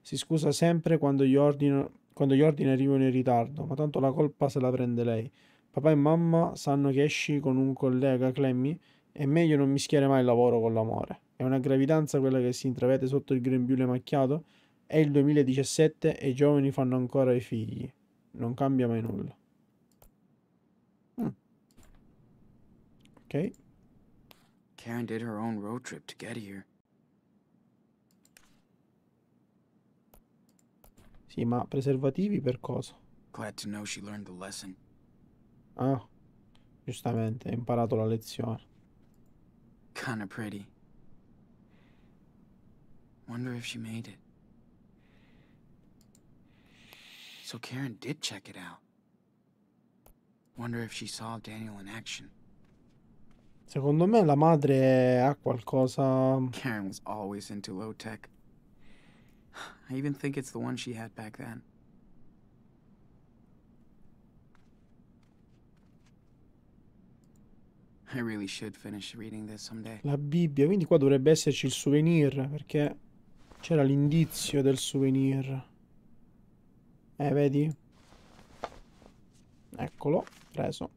Si scusa sempre quando gli, ordino, quando gli ordini arrivano in ritardo, ma tanto la colpa se la prende lei. Papà e mamma sanno che esci con un collega, Clemmy, è meglio non mischiare mai il lavoro con l'amore. È una gravidanza quella che si intravede sotto il grembiule macchiato? È il 2017 e i giovani fanno ancora i figli. Non cambia mai nulla. Mm. Ok. Karen did her own road trip to get here. Sì, ma preservativi per cosa? Glad to know she learned the lesson. Ah, giustamente, ha imparato la lezione. Kinda pretty. Wonder if she made it. So Karen did check it out. Wonder if she saw Daniel in action. Secondo me la madre ha qualcosa. Karen was always into low tech. I even think it's the one she had back then. I really should finish reading this someday. La Bibbia, quindi qua dovrebbe esserci il souvenir, perché c'era l'indizio del souvenir. Eh, vedi? Eccolo, preso.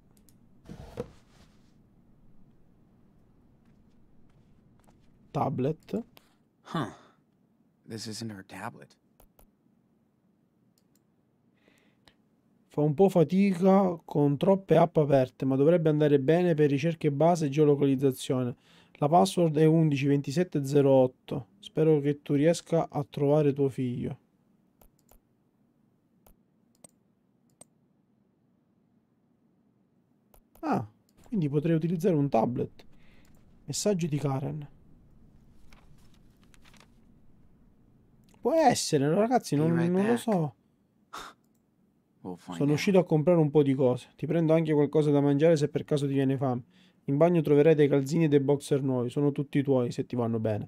tablet. Huh. This isn't our tablet. Fa un po' fatica con troppe app aperte, ma dovrebbe andare bene per ricerche base e geolocalizzazione. La password è 112708. Spero che tu riesca a trovare tuo figlio. Ah, quindi potrei utilizzare un tablet. Messaggio di Karen. Può essere, ragazzi, non, non lo so. Oh, sono uscito a comprare un po' di cose. Ti prendo anche qualcosa da mangiare se per caso ti viene fame. In bagno troverai dei calzini e dei boxer nuovi. Sono tutti tuoi se ti vanno bene.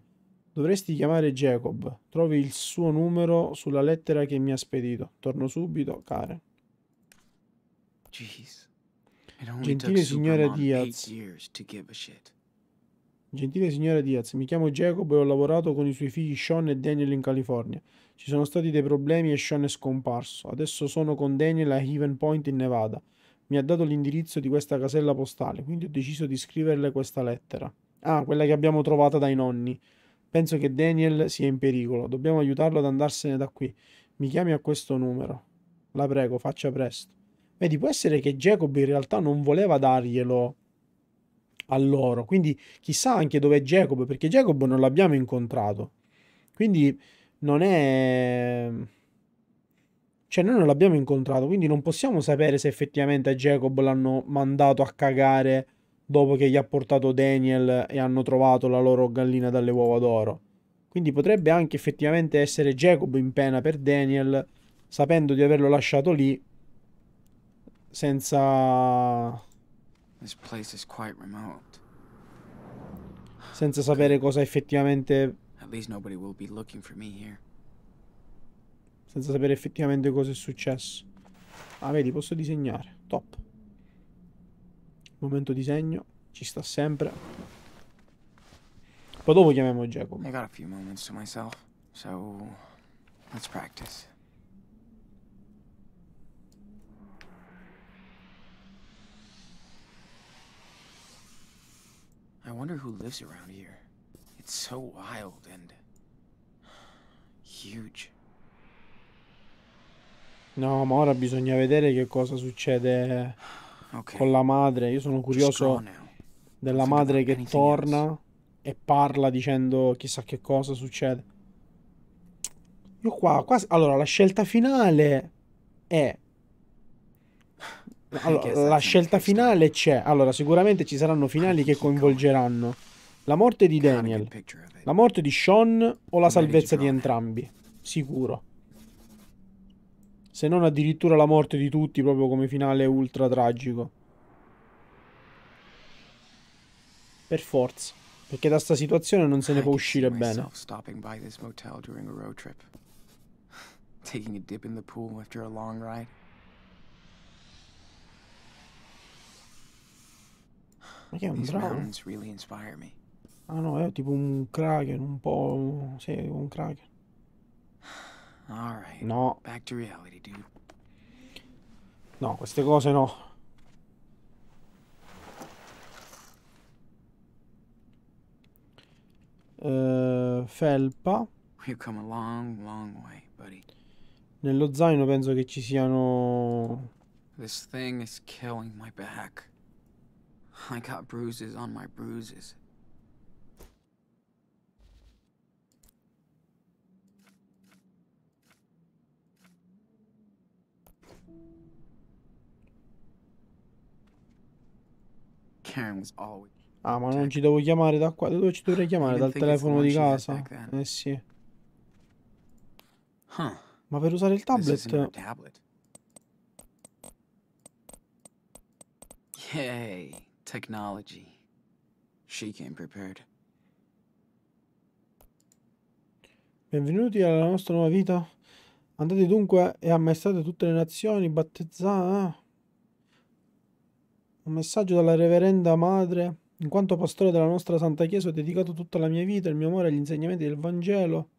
Dovresti chiamare Jacob. Trovi il suo numero sulla lettera che mi ha spedito. Torno subito, care. Jeez. Gentile signora Diaz. Gentile signora Diaz, mi chiamo Jacob e ho lavorato con i suoi figli Sean e Daniel in California. Ci sono stati dei problemi e Sean è scomparso. Adesso sono con Daniel a Haven Point in Nevada. Mi ha dato l'indirizzo di questa casella postale, quindi ho deciso di scriverle questa lettera. Ah, quella che abbiamo trovata dai nonni. Penso che Daniel sia in pericolo. Dobbiamo aiutarlo ad andarsene da qui. Mi chiami a questo numero. La prego, faccia presto. Vedi, può essere che Jacob in realtà non voleva darglielo a loro. Quindi chissà anche dov'è Jacob, perché Jacob non l'abbiamo incontrato. Quindi non è... Cioè noi non l'abbiamo incontrato, quindi non possiamo sapere se effettivamente a Jacob l'hanno mandato a cagare dopo che gli ha portato Daniel e hanno trovato la loro gallina dalle uova d'oro. Quindi potrebbe anche effettivamente essere Jacob in pena per Daniel, sapendo di averlo lasciato lì senza senza sapere cosa effettivamente... Senza sapere effettivamente cosa è successo. Ah, vedi, posso disegnare. Top. Momento disegno. Ci sta sempre. Poi dopo chiamiamo Jacob. Ho avuto a few per me, quindi... so let's practice. I wonder who lives around here. It's so wild and huge. No, ma ora bisogna vedere che cosa succede okay. con la madre. Io sono curioso della madre che torna else. e parla dicendo chissà che cosa succede. Io qua, qua allora la scelta finale è allora, la scelta finale c'è. Allora, sicuramente ci saranno finali che coinvolgeranno la morte di Daniel, la morte di Sean o la salvezza di entrambi. Sicuro. Se non addirittura la morte di tutti, proprio come finale ultra tragico. Per forza. Perché da sta situazione non se ne può uscire bene. Stopping by this Taking a dip in the pool after a long ride. Ma che è un drago? Really ah no, è tipo un kraken, un po'... Sì, un kraken. Right. No. Reality, no, queste cose no. Uh, felpa. Long, long way, Nello zaino penso che ci siano... This thing is killing my back. I got bruises on my bruises. Karen was always Ah, ma non ci devo chiamare da qua. dove ci dovrei chiamare? Dal telefono di casa. Eh sì. Ma per usare il tablet? tablet. Yay. Technology. She came prepared. Benvenuti alla nostra nuova vita. Andate dunque e ammaestate tutte le nazioni, battezzate. Eh? Un messaggio dalla Reverenda Madre. In quanto pastore della nostra Santa Chiesa ho dedicato tutta la mia vita, il mio amore agli insegnamenti del Vangelo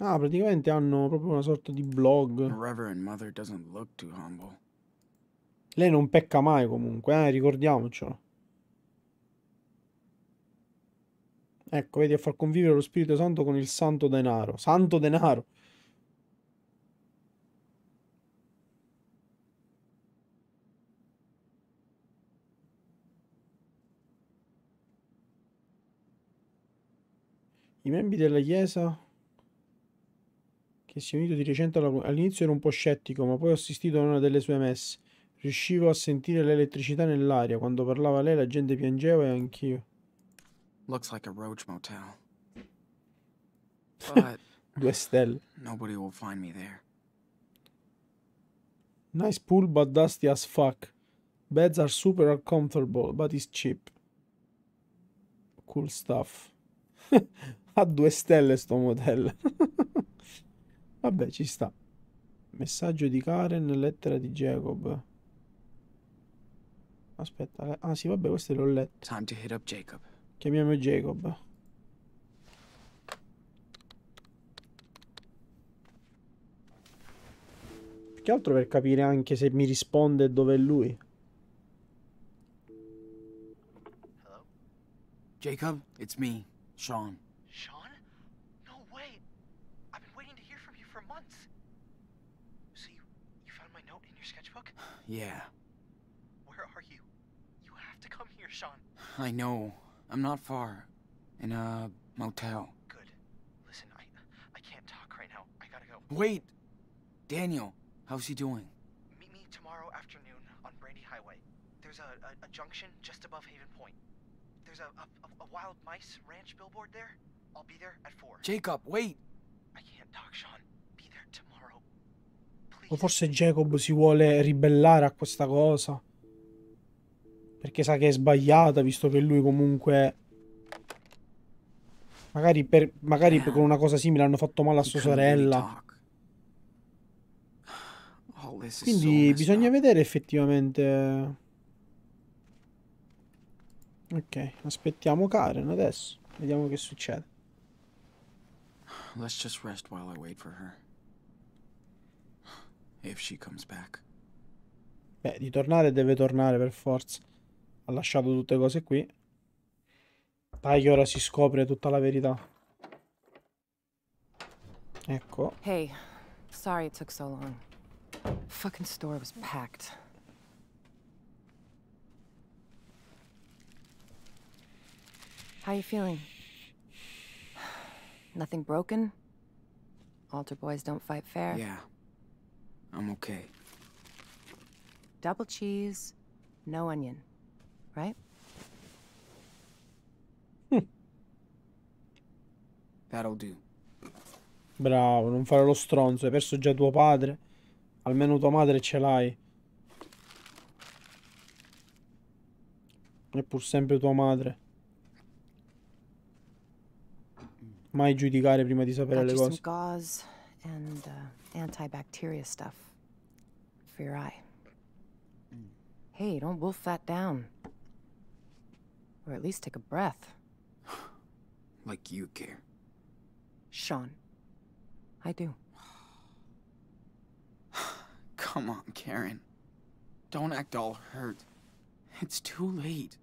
Ah, praticamente hanno proprio una sorta di blog. look too Lei non pecca mai comunque, eh, ricordiamocelo. Ecco, vedi a far convivere lo Spirito Santo con il Santo Denaro. Santo Denaro! I membri della Chiesa che si è unito di recente all'inizio ero un po' scettico, ma poi ho assistito a una delle sue messe. Riuscivo a sentire l'elettricità nell'aria. Quando parlava lei la gente piangeva e anch'io. Looks like a roach motel. But due stelle. Nobody will find me there. Nice pool but dusty as fuck. Beds are super uncomfortable but it's cheap. Cool stuff. ha due stelle sto motel. Vabbè, ci sta. Messaggio di Karen, lettera di Jacob. Aspetta, ah sì, vabbè, queste le ho lette. Time to hit up Jacob. Chiamiamo Jacob. Più che altro per capire anche se mi risponde dove è lui. Hello? Jacob, it's me, Sean. Yeah. Where are you? You have to come here, Sean. I know. I'm not far. In a motel. Good. Listen, I I can't talk right now. I gotta go. Wait! Daniel, how's he doing? Meet me tomorrow afternoon on Brady Highway. There's a, a, a junction just above Haven Point. There's a, a, a wild mice ranch billboard there. I'll be there at 4. Jacob, wait! I can't talk, Sean. Be there tomorrow O forse Jacob si vuole ribellare a questa cosa. Perché sa che è sbagliata, visto che lui comunque... Magari, per, magari con una cosa simile hanno fatto male a sua sorella. Quindi bisogna vedere effettivamente... Ok, aspettiamo Karen adesso. Vediamo che succede. Let's just rest while I wait for her. If she comes back. Beh, di tornare deve tornare per forza. Ha lasciato tutte cose qui. Dai che ora si scopre tutta la verità. Ecco. Hey, sorry it took so long. Fucking store was packed. How you feeling? Nothing broken? Altar boys don't fight fair? Yeah. I'm okay. Double cheese, no onion, right? That'll do. Bravo, non fare lo stronzo. Hai perso già tuo padre. Almeno tua madre ce l'hai. È pur sempre tua madre. Mai giudicare prima di sapere le cose. Gauze and, uh... antibacteria stuff for your eye. Mm. Hey, don't wolf that down. Or at least take a breath. like you care. Sean, I do. Come on, Karen. Don't act all hurt. It's too late.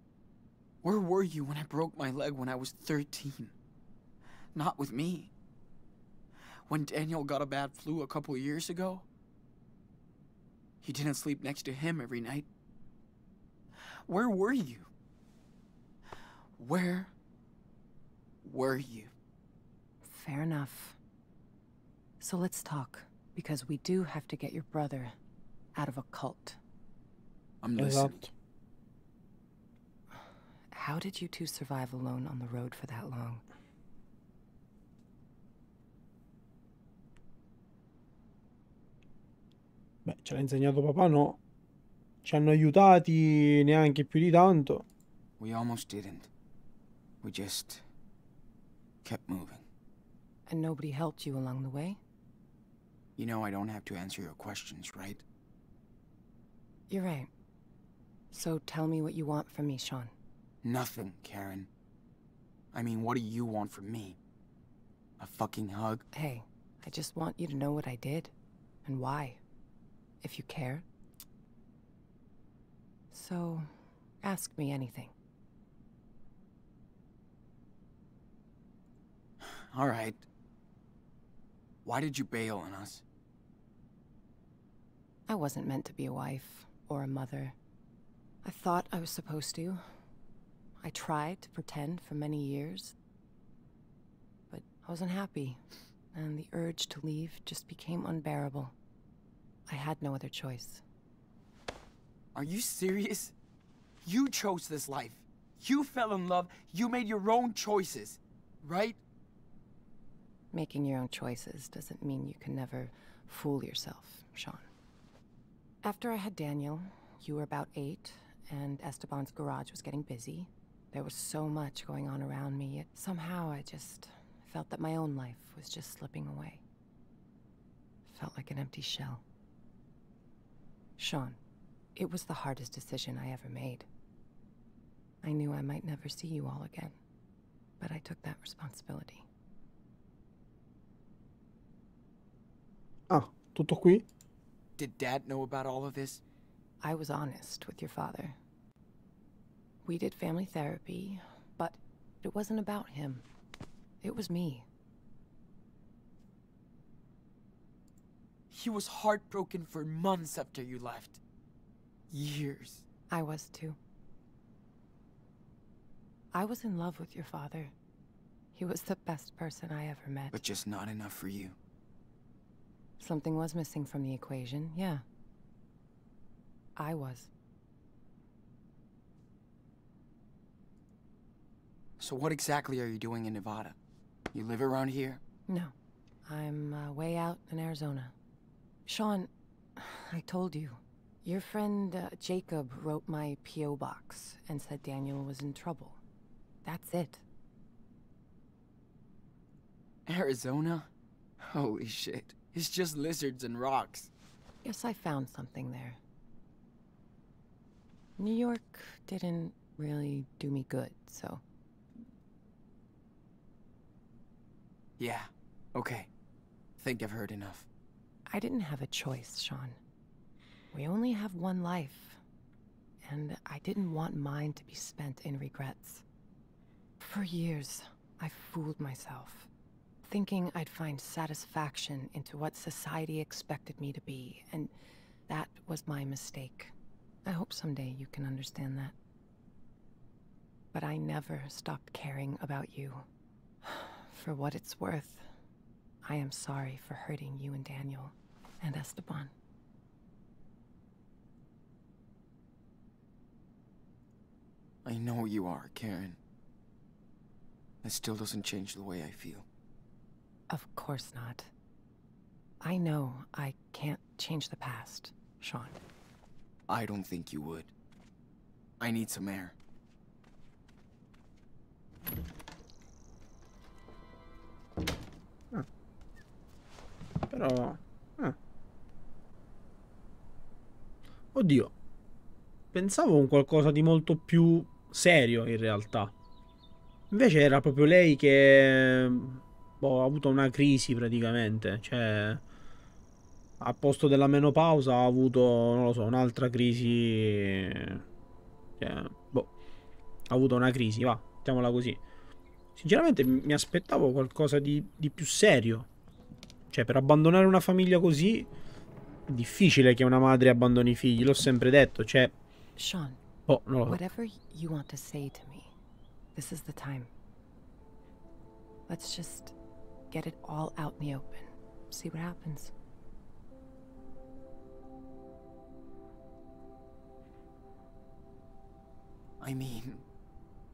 Where were you when I broke my leg when I was 13? Not with me. When Daniel got a bad flu a couple years ago, you didn't sleep next to him every night. Where were you? Where were you? Fair enough. So let's talk, because we do have to get your brother out of a cult. I'm listening. How did you two survive alone on the road for that long? Beh, ce l'ha insegnato papà, no. Ci hanno aiutati neanche più di tanto. We almost didn't. We just kept moving. And nobody helped you along the way? You know I don't have to answer your questions, right? You're right. So tell me what you want from me, Sean. Nothing, Karen. I mean, what do you want from me? A fucking hug? Hey, I just want you to know what I did and why if you care. So, ask me anything. All right. Why did you bail on us? I wasn't meant to be a wife or a mother. I thought I was supposed to. I tried to pretend for many years. But I wasn't happy, and the urge to leave just became unbearable. I had no other choice. Are you serious? You chose this life. You fell in love. You made your own choices, right? Making your own choices doesn't mean you can never fool yourself, Sean. After I had Daniel, you were about eight, and Esteban's garage was getting busy. There was so much going on around me, yet somehow I just felt that my own life was just slipping away. Felt like an empty shell. Sean, it was the hardest decision I ever made. I knew I might never see you all again, but I took that responsibility. Ah, tutto qui? Did Dad know about all of this? I was honest with your father. We did family therapy, but it wasn't about him. It was me. He was heartbroken for months after you left. Years. I was too. I was in love with your father. He was the best person I ever met. But just not enough for you. Something was missing from the equation, yeah. I was. So what exactly are you doing in Nevada? You live around here? No. I'm uh, way out in Arizona. Sean, I told you. Your friend uh, Jacob wrote my P.O. box and said Daniel was in trouble. That's it. Arizona? Holy shit. It's just lizards and rocks. Guess I found something there. New York didn't really do me good, so... Yeah, okay. Think I've heard enough. I didn't have a choice, Sean. We only have one life, and I didn't want mine to be spent in regrets. For years, I fooled myself, thinking I'd find satisfaction into what society expected me to be, and that was my mistake. I hope someday you can understand that. But I never stopped caring about you. For what it's worth, I am sorry for hurting you and Daniel and Esteban. I know you are, Karen. That still doesn't change the way I feel. Of course not. I know I can't change the past, Sean. I don't think you would. I need some air. Però... Eh. Oddio. Pensavo un qualcosa di molto più serio in realtà. Invece era proprio lei che... Boh, ha avuto una crisi praticamente. Cioè... A posto della menopausa ha avuto, non lo so, un'altra crisi... Cioè, boh. Ha avuto una crisi, va. Mettiamola così. Sinceramente mi aspettavo qualcosa di, di più serio. Cioè, per abbandonare una famiglia così, è difficile che una madre abbandoni i figli, l'ho sempre detto, cioè... Sean, oh, no. whatever you want to say to me, this is the time. Let's just get it all out in the open, see what happens. I mean,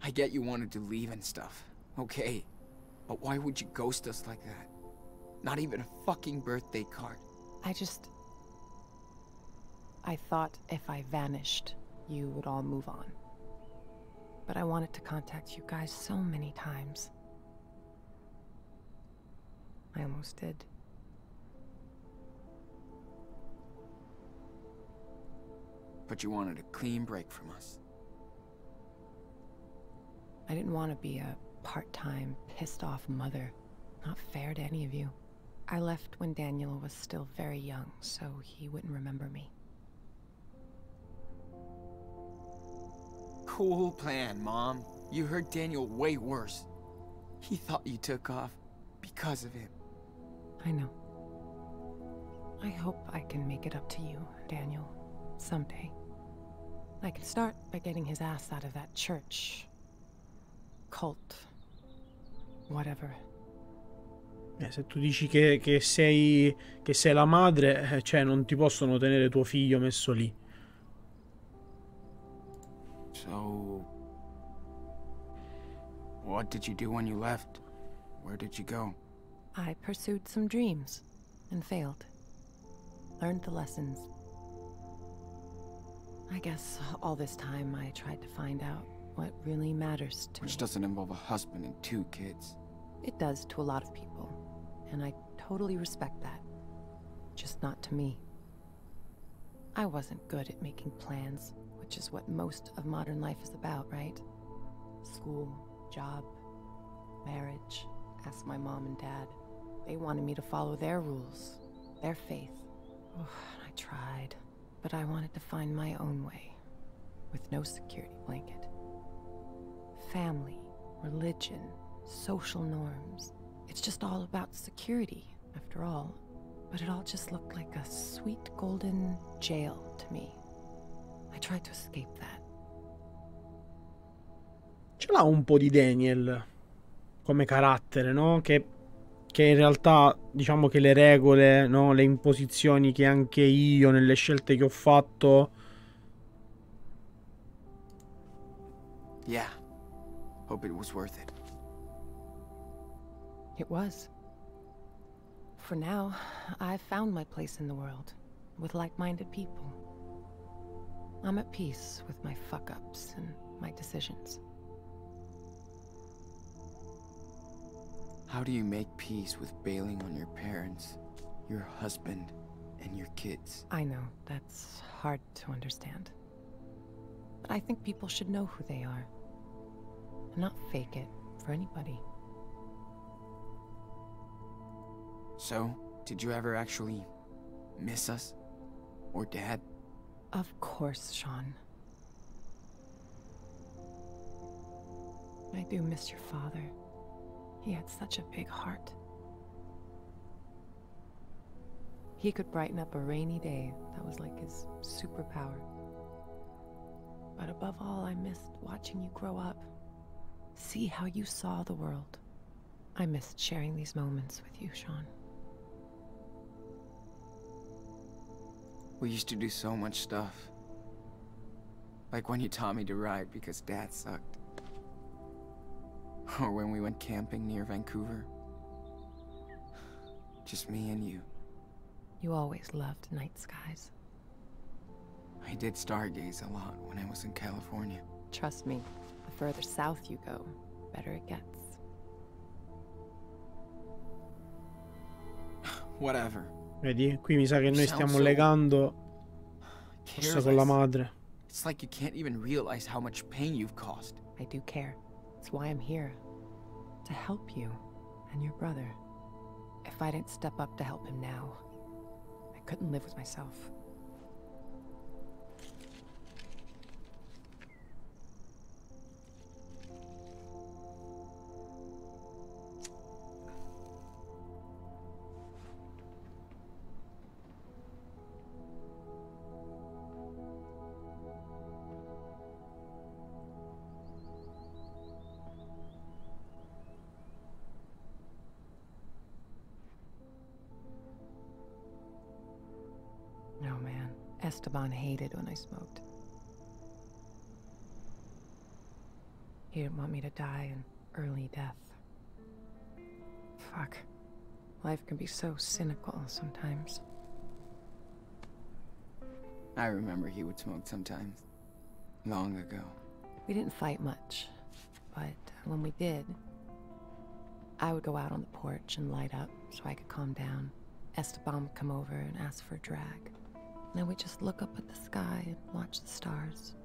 I get you wanted to leave and stuff, okay? But why would you ghost us like that? Not even a fucking birthday card. I just... I thought if I vanished, you would all move on. But I wanted to contact you guys so many times. I almost did. But you wanted a clean break from us. I didn't want to be a part-time, pissed-off mother. Not fair to any of you. I left when Daniel was still very young, so he wouldn't remember me. Cool plan, Mom. You hurt Daniel way worse. He thought you took off because of him. I know. I hope I can make it up to you, Daniel, someday. I can start by getting his ass out of that church. Cult. Whatever Eh, se tu dici che, che, sei, che sei la madre, eh, cioè non ti possono tenere tuo figlio messo lì. So, what did you do when you left? Where did you go? I pursued some dreams and failed. Learned the lessons. I guess all this time I tried to find out what really matters to Which me. Which doesn't involve a husband and two kids. It does to a lot of people and I totally respect that. Just not to me. I wasn't good at making plans, which is what most of modern life is about, right? School, job, marriage. Ask my mom and dad. They wanted me to follow their rules, their faith. Oh, I tried, but I wanted to find my own way, with no security blanket. Family, religion, social norms, It's just all about security, after all. But it all just looked like a sweet golden jail to me. I tried to escape that. Ce l'ha un po' di Daniel come carattere, no? Che, che in realtà diciamo che le regole, no? le imposizioni che anche io nelle scelte che ho fatto... Yeah, hope it was worth it. It was. For now, I've found my place in the world, with like-minded people. I'm at peace with my fuck-ups and my decisions. How do you make peace with bailing on your parents, your husband, and your kids? I know, that's hard to understand. But I think people should know who they are. And not fake it for anybody. So, did you ever actually miss us? Or Dad? Of course, Sean. I do miss your father. He had such a big heart. He could brighten up a rainy day. That was like his superpower. But above all, I missed watching you grow up. See how you saw the world. I missed sharing these moments with you, Sean. We used to do so much stuff. Like when you taught me to ride because Dad sucked. Or when we went camping near Vancouver. Just me and you. You always loved night skies. I did stargaze a lot when I was in California. Trust me, the further south you go, better it gets. Whatever. Vedi, qui mi sa che noi stiamo legando forse con la madre. It's like you can't even realize how much pain you've caused. I do care. It's why I'm here. To help you and your brother. If I didn't step up to help him now, I couldn't live with myself. Esteban hated when I smoked. He didn't want me to die an early death. Fuck. Life can be so cynical sometimes. I remember he would smoke sometimes. Long ago. We didn't fight much, but when we did, I would go out on the porch and light up so I could calm down. Esteban would come over and ask for a drag and then we just look up at the sky and watch the stars.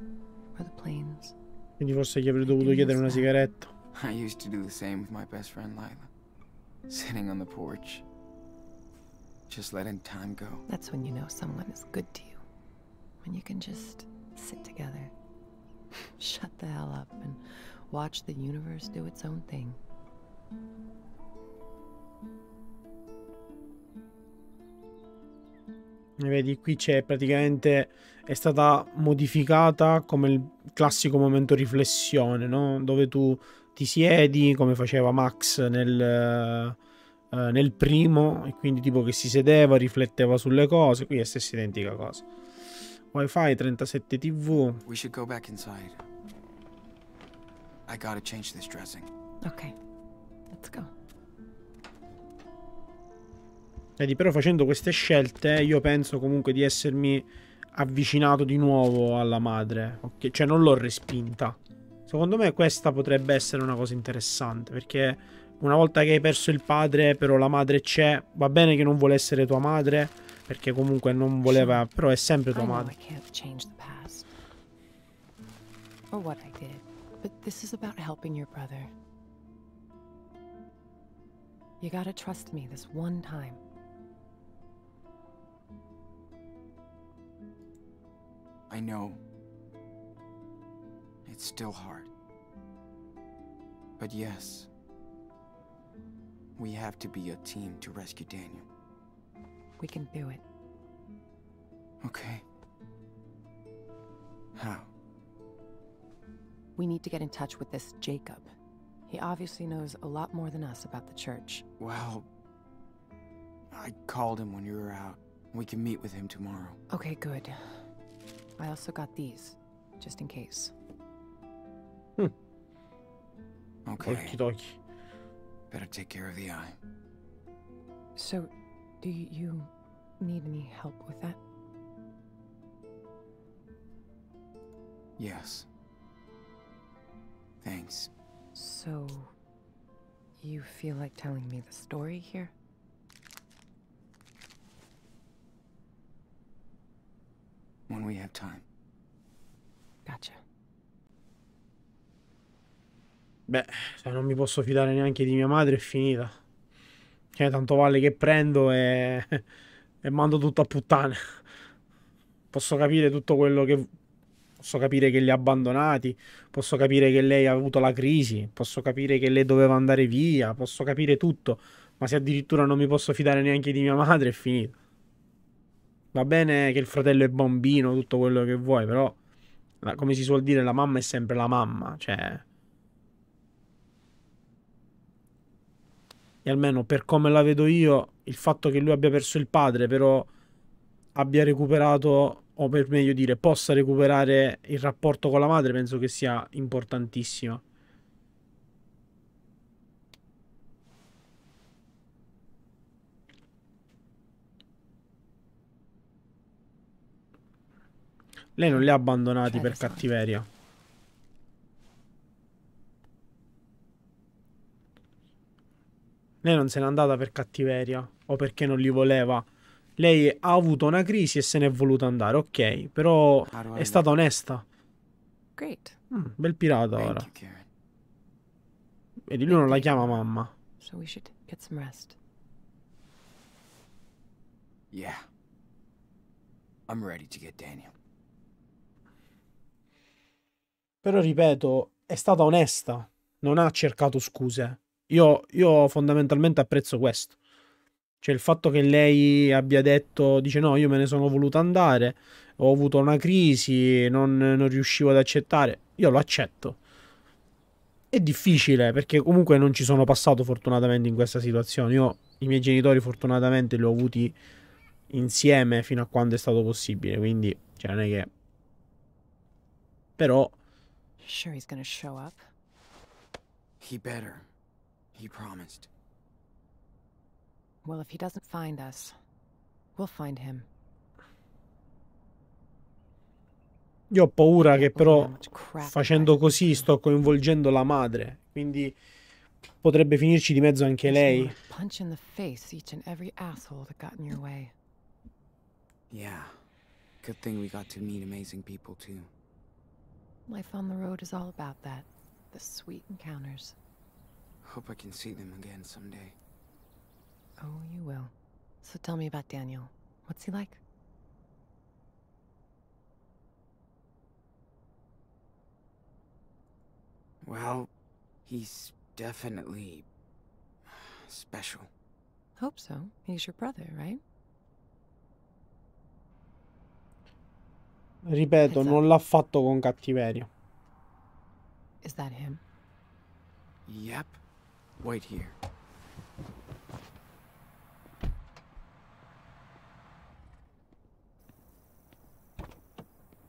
Or the planes. Quindi forse gli avrei dovuto chiedere una sigaretta. I used to do the same with my best friend Lila, sitting on the porch, just letting time go. That's when you know someone is good to you, when you can just sit together, shut the hell up, and watch the universe do its own thing. Vedi, qui c'è praticamente è stata modificata come il classico momento riflessione, no? Dove tu ti siedi, come faceva Max nel, eh, nel primo, e quindi tipo che si sedeva, rifletteva sulle cose, qui è stessa identica cosa. wifi 37 TV. We should go back inside. I gotta change this dressing. ok Let's go. Vedi, però facendo queste scelte io penso comunque di essermi avvicinato di nuovo alla madre. Okay? Cioè non l'ho respinta. Secondo me questa potrebbe essere una cosa interessante perché una volta che hai perso il padre però la madre c'è, va bene che non vuole essere tua madre perché comunque non voleva, però è sempre tua madre. Or what I did, but this is about helping your brother. You gotta trust me this one time. I know it's still hard. But yes, we have to be a team to rescue Daniel. We can do it. Okay. How? We need to get in touch with this Jacob. He obviously knows a lot more than us about the church. Well, I called him when you were out. We can meet with him tomorrow. Okay, good. I also got these, just in case. Hmm. Okay. Okie dokie. Better take care of the eye. So, do you need any help with that? Yes. Thanks. So, you feel like telling me the story here? when we have time. Gotcha. Beh, se non mi posso fidare neanche di mia madre è finita. Cioè, tanto vale che prendo e, e mando tutto a puttane. Posso capire tutto quello che... Posso capire che li ha abbandonati, posso capire che lei ha avuto la crisi, posso capire che lei doveva andare via, posso capire tutto, ma se addirittura non mi posso fidare neanche di mia madre è finita. Va bene che il fratello è bambino, tutto quello che vuoi, però come si suol dire, la mamma è sempre la mamma, cioè... E almeno per come la vedo io, il fatto che lui abbia perso il padre, però abbia recuperato, o per meglio dire, possa recuperare il rapporto con la madre, penso che sia importantissimo. Lei non li ha abbandonati cioè, per cattiveria. Lei non se n'è andata per cattiveria o perché non li voleva. Lei ha avuto una crisi e se n'è voluta andare, ok, però è stata onesta. Great. Mm, bel pirata ora. You, Vedi, lui non la chiama mamma. So we should get some rest. Yeah. I'm ready to get Daniel. Però ripeto, è stata onesta, non ha cercato scuse. Io, io fondamentalmente apprezzo questo. Cioè il fatto che lei abbia detto, dice no, io me ne sono voluta andare, ho avuto una crisi, non, non riuscivo ad accettare. Io lo accetto. È difficile perché comunque non ci sono passato fortunatamente in questa situazione. Io i miei genitori fortunatamente li ho avuti insieme fino a quando è stato possibile, quindi cioè non è che... Però Sure he's gonna show up? He better. He promised. Well, if he doesn't find us, we'll find him. Io ho paura che però facendo così sto coinvolgendo la madre, quindi potrebbe finirci di mezzo anche lei. Punch in the face each and every asshole that got in your way. Yeah. Good thing we got to meet amazing people too. Life on the road is all about that. The sweet encounters. Hope I can see them again someday. Oh, you will. So tell me about Daniel. What's he like? Well, he's definitely... special. Hope so. He's your brother, right? Ripeto, Is esatto. non l'ha fatto con cattiveria. Is eh. that him? Yep. Wait here.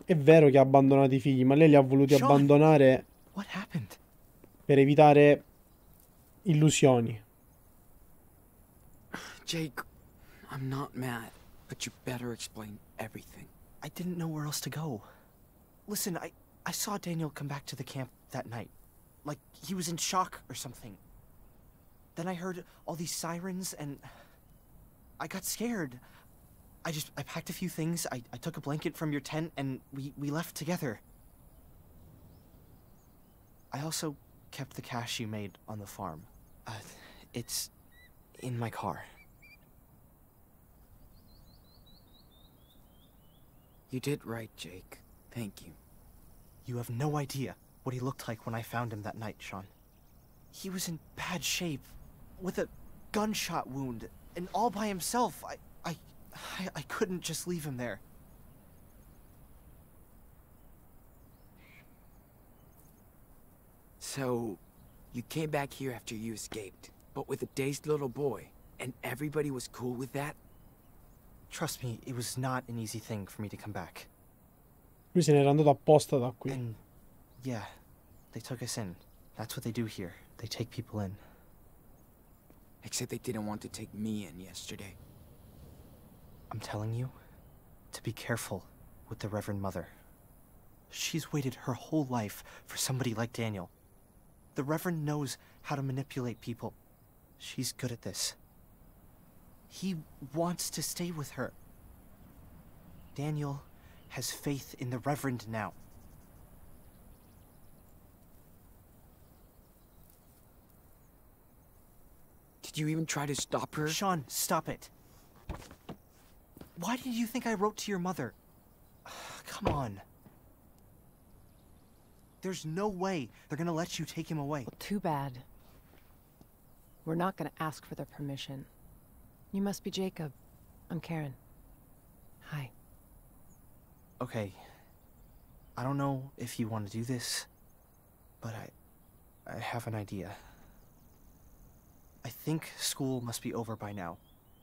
È vero che ha abbandonato i figli, ma lei li ha voluti Sean, abbandonare per evitare illusioni. Jake, I'm not mad, but you better explain everything. I didn't know where else to go. Listen, I, I saw Daniel come back to the camp that night. Like, he was in shock or something. Then I heard all these sirens and... I got scared. I just, I packed a few things, I, I took a blanket from your tent, and we, we left together. I also kept the cash you made on the farm. Uh, it's in my car. You did right, Jake. Thank you. You have no idea what he looked like when I found him that night, Sean. He was in bad shape, with a gunshot wound, and all by himself. I, I, I, I couldn't just leave him there. So, you came back here after you escaped, but with a dazed little boy, and everybody was cool with that? Trust me, it was not an easy thing for me to come back. Lui se n'era andato apposta da qui. And yeah, they took us in. That's what they do here. They take people in. Except they didn't want to take me in yesterday. I'm telling you to be careful with the Reverend Mother. She's waited her whole life for somebody like Daniel. The Reverend knows how to manipulate people. She's good at this. He wants to stay with her. Daniel has faith in the Reverend now. Did you even try to stop her? Sean, stop it. Why did you think I wrote to your mother? Come on. There's no way they're gonna let you take him away. Well, too bad. We're not gonna ask for their permission. You must be Jacob. I'm Karen. Hi. Okay. I don't know if you want to do this, but I... I have an idea. I think school must be over by now,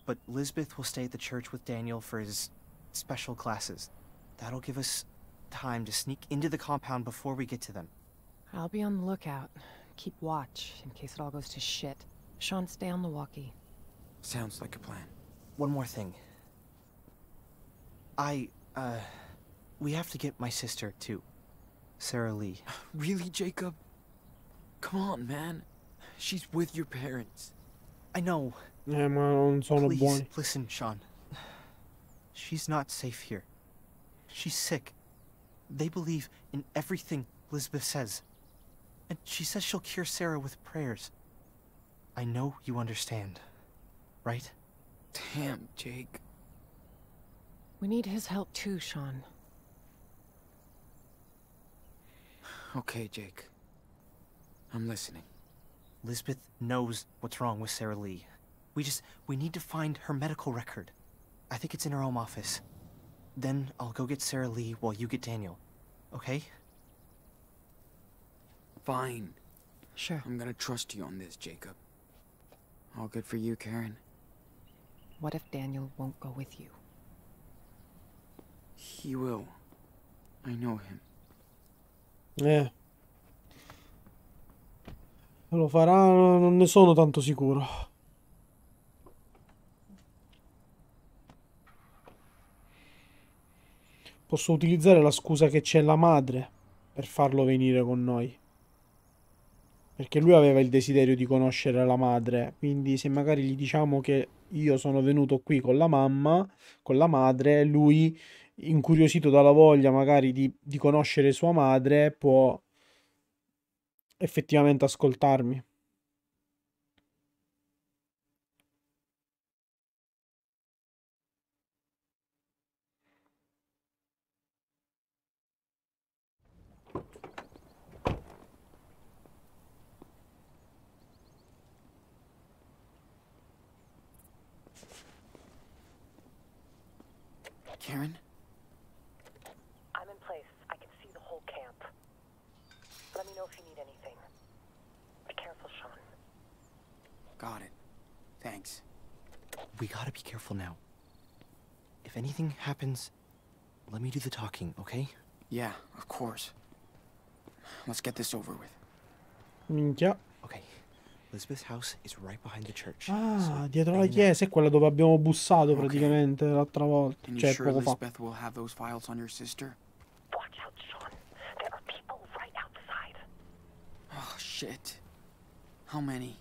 but Lisbeth will stay at the church with Daniel for his special classes. That'll give us time to sneak into the compound before we get to them. I'll be on the lookout. Keep watch, in case it all goes to shit. Sean, stay on the walkie. Sounds like a plan. One more thing. I, uh, we have to get my sister too. Sarah Lee. really, Jacob? Come on, man. She's with your parents. I know. Yeah, my own son Please, boy. listen, Sean. She's not safe here. She's sick. They believe in everything Lisbeth says. And she says she'll cure Sarah with prayers. I know you understand right? Damn, Jake. We need his help too, Sean. Okay, Jake. I'm listening. Lisbeth knows what's wrong with Sarah Lee. We just, we need to find her medical record. I think it's in her home office. Then I'll go get Sarah Lee while you get Daniel. Okay? Fine. Sure. I'm gonna trust you on this, Jacob. All good for you, Karen. What if Daniel won't go with you? He will. I know him. Eh. Lo farà, non ne sono tanto sicuro. Posso utilizzare la scusa che c'è la madre per farlo venire con noi. Perché lui aveva il desiderio di conoscere la madre, quindi se magari gli diciamo che io sono venuto qui con la mamma, con la madre, lui incuriosito dalla voglia magari di, di conoscere sua madre può effettivamente ascoltarmi. happens, let me do the talking, okay? Yeah, of course. Let's get this over with. Minchia. Mm, yeah. Ok. Elizabeth's house is right behind the church. Ah, so dietro la chiesa è quella dove abbiamo bussato okay. praticamente l'altra volta. And cioè, sure poco fa. Elizabeth will have those files on your sister? Watch out, Sean. There are people right outside. Oh, shit. How many?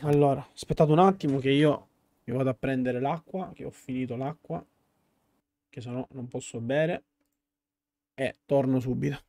Allora, aspettate un attimo che io mi vado a prendere l'acqua, che ho finito l'acqua, che sennò non posso bere, e torno subito.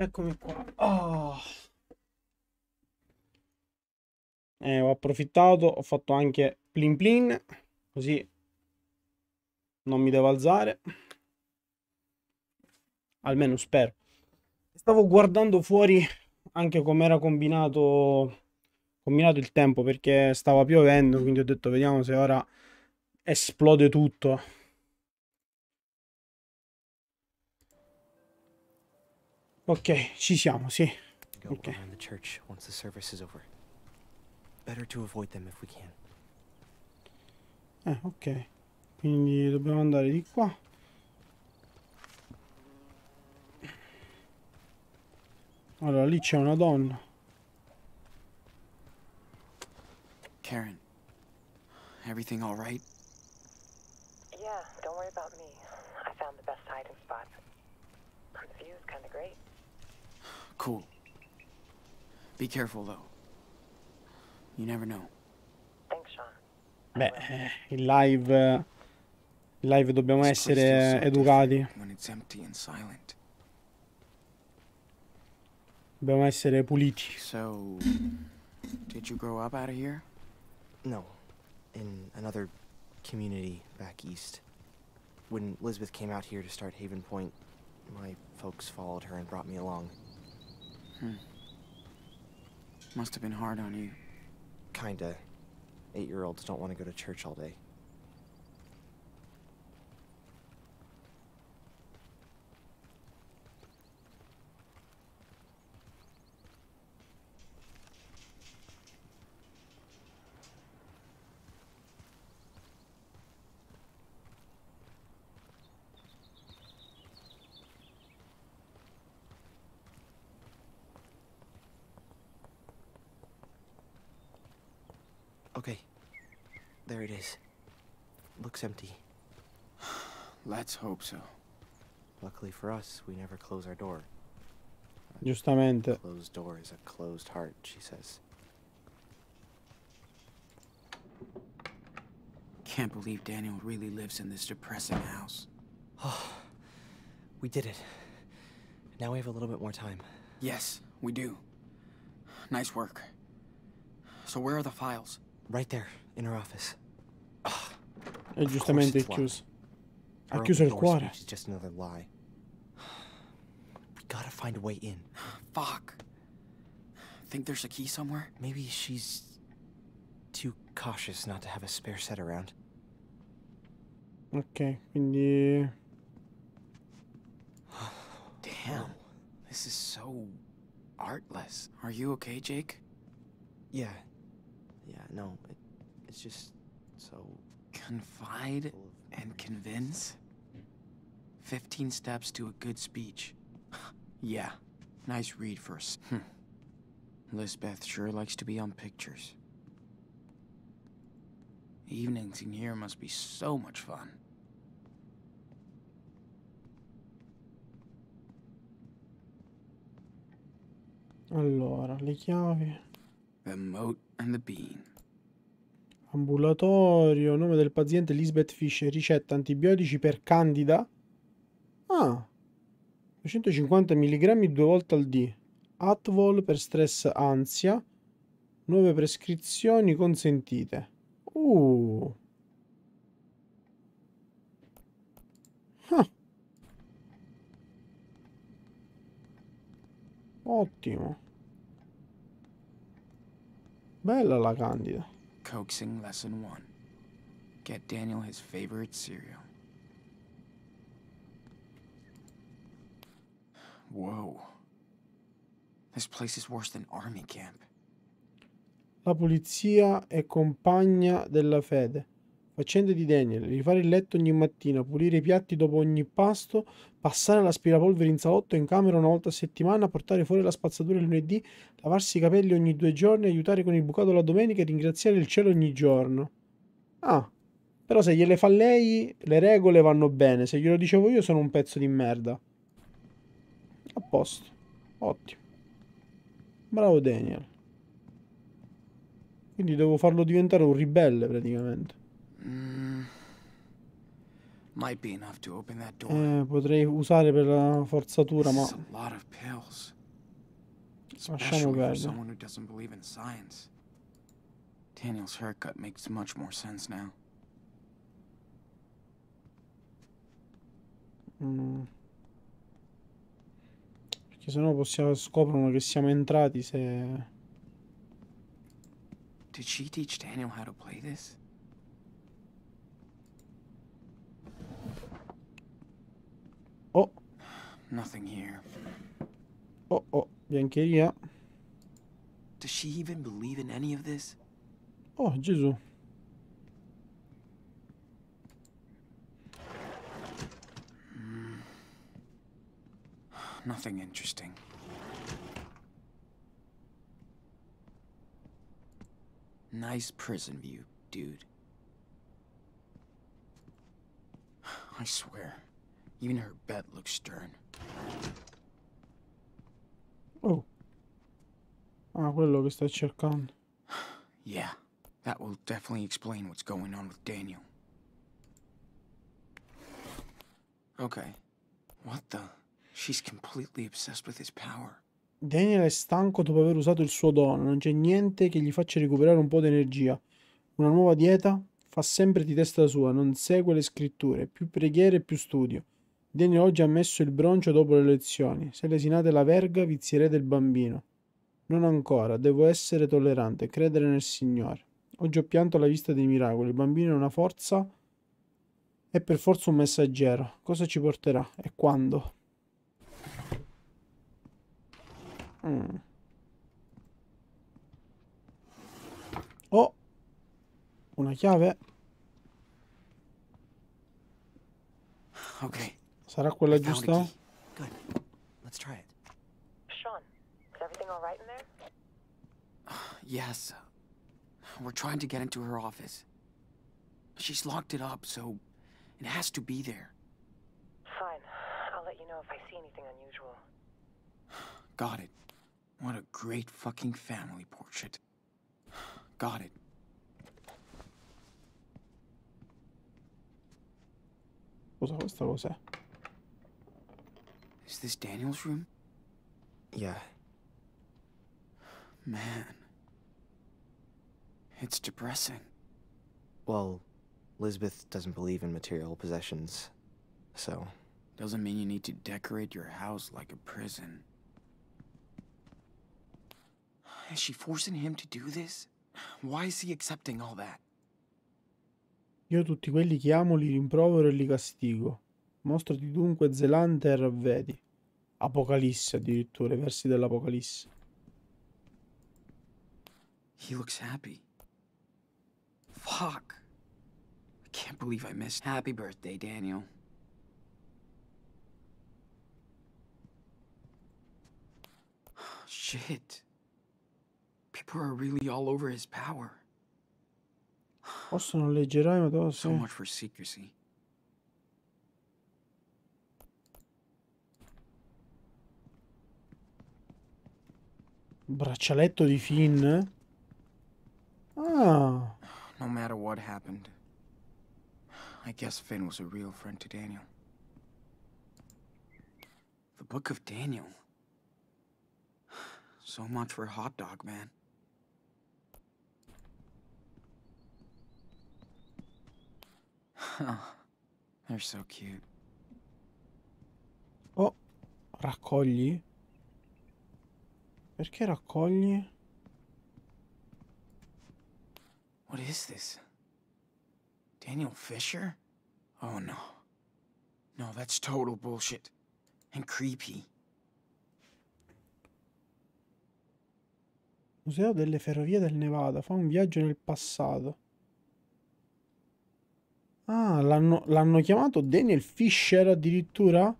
Eccomi qua. Oh. Eh, ho approfittato, ho fatto anche plin plin, così non mi devo alzare. Almeno spero. Stavo guardando fuori anche come era combinato, combinato il tempo perché stava piovendo, quindi ho detto vediamo se ora esplode tutto. Ok, ci siamo, sì. Go okay. around the church once the service is over. Better to avoid them if we can. Eh, ok. Quindi dobbiamo andare di qua. Allora, lì c'è una donna. Karen, everything all right? Yeah, don't worry about me. I found the best hiding spot. The view's kind of great. Cool. Be careful, though. You never know. Thanks, Sean. Beh, eh, in live... In live dobbiamo essere educati. Dobbiamo essere puliti. So, did you grow up out of here? No, in another community back east. When Elizabeth came out here to start Haven Point, my folks followed her and brought me along. Hmm. Must have been hard on you. Kinda. Eight-year-olds don't want to go to church all day. empty. Let's hope so. Luckily for us, we never close our door. Justamente. A closed door is a closed heart, she says. Can't believe Daniel really lives in this depressing house. Oh, we did it. Now we have a little bit more time. Yes, we do. Nice work. So where are the files? Right there, in her office. È giustamente chiuso. Ha chiuso il cuore. Just another lie. We gotta find a way in. Fuck. Think there's a key somewhere? Maybe she's too cautious not to have a spare set around. Ok, quindi Damn. This is so artless. Are you okay, Jake? Yeah. Yeah, no. It, it's just so Confide and convince? 15 steps to a good speech. yeah, nice read first. Hm. Lisbeth sure likes to be on pictures. Evenings in here must be so much fun. Allora, le chiavi. The moat and the bean. Ambulatorio, nome del paziente Lisbeth Fischer, ricetta antibiotici per candida. Ah, 250 mg due volte al D. Atvol per stress ansia. Nuove prescrizioni consentite. Uh. Ah. Ottimo. Bella la candida. Coaxing lesson one. Get Daniel his favorite cereal. Whoa. This place is worse than army camp. La polizia è compagna della fede. Faccende di Daniel, rifare il letto ogni mattina, pulire i piatti dopo ogni pasto, passare l'aspirapolvere in salotto e in camera una volta a settimana, portare fuori la spazzatura il lunedì, lavarsi i capelli ogni due giorni, aiutare con il bucato la domenica e ringraziare il cielo ogni giorno. Ah, però se gliele fa lei, le regole vanno bene, se glielo dicevo io sono un pezzo di merda. A posto, ottimo. Bravo Daniel. Quindi devo farlo diventare un ribelle praticamente. Mm. Eh, potrei usare per la forzatura, ma lasciamo perdere. Daniel's haircut makes much more sense now. Mm. Perché sennò possiamo scoprono che siamo entrati se Did she teach Daniel how to play this? Oh. Nothing here. Oh, oh. Biancheria. Does she even believe in any of this? Oh, Gesù. Hmm. Nothing interesting. Nice prison view, dude. I swear. Even her bed looks stern. Oh. Ah, quello che sta cercando. Yeah, that will definitely explain what's going on with Daniel. Okay. What the? She's completely obsessed with his power. Daniel è stanco dopo aver usato il suo dono, non c'è niente che gli faccia recuperare un po' di energia. Una nuova dieta fa sempre di testa sua, non segue le scritture, più preghiere e più studio. Viene oggi ha messo il broncio dopo le lezioni. Se lesinate la verga, vizierete il bambino. Non ancora, devo essere tollerante, credere nel Signore. Oggi ho pianto alla vista dei miracoli. Il bambino è una forza è per forza un messaggero. Cosa ci porterà e quando? Mm. Oh, una chiave. Ok. Sarà quella giusta? Good. Let's try it. Sean, is everything all right in there? yes. We're trying to get into her office. She's locked it up, so it has to be there. Fine. I'll let you know if I see anything unusual. Got it. What a great fucking family portrait. Got it. Cosa questa cos'è? Is this Daniel's room? Yeah. Man. It's depressing. Well, Lisbeth doesn't believe in material possessions, so... Doesn't mean you need to decorate your house like a prison. Is she forcing him to do this? Why is he accepting all that? Io tutti quelli che amo li rimprovero e li castigo. Mostrati dunque zelante e ravvedi. Apocalisse addirittura, i versi dell'Apocalisse. He looks happy. Fuck. I can't believe I missed. Happy birthday, Daniel. Shit. People are really all over his power. Possono leggerai, ma dove So much for secrecy. Braccialetto di Finn? Ah. No matter what happened, I guess Finn was a real friend to Daniel. The Book of Daniel. So much for Hot Dog Man. Oh, they're so cute. Oh, raccogli? Perché raccogli? What is this? Daniel Fisher? Oh no. No, that's total bullshit. And creepy. Museo delle Ferrovie del Nevada fa un viaggio nel passato. Ah, l'hanno chiamato Daniel Fisher addirittura?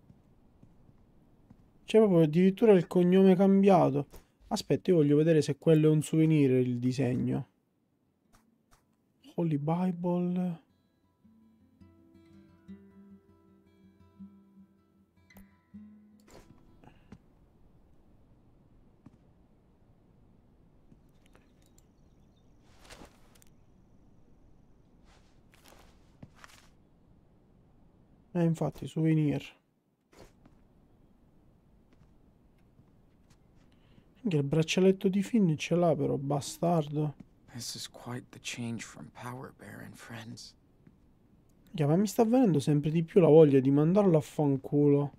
C'è proprio addirittura il cognome cambiato. Aspetta, io voglio vedere se quello è un souvenir il disegno. Holy Bible. Eh, infatti, souvenir. Che il braccialetto di Finn ce l'ha però, bastardo. This is quite the change from Power Bear and friends. Yeah, ma mi sta avvenendo sempre di più la voglia di mandarlo a fanculo.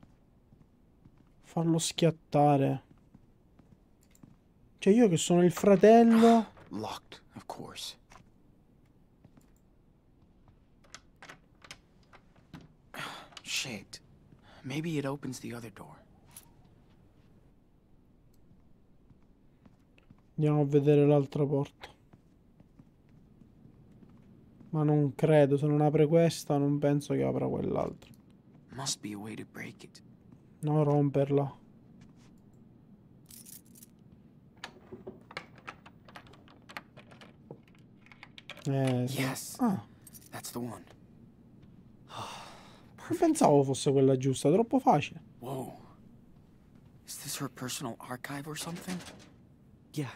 Farlo schiattare. Cioè io che sono il fratello... Ah, locked, of course. Shit. Maybe it opens the other door. Andiamo a vedere l'altra porta. Ma non credo, se non apre questa non penso che apra quell'altra. Non romperla. Eh, yes. Ah. That's the one. Non pensavo fosse quella giusta, troppo facile. Wow. Is this her personal archive or something? Yeah,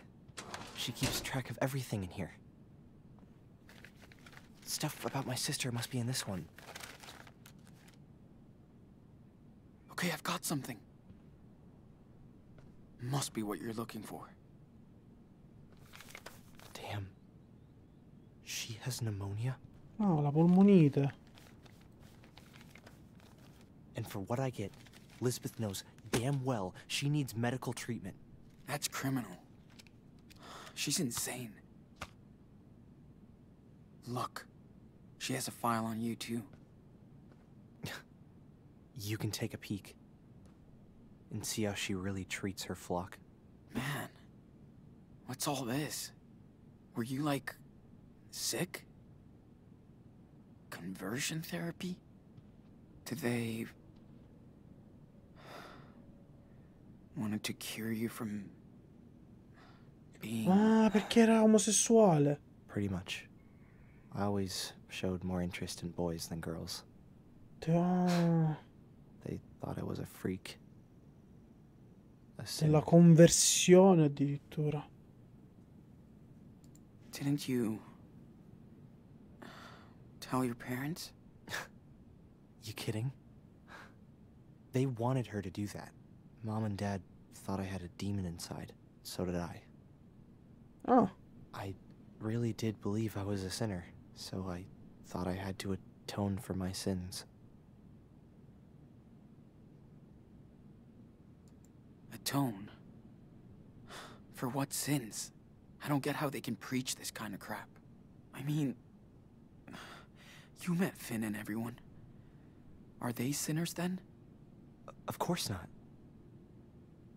She keeps track of everything in here. Stuff about my sister must be in this one. Okay, I've got something. Must be what you're looking for. Damn. She has pneumonia? Oh, la polmonite. And for what I get, Lisbeth knows damn well she needs medical treatment. That's criminal. She's insane. Look, she has a file on you, too. you can take a peek and see how she really treats her flock. Man, what's all this? Were you, like, sick? Conversion therapy? Did they... wanted to cure you from being. Ah, perché era omosessuale. Pretty much. I always showed more interest in boys than girls. Ah. They thought I was a freak. A La conversione addirittura. Didn't you tell your parents? you kidding? They wanted her to do that. Mom and Dad thought I had a demon inside. So did I. Oh. I really did believe I was a sinner, so I thought I had to atone for my sins. Atone? For what sins? I don't get how they can preach this kind of crap. I mean, you met Finn and everyone. Are they sinners then? Of course not.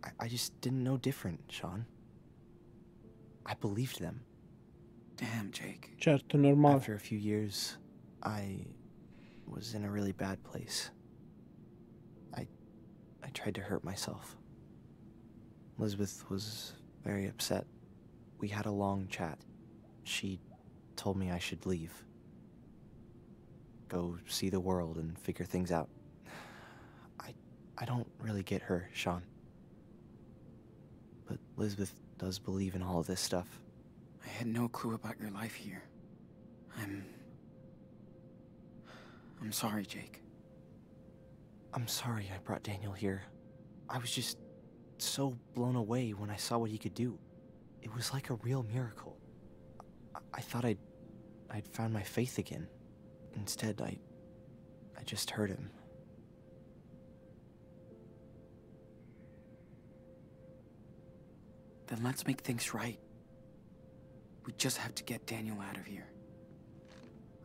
I, I just didn't know different, Sean. I believed them. Damn, Jake. Certo, normal. After a few years, I was in a really bad place. I I tried to hurt myself. Elizabeth was very upset. We had a long chat. She told me I should leave. Go see the world and figure things out. I I don't really get her, Sean. But Elizabeth does believe in all this stuff. I had no clue about your life here. I'm... I'm sorry, Jake. I'm sorry I brought Daniel here. I was just so blown away when I saw what he could do. It was like a real miracle. I, I thought I'd... I'd found my faith again. Instead, I... I just hurt him. Then let's make things right. We just have to get Daniel out of here.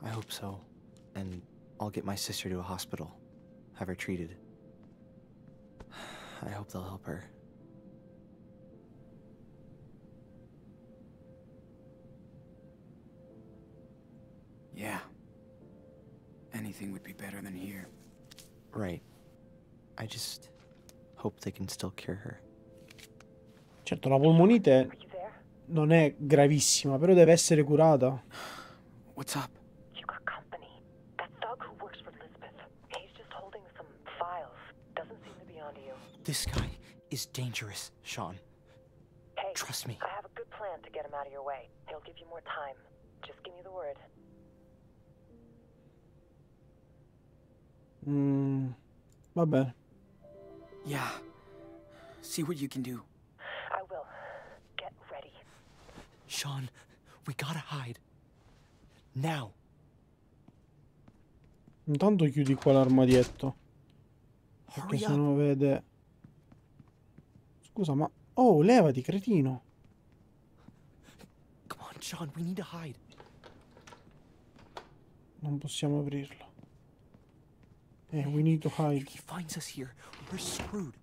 I hope so. And I'll get my sister to a hospital. Have her treated. I hope they'll help her. Yeah. Anything would be better than here. Right. I just hope they can still cure her. Certo, la polmonite non è gravissima, però deve essere curata. What's up? You got company. That thug who works for Lisbeth. He's just holding some files. Doesn't seem to be onto you. This guy is dangerous, Sean. Hey, Trust me. I have a good plan to get him out of your way. He'll give you more time. Just give me the word. Mm, va bene. Yeah. See what you can do. Sean, we gotta hide. Now. Intanto chiudi qua l'armadietto. Perché se no vede... Scusa, ma... Oh, levati, cretino. Come on, Sean, we need to hide. Non possiamo aprirlo. Eh, we need to hide. If he finds us here, we're screwed.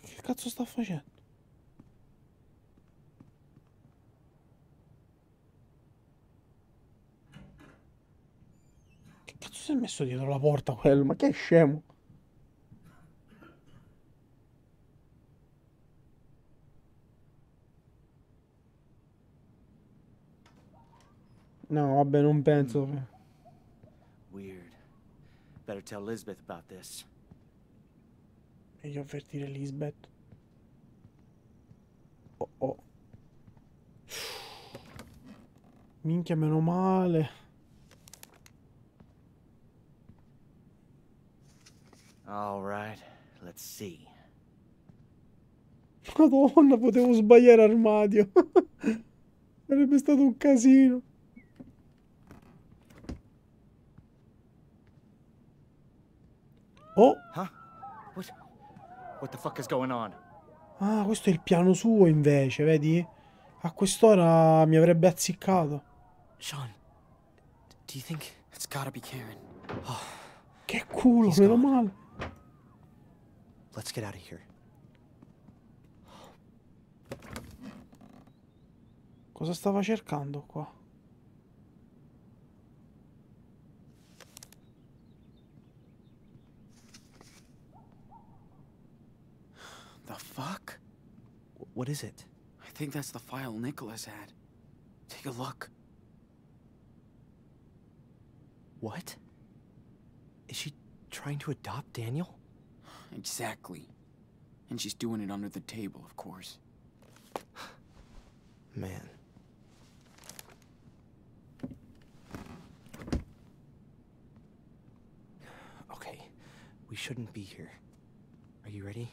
Che cazzo sta facendo? Che cazzo si è messo dietro la porta quello? Ma che è scemo? No, vabbè, non penso. Weird. Better tell Lisbeth about this. Meglio avvertire Lisbeth. Oh oh. Minchia, meno male. All right, let's see. Madonna, potevo sbagliare armadio. Sarebbe stato un casino. Oh! Huh? What the fuck is going on? Ah, questo è il piano suo invece, vedi? A quest'ora mi avrebbe azzeccato. Sean, do you think it's gotta be Karen? Oh, che culo, meno gone. male. Let's get out of here. Cosa stava cercando qua? The fuck? What is it? I think that's the file Nicholas had. Take a look. What? Is she trying to adopt Daniel? Exactly. And she's doing it under the table, of course. Man. Okay, we shouldn't be here. Are you ready?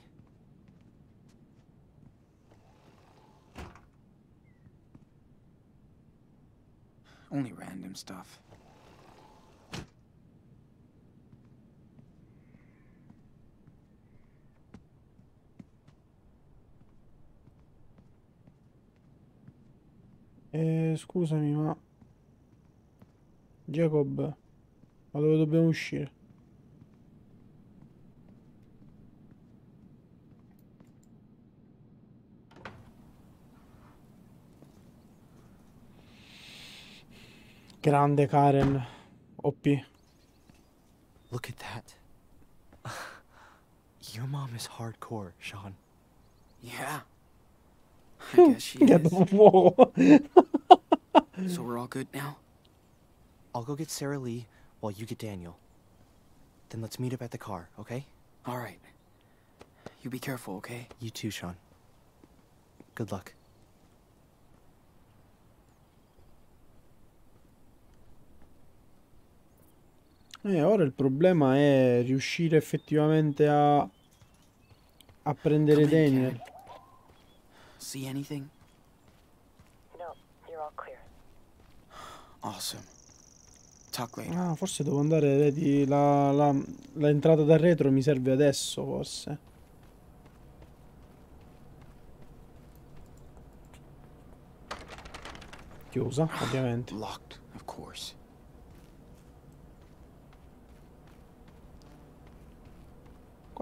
Only random stuff. Eh, scusami, ma... Jacob, ma dove dobbiamo uscire? Grande Karen. OP. Look at that. Your mom is hardcore, Sean. Yeah. I guess she is. so we're all good now? I'll go get Sarah Lee while you get Daniel. Then let's meet up at the car, okay? All right. You be careful, okay? You too, Sean. Good luck. E eh, ora il problema è riuscire effettivamente a, a prendere Daniel. See anything? No, you're all clear. Awesome. Talk later. Ah, forse devo andare, vedi, la l'entrata da retro mi serve adesso, forse. Chiusa, ovviamente. Locked, of course.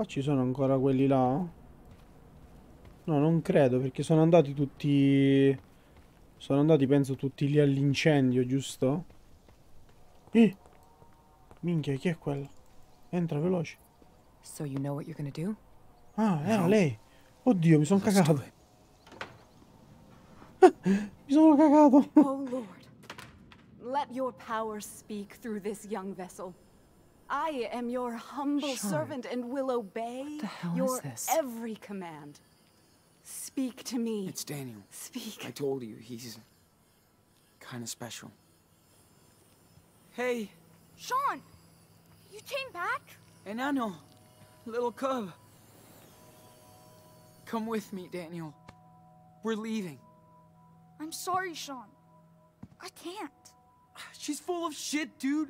Qua ci sono ancora quelli là? No, non credo, perché sono andati tutti... Sono andati, penso, tutti lì all'incendio, giusto? Eh! Minchia, chi è quello? Entra veloce. So you know what you're gonna do? Ah, era lei. Oddio, mi sono cagato. mi sono cagato. oh Lord, let your power speak through this young vessel. I am your humble servant and will obey your every command. Speak to me. It's Daniel. Speak. I told you, he's kind of special. Hey. Sean, you came back? Enano, little cub. Come with me, Daniel. We're leaving. I'm sorry, Sean. I can't. She's full of shit, dude.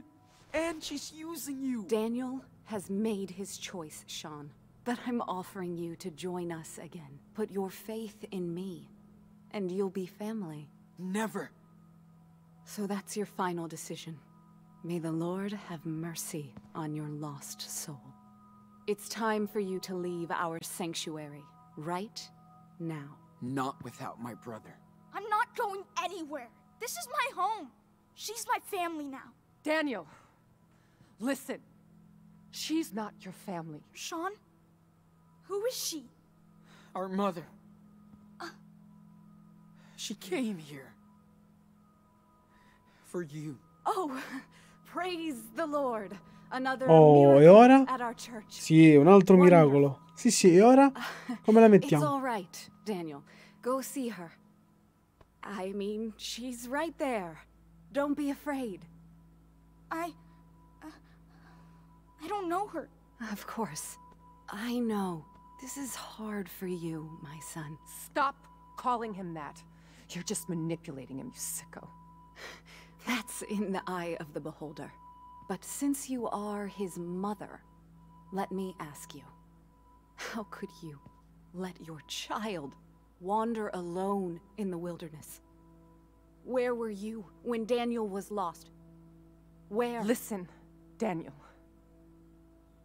And she's using you! Daniel has made his choice, Sean. But I'm offering you to join us again. Put your faith in me, and you'll be family. Never! So that's your final decision. May the Lord have mercy on your lost soul. It's time for you to leave our sanctuary, right now. Not without my brother. I'm not going anywhere. This is my home. She's my family now. Daniel, Listen, she's not your family. Sean? Who is she? Our mother. Uh. She came here. For you. Oh, praise the Lord. Another oh, e ora? At our church. Sì, un altro miracolo. Sì, sì, e ora? Come la mettiamo? It's all right, Daniel. Go see her. I mean, she's right there. Don't be afraid. I... I don't know her. Of course. I know. This is hard for you, my son. Stop calling him that. You're just manipulating him, you sicko. That's in the eye of the beholder. But since you are his mother, let me ask you. How could you let your child wander alone in the wilderness? Where were you when Daniel was lost? Where? Listen, Daniel.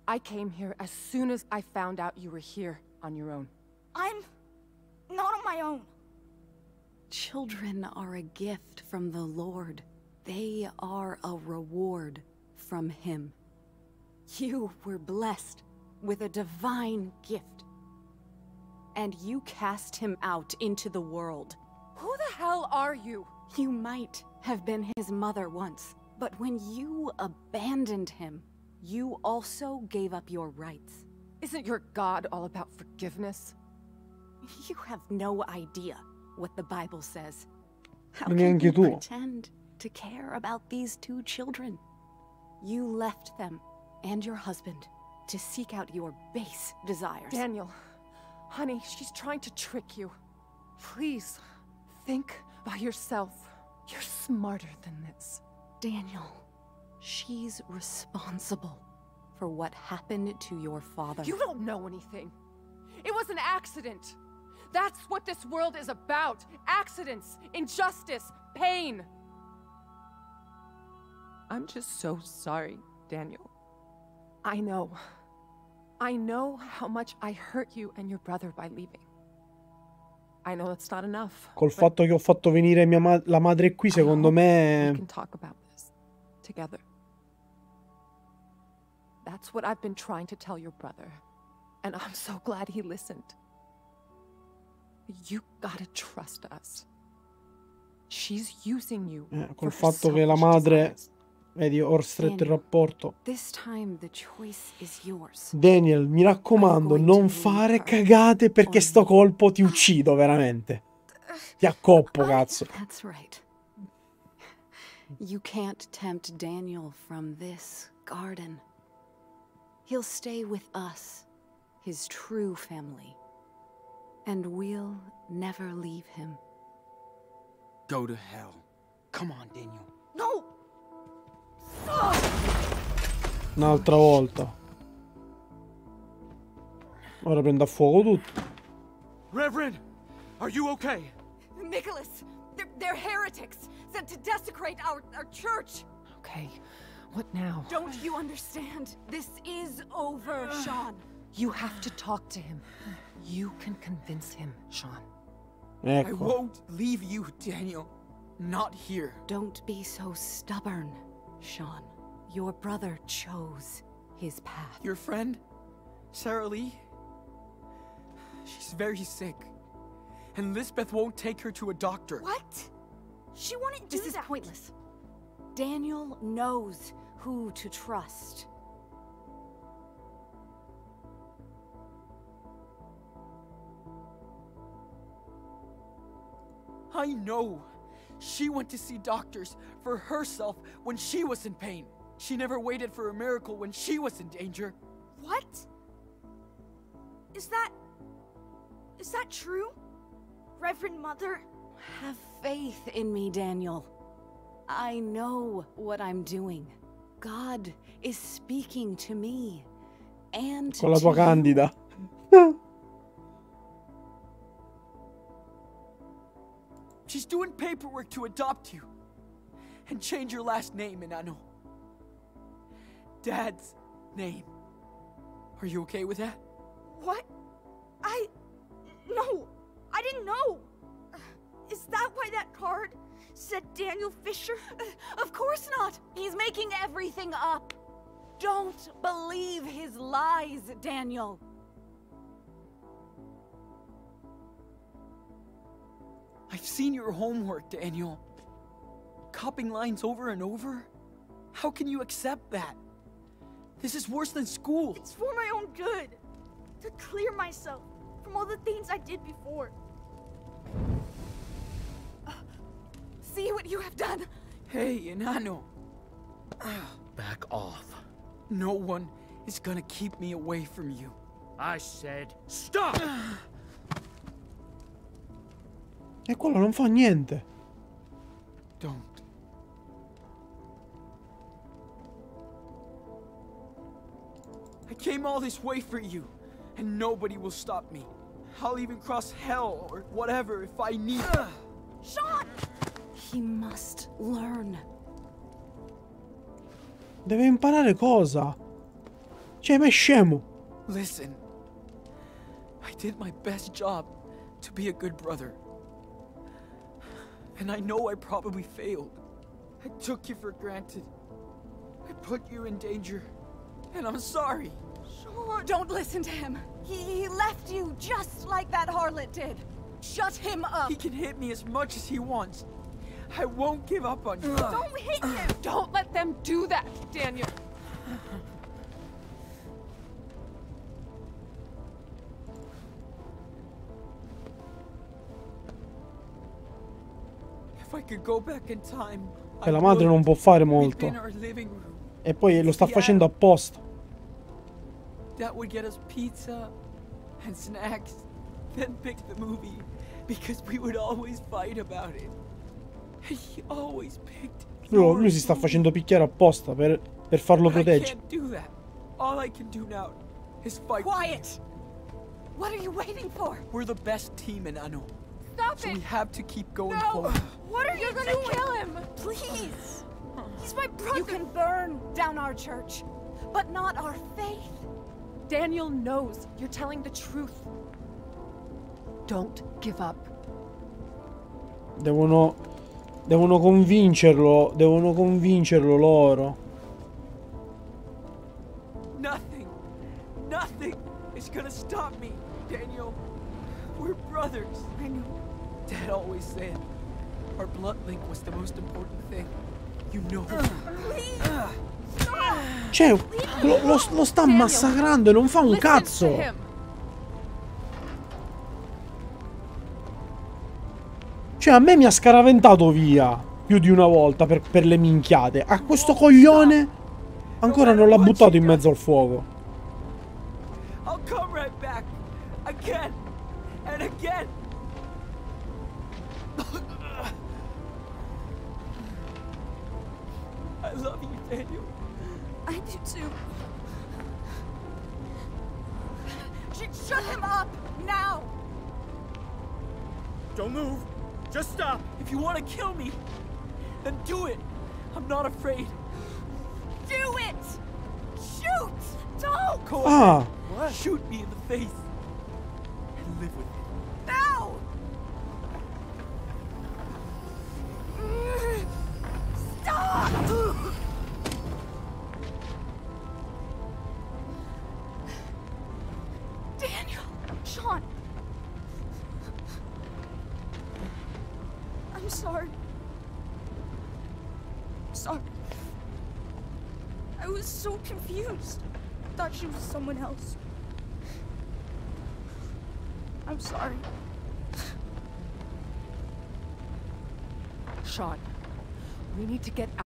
I came here as soon as I found out you were here on your own. I'm not on my own. Children are a gift from the Lord. They are a reward from Him. You were blessed with a divine gift. And you cast him out into the world. Who the hell are you? You might have been his mother once, but when you abandoned him, you also gave up your rights. Isn't your God all about forgiveness? You have no idea what the Bible says. How can you pretend to care about these two children? You left them and your husband to seek out your base desires. Daniel, honey, she's trying to trick you. Please, think by yourself. You're smarter than this. Daniel. She's responsible for what happened to your father. You don't know anything. It was an accident. That's what this world is about. Accidents, injustice, pain. I'm just so sorry, Daniel. I know. I know how much I hurt you and your brother by leaving. I know it's not enough. Col fatto che ho fatto venire ma la madre qui, secondo me... We can talk about this together. That's what I've been trying to tell your brother. And I'm so glad he listened. You gotta trust us. She's using you eh, col fatto che la madre vedi ho stretto il rapporto Daniel mi raccomando non fare cagate perché sto colpo ti uccido veramente ti accoppo ah, cazzo You can't tempt Daniel from this garden. He'll stay with us, his true family. And we'll never leave him. Go to hell. Come on, Daniel. No! Un'altra volta. Ora prende a fuoco tutto. Reverend, are you okay? Nicholas, they're, they're heretics sent to desecrate our, our church. Okay, what now? Don't you understand? This is over, Sean. You have to talk to him. You can convince him, Sean. I won't leave you, Daniel. Not here. Don't be so stubborn, Sean. Your brother chose his path. Your friend, Sarah Lee, she's very sick. And Lisbeth won't take her to a doctor. What? She wouldn't do this that. This is pointless. Daniel knows who to trust. I know. She went to see doctors for herself when she was in pain. She never waited for a miracle when she was in danger. What? Is that... Is that true? Reverend Mother? Have faith in me, Daniel. I know what I'm doing. God is speaking to me. And Con la tua candida. She's doing paperwork to adopt you and change your last name, Inano. Dad's name. Are you okay with that? What? I... No, I didn't know. Is that why that card? said Daniel Fisher? Uh, of course not. He's making everything up. Don't believe his lies, Daniel. I've seen your homework, Daniel. Copying lines over and over? How can you accept that? This is worse than school. It's for my own good. To clear myself from all the things I did before see what you have done! Hey, Inano! Back off. No one is gonna keep me away from you. I said stop! quello non fa niente. Don't. I came all this way for you, and nobody will stop me. I'll even cross hell or whatever if I need. Sean! He must learn. Deve imparare cosa? Cioè, ma è scemo. Listen. I did my best job to be a good brother. And I know I probably failed. I took you for granted. I put you in danger. And I'm sorry. Sure, don't listen to him. He, he left you just like that harlot did. Shut him up. He can hit me as much as he wants. I won't give up on you. Don't hate him! Don't let them do that, Daniel! E la madre non può fare molto. E poi lo sta eh. facendo apposta. That would get us pizza and snacks, then pick the movie, because we would always fight about it. Lui, lui si sta facendo picchiare apposta per, per farlo proteggere. All I can do now is fight. Quiet! What are you waiting for? We're the best team in Anu. Stop so it! We have to keep going no. forward. What are you gonna kill him! Please! He's my brother! You can burn down our church, but not our faith. Daniel knows you're telling the truth. Don't give up. Devono Devono convincerlo, devono convincerlo loro. Nothing, nothing is gonna stop me, Daniel. We're brothers. I know. Dad always said our blood link was the most important thing. You know. Cioè, lo, lo, lo sta massacrando e non fa un cazzo. Cioè, a me mi ha scaraventato via più di una volta per, per le minchiate. A questo coglione ancora non l'ha buttato in mezzo al fuoco. I'll come right back. Again and Don't move. Just stop. If you want to kill me, then do it. I'm not afraid. Do it! Shoot! Don't! Go oh. What? Shoot me in the face. And live with it. No! Stop! Daniel! Sean! I'm sorry. Sorry. I was so confused. I thought she was someone else. I'm sorry. Sean, we need to get out.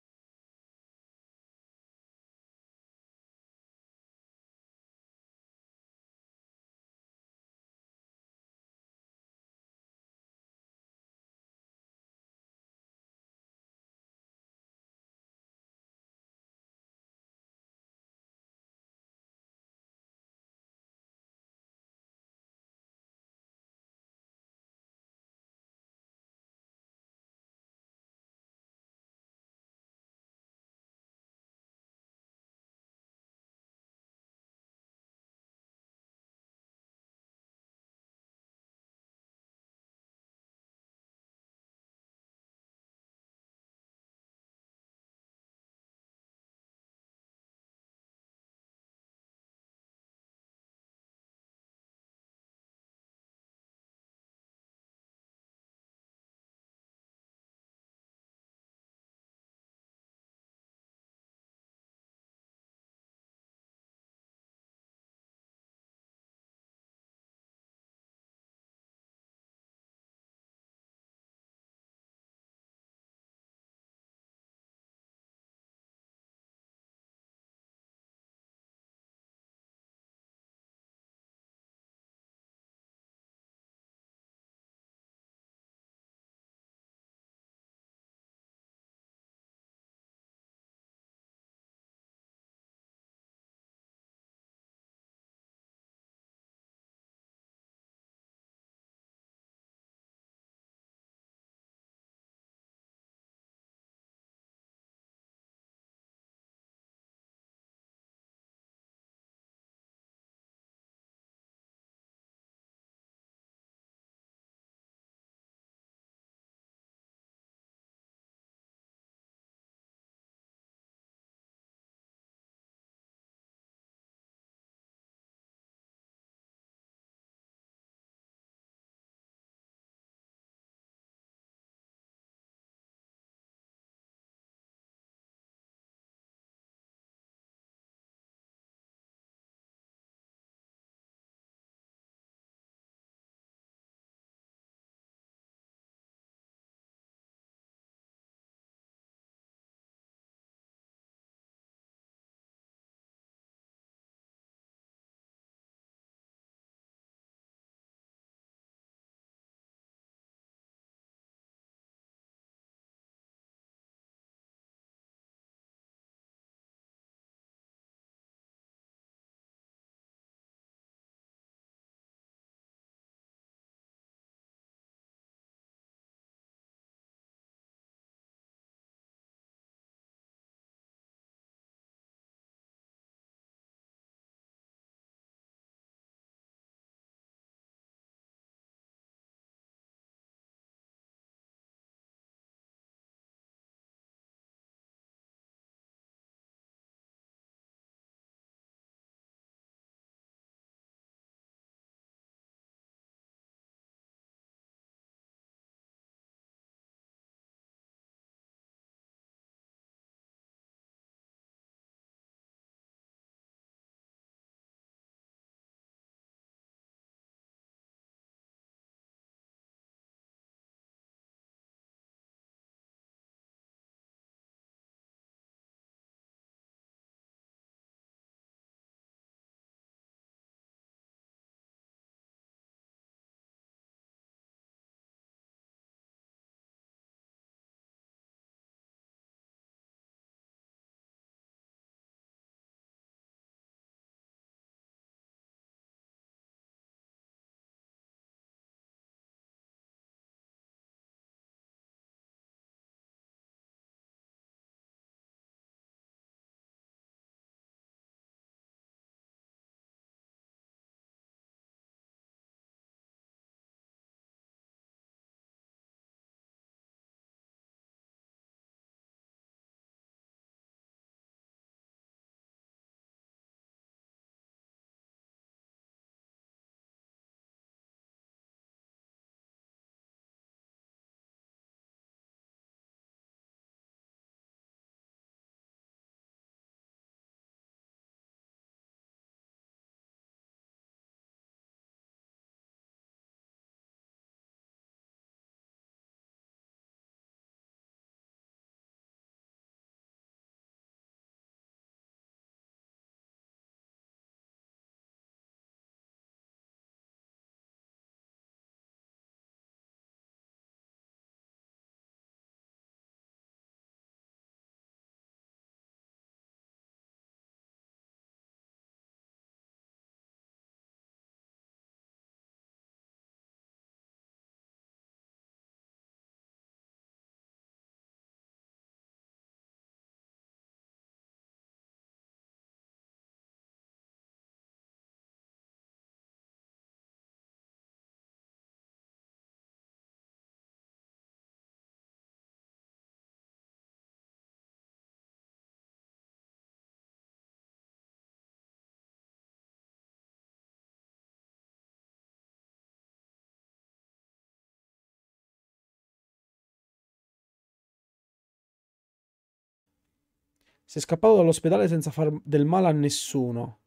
Sei scappato dall'ospedale senza far del male a nessuno.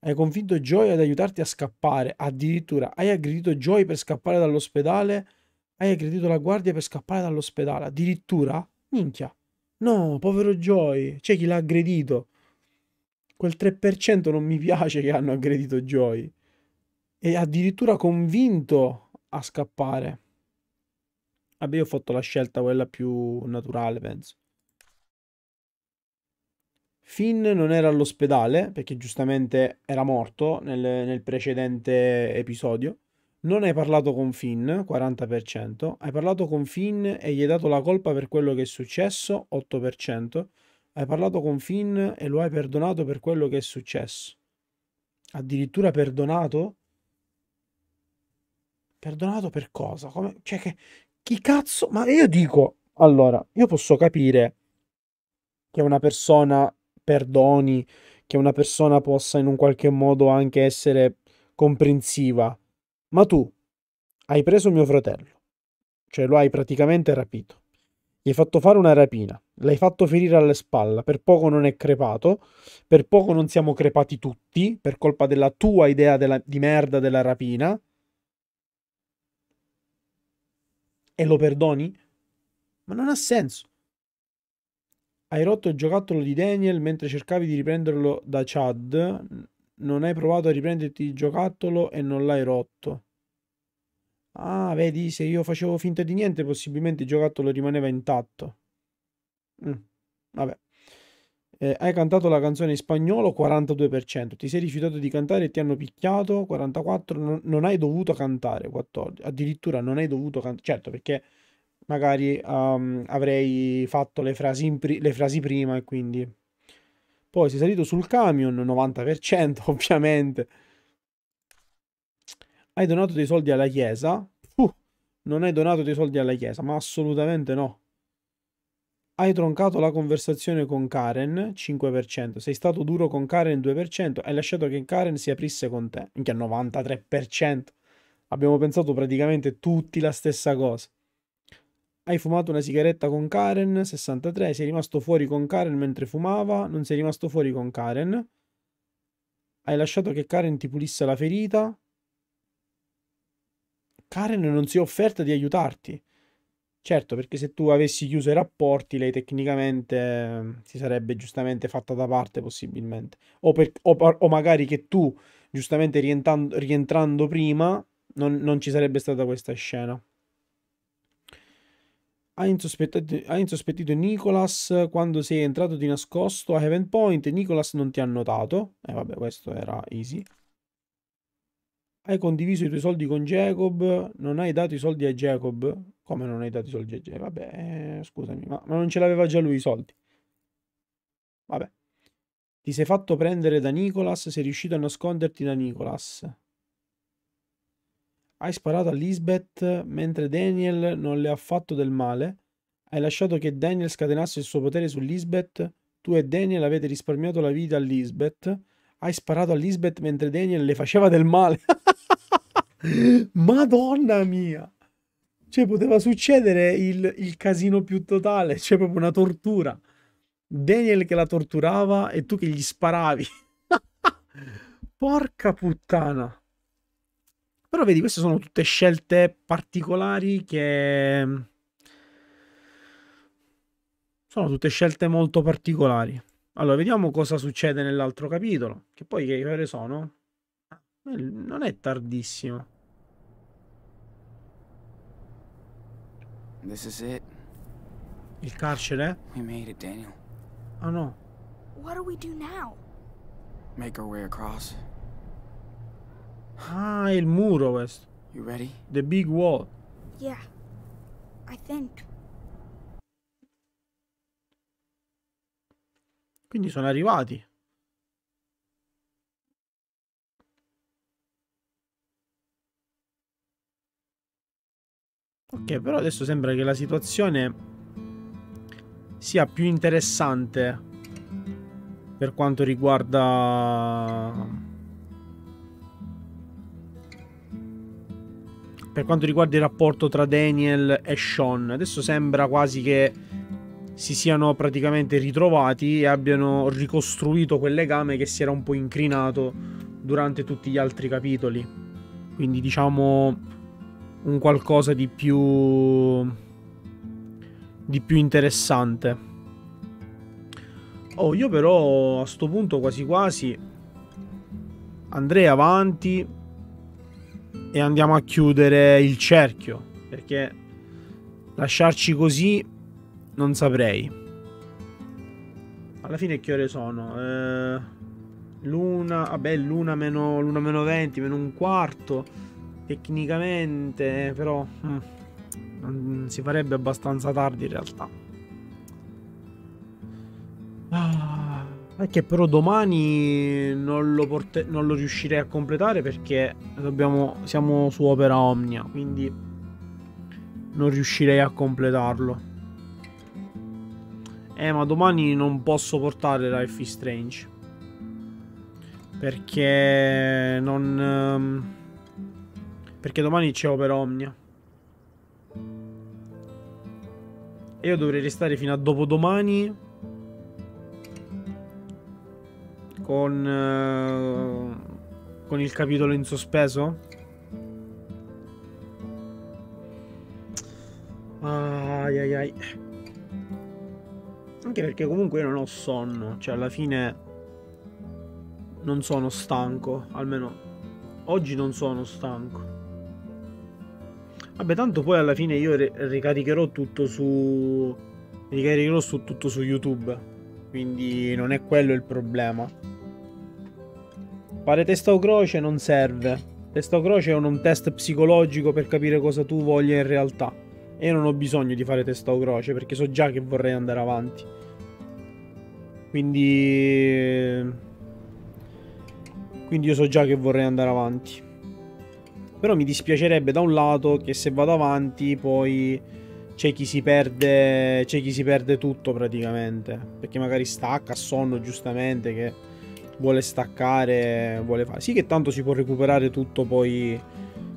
Hai convinto Joy ad aiutarti a scappare. Addirittura hai aggredito Joy per scappare dall'ospedale. Hai aggredito la guardia per scappare dall'ospedale. Addirittura? Minchia. No, povero Joy. C'è chi l'ha aggredito. Quel 3% non mi piace che hanno aggredito Joy. E addirittura convinto a scappare. Vabbè, io ho fatto la scelta quella più naturale, penso. Finn non era all'ospedale perché giustamente era morto nel, nel precedente episodio. Non hai parlato con Finn, 40%. Hai parlato con Finn e gli hai dato la colpa per quello che è successo, 8%. Hai parlato con Finn e lo hai perdonato per quello che è successo. Addirittura perdonato? Perdonato per cosa? Come? Cioè che... Chi cazzo? Ma io dico... Allora, io posso capire che una persona perdoni, che una persona possa in un qualche modo anche essere comprensiva. Ma tu hai preso mio fratello, cioè lo hai praticamente rapito. Gli hai fatto fare una rapina, l'hai fatto ferire alle spalle, per poco non è crepato, per poco non siamo crepati tutti, per colpa della tua idea della, di merda della rapina. E lo perdoni? Ma non ha senso. Hai rotto il giocattolo di Daniel mentre cercavi di riprenderlo da Chad. Non hai provato a riprenderti il giocattolo e non l'hai rotto. Ah, vedi, se io facevo finta di niente, possibilmente il giocattolo rimaneva intatto. Mm, vabbè. Eh, hai cantato la canzone in spagnolo 42%, ti sei rifiutato di cantare e ti hanno picchiato 44%, non, non hai dovuto cantare 14%, addirittura non hai dovuto cantare, certo perché magari um, avrei fatto le frasi, pri- le frasi prima e quindi... Poi si è salito sul camion, 90% ovviamente. Hai donato dei soldi alla chiesa? Uh, non hai donato dei soldi alla chiesa, ma assolutamente no. Hai troncato la conversazione con Karen, 5%. Sei stato duro con Karen, 2%. Hai lasciato che Karen si aprisse con te, anche minchia 93%. Abbiamo pensato praticamente tutti la stessa cosa. Hai fumato una sigaretta con Karen? 63. Sei rimasto fuori con Karen mentre fumava? Non sei rimasto fuori con Karen? Hai lasciato che Karen ti pulisse la ferita? Karen non si è offerta di aiutarti. Certo, perché se tu avessi chiuso i rapporti, lei tecnicamente mm, si sarebbe giustamente fatta da parte, possibilmente. O, per, o, o magari che tu, giustamente rientrando prima, non, non ci sarebbe stata questa scena ha insospettato, ha insospettito Nicholas quando sei entrato di nascosto a Heaven Point. Nicholas non ti ha notato. E eh, vabbè, questo era easy. Hai condiviso i tuoi soldi con Jacob. Non hai dato i soldi a Jacob. Come non hai dato i soldi a Jacob? Vabbè, eh, scusami, ma, ma non ce l'aveva già lui i soldi. Vabbè. Ti sei fatto prendere da Nicholas. Sei riuscito a nasconderti da Nicholas. Hai sparato a Lisbeth mentre Daniel non le ha fatto del male? Hai lasciato che Daniel scatenasse il suo potere su Lisbeth? Tu e Daniel avete risparmiato la vita a Lisbeth? Hai sparato a Lisbeth mentre Daniel le faceva del male? Madonna mia! Cioè, poteva succedere il, il casino più totale, c'è cioè, proprio una tortura. Daniel che la torturava e tu che gli sparavi. Porca puttana. Però vedi, queste sono tutte scelte particolari che... Mm, sono tutte scelte molto particolari. Allora, vediamo cosa succede nell'altro capitolo. Che poi che ore sono? Ah, non è tardissimo. This is it. Il carcere? We made it, Daniel. Oh no. What do we do now? Make our way across. Ah, il muro questo. You ready? The big wall. Yeah. I think. Quindi sono arrivati. Ok, però adesso sembra che la situazione sia più interessante per quanto riguarda per quanto riguarda il rapporto tra Daniel e Sean. Adesso sembra quasi che si siano praticamente ritrovati e abbiano ricostruito quel legame che si era un po' incrinato durante tutti gli altri capitoli. Quindi diciamo un qualcosa di più di più interessante. Oh, io però a sto punto quasi quasi andrei avanti e andiamo a chiudere il cerchio, perché lasciarci così non saprei. Alla fine che ore sono? Eh, l'una, vabbè, l'una meno, l'una meno 20, meno un quarto, tecnicamente, però hm, non si farebbe abbastanza tardi in realtà. Ah che però domani non lo, non lo riuscirei a completare perché dobbiamo, siamo su Opera Omnia, quindi non riuscirei a completarlo. Eh, ma domani non posso portare Life is Strange. Perché non... Ehm, perché domani c'è Opera Omnia. E io dovrei restare fino a dopodomani con, eh, con il capitolo in sospeso? Ai ai ai. Anche perché comunque io non ho sonno, cioè alla fine non sono stanco, almeno oggi non sono stanco. Vabbè, tanto poi alla fine io ricaricherò tutto su ricaricherò su tutto su YouTube. Quindi non è quello il problema. Fare testa o croce non serve. Testa o croce è un test psicologico per capire cosa tu voglia in realtà. E io non ho bisogno di fare testa o croce perché so già che vorrei andare avanti. Quindi... Quindi io so già che vorrei andare avanti. Però mi dispiacerebbe da un lato che se vado avanti poi c'è chi si perde, c'è chi si perde tutto praticamente, perché magari stacca, sonno giustamente che vuole staccare, vuole fare. Sì che tanto si può recuperare tutto poi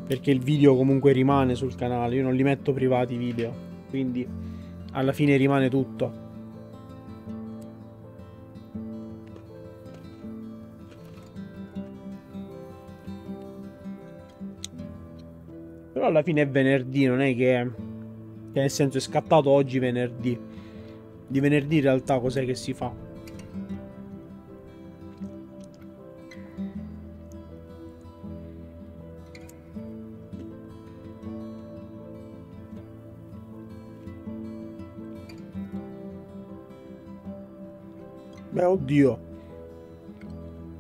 perché il video comunque rimane sul canale, io non li metto privati video, quindi alla fine rimane tutto. Però alla fine è venerdì, non è che... che cioè nel senso è scattato oggi venerdì. Di venerdì in realtà cos'è che si fa? Beh, oddio.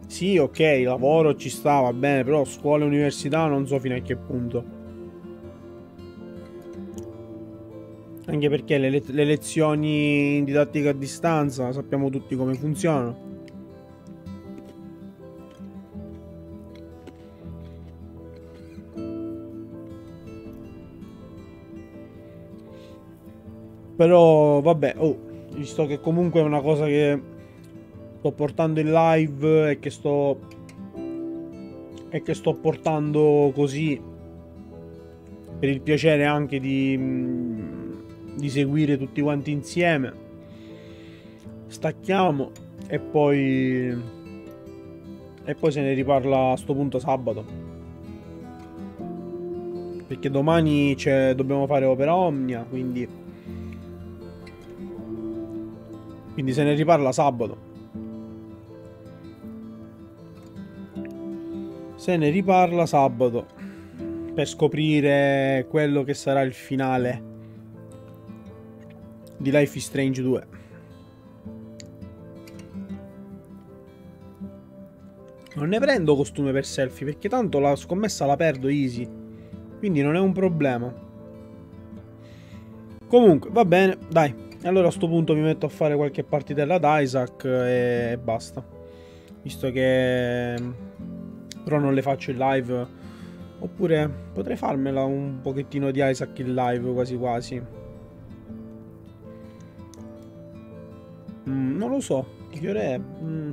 Sì, ok, lavoro ci stava bene, però scuola e università non so fino a che punto. Anche perché le, le lezioni in didattica a distanza sappiamo tutti come funzionano. Però vabbè, oh, visto che comunque è una cosa che sto portando in live e che sto e che sto portando così per il piacere anche di, mm, di seguire tutti quanti insieme stacchiamo e poi e poi se ne riparla a sto punto sabato perché domani dobbiamo fare opera omnia quindi quindi se ne riparla sabato se ne riparla sabato per scoprire quello che sarà il finale di Life is Strange 2. Non ne prendo costume per selfie perché tanto la scommessa la perdo easy. Quindi non è un problema. Comunque, va bene, dai. Allora a sto punto mi metto a fare qualche partitella da Isaac e basta. Visto che però non le faccio in live. Oppure potrei farmela un pochettino di Isaac in live quasi quasi. Mm, non lo so, che ore è? Mm.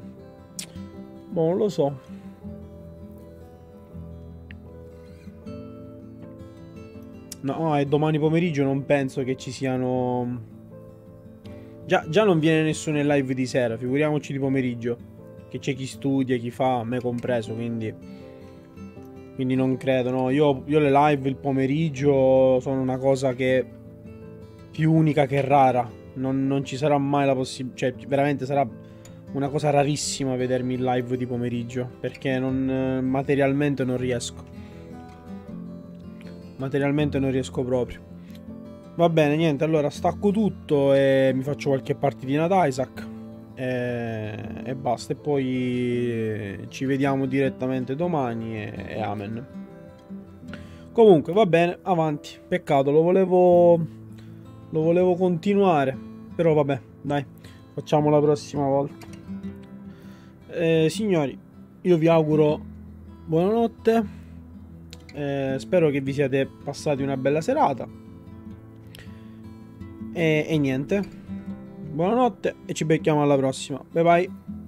Boh, non lo so. No, è domani pomeriggio, non penso che ci siano... Già, già non viene nessuno in live di sera, figuriamoci di pomeriggio che c'è chi studia, chi fa, me compreso, quindi, quindi non credo, no? Io, io le live il pomeriggio sono una cosa che più unica che rara, non, non ci sarà mai la possibilità, cioè veramente sarà una cosa rarissima vedermi in live di pomeriggio, perché non, materialmente non riesco. Materialmente non riesco proprio. Va bene, niente, allora stacco tutto e mi faccio qualche partitina da Isaac e, eh, e basta e poi eh, ci vediamo direttamente domani e, e amen comunque va bene avanti peccato lo volevo lo volevo continuare però vabbè dai facciamo la prossima volta eh, signori io vi auguro buonanotte eh, spero che vi siate passati una bella serata e, e niente buonanotte e ci becchiamo alla prossima. Bye bye.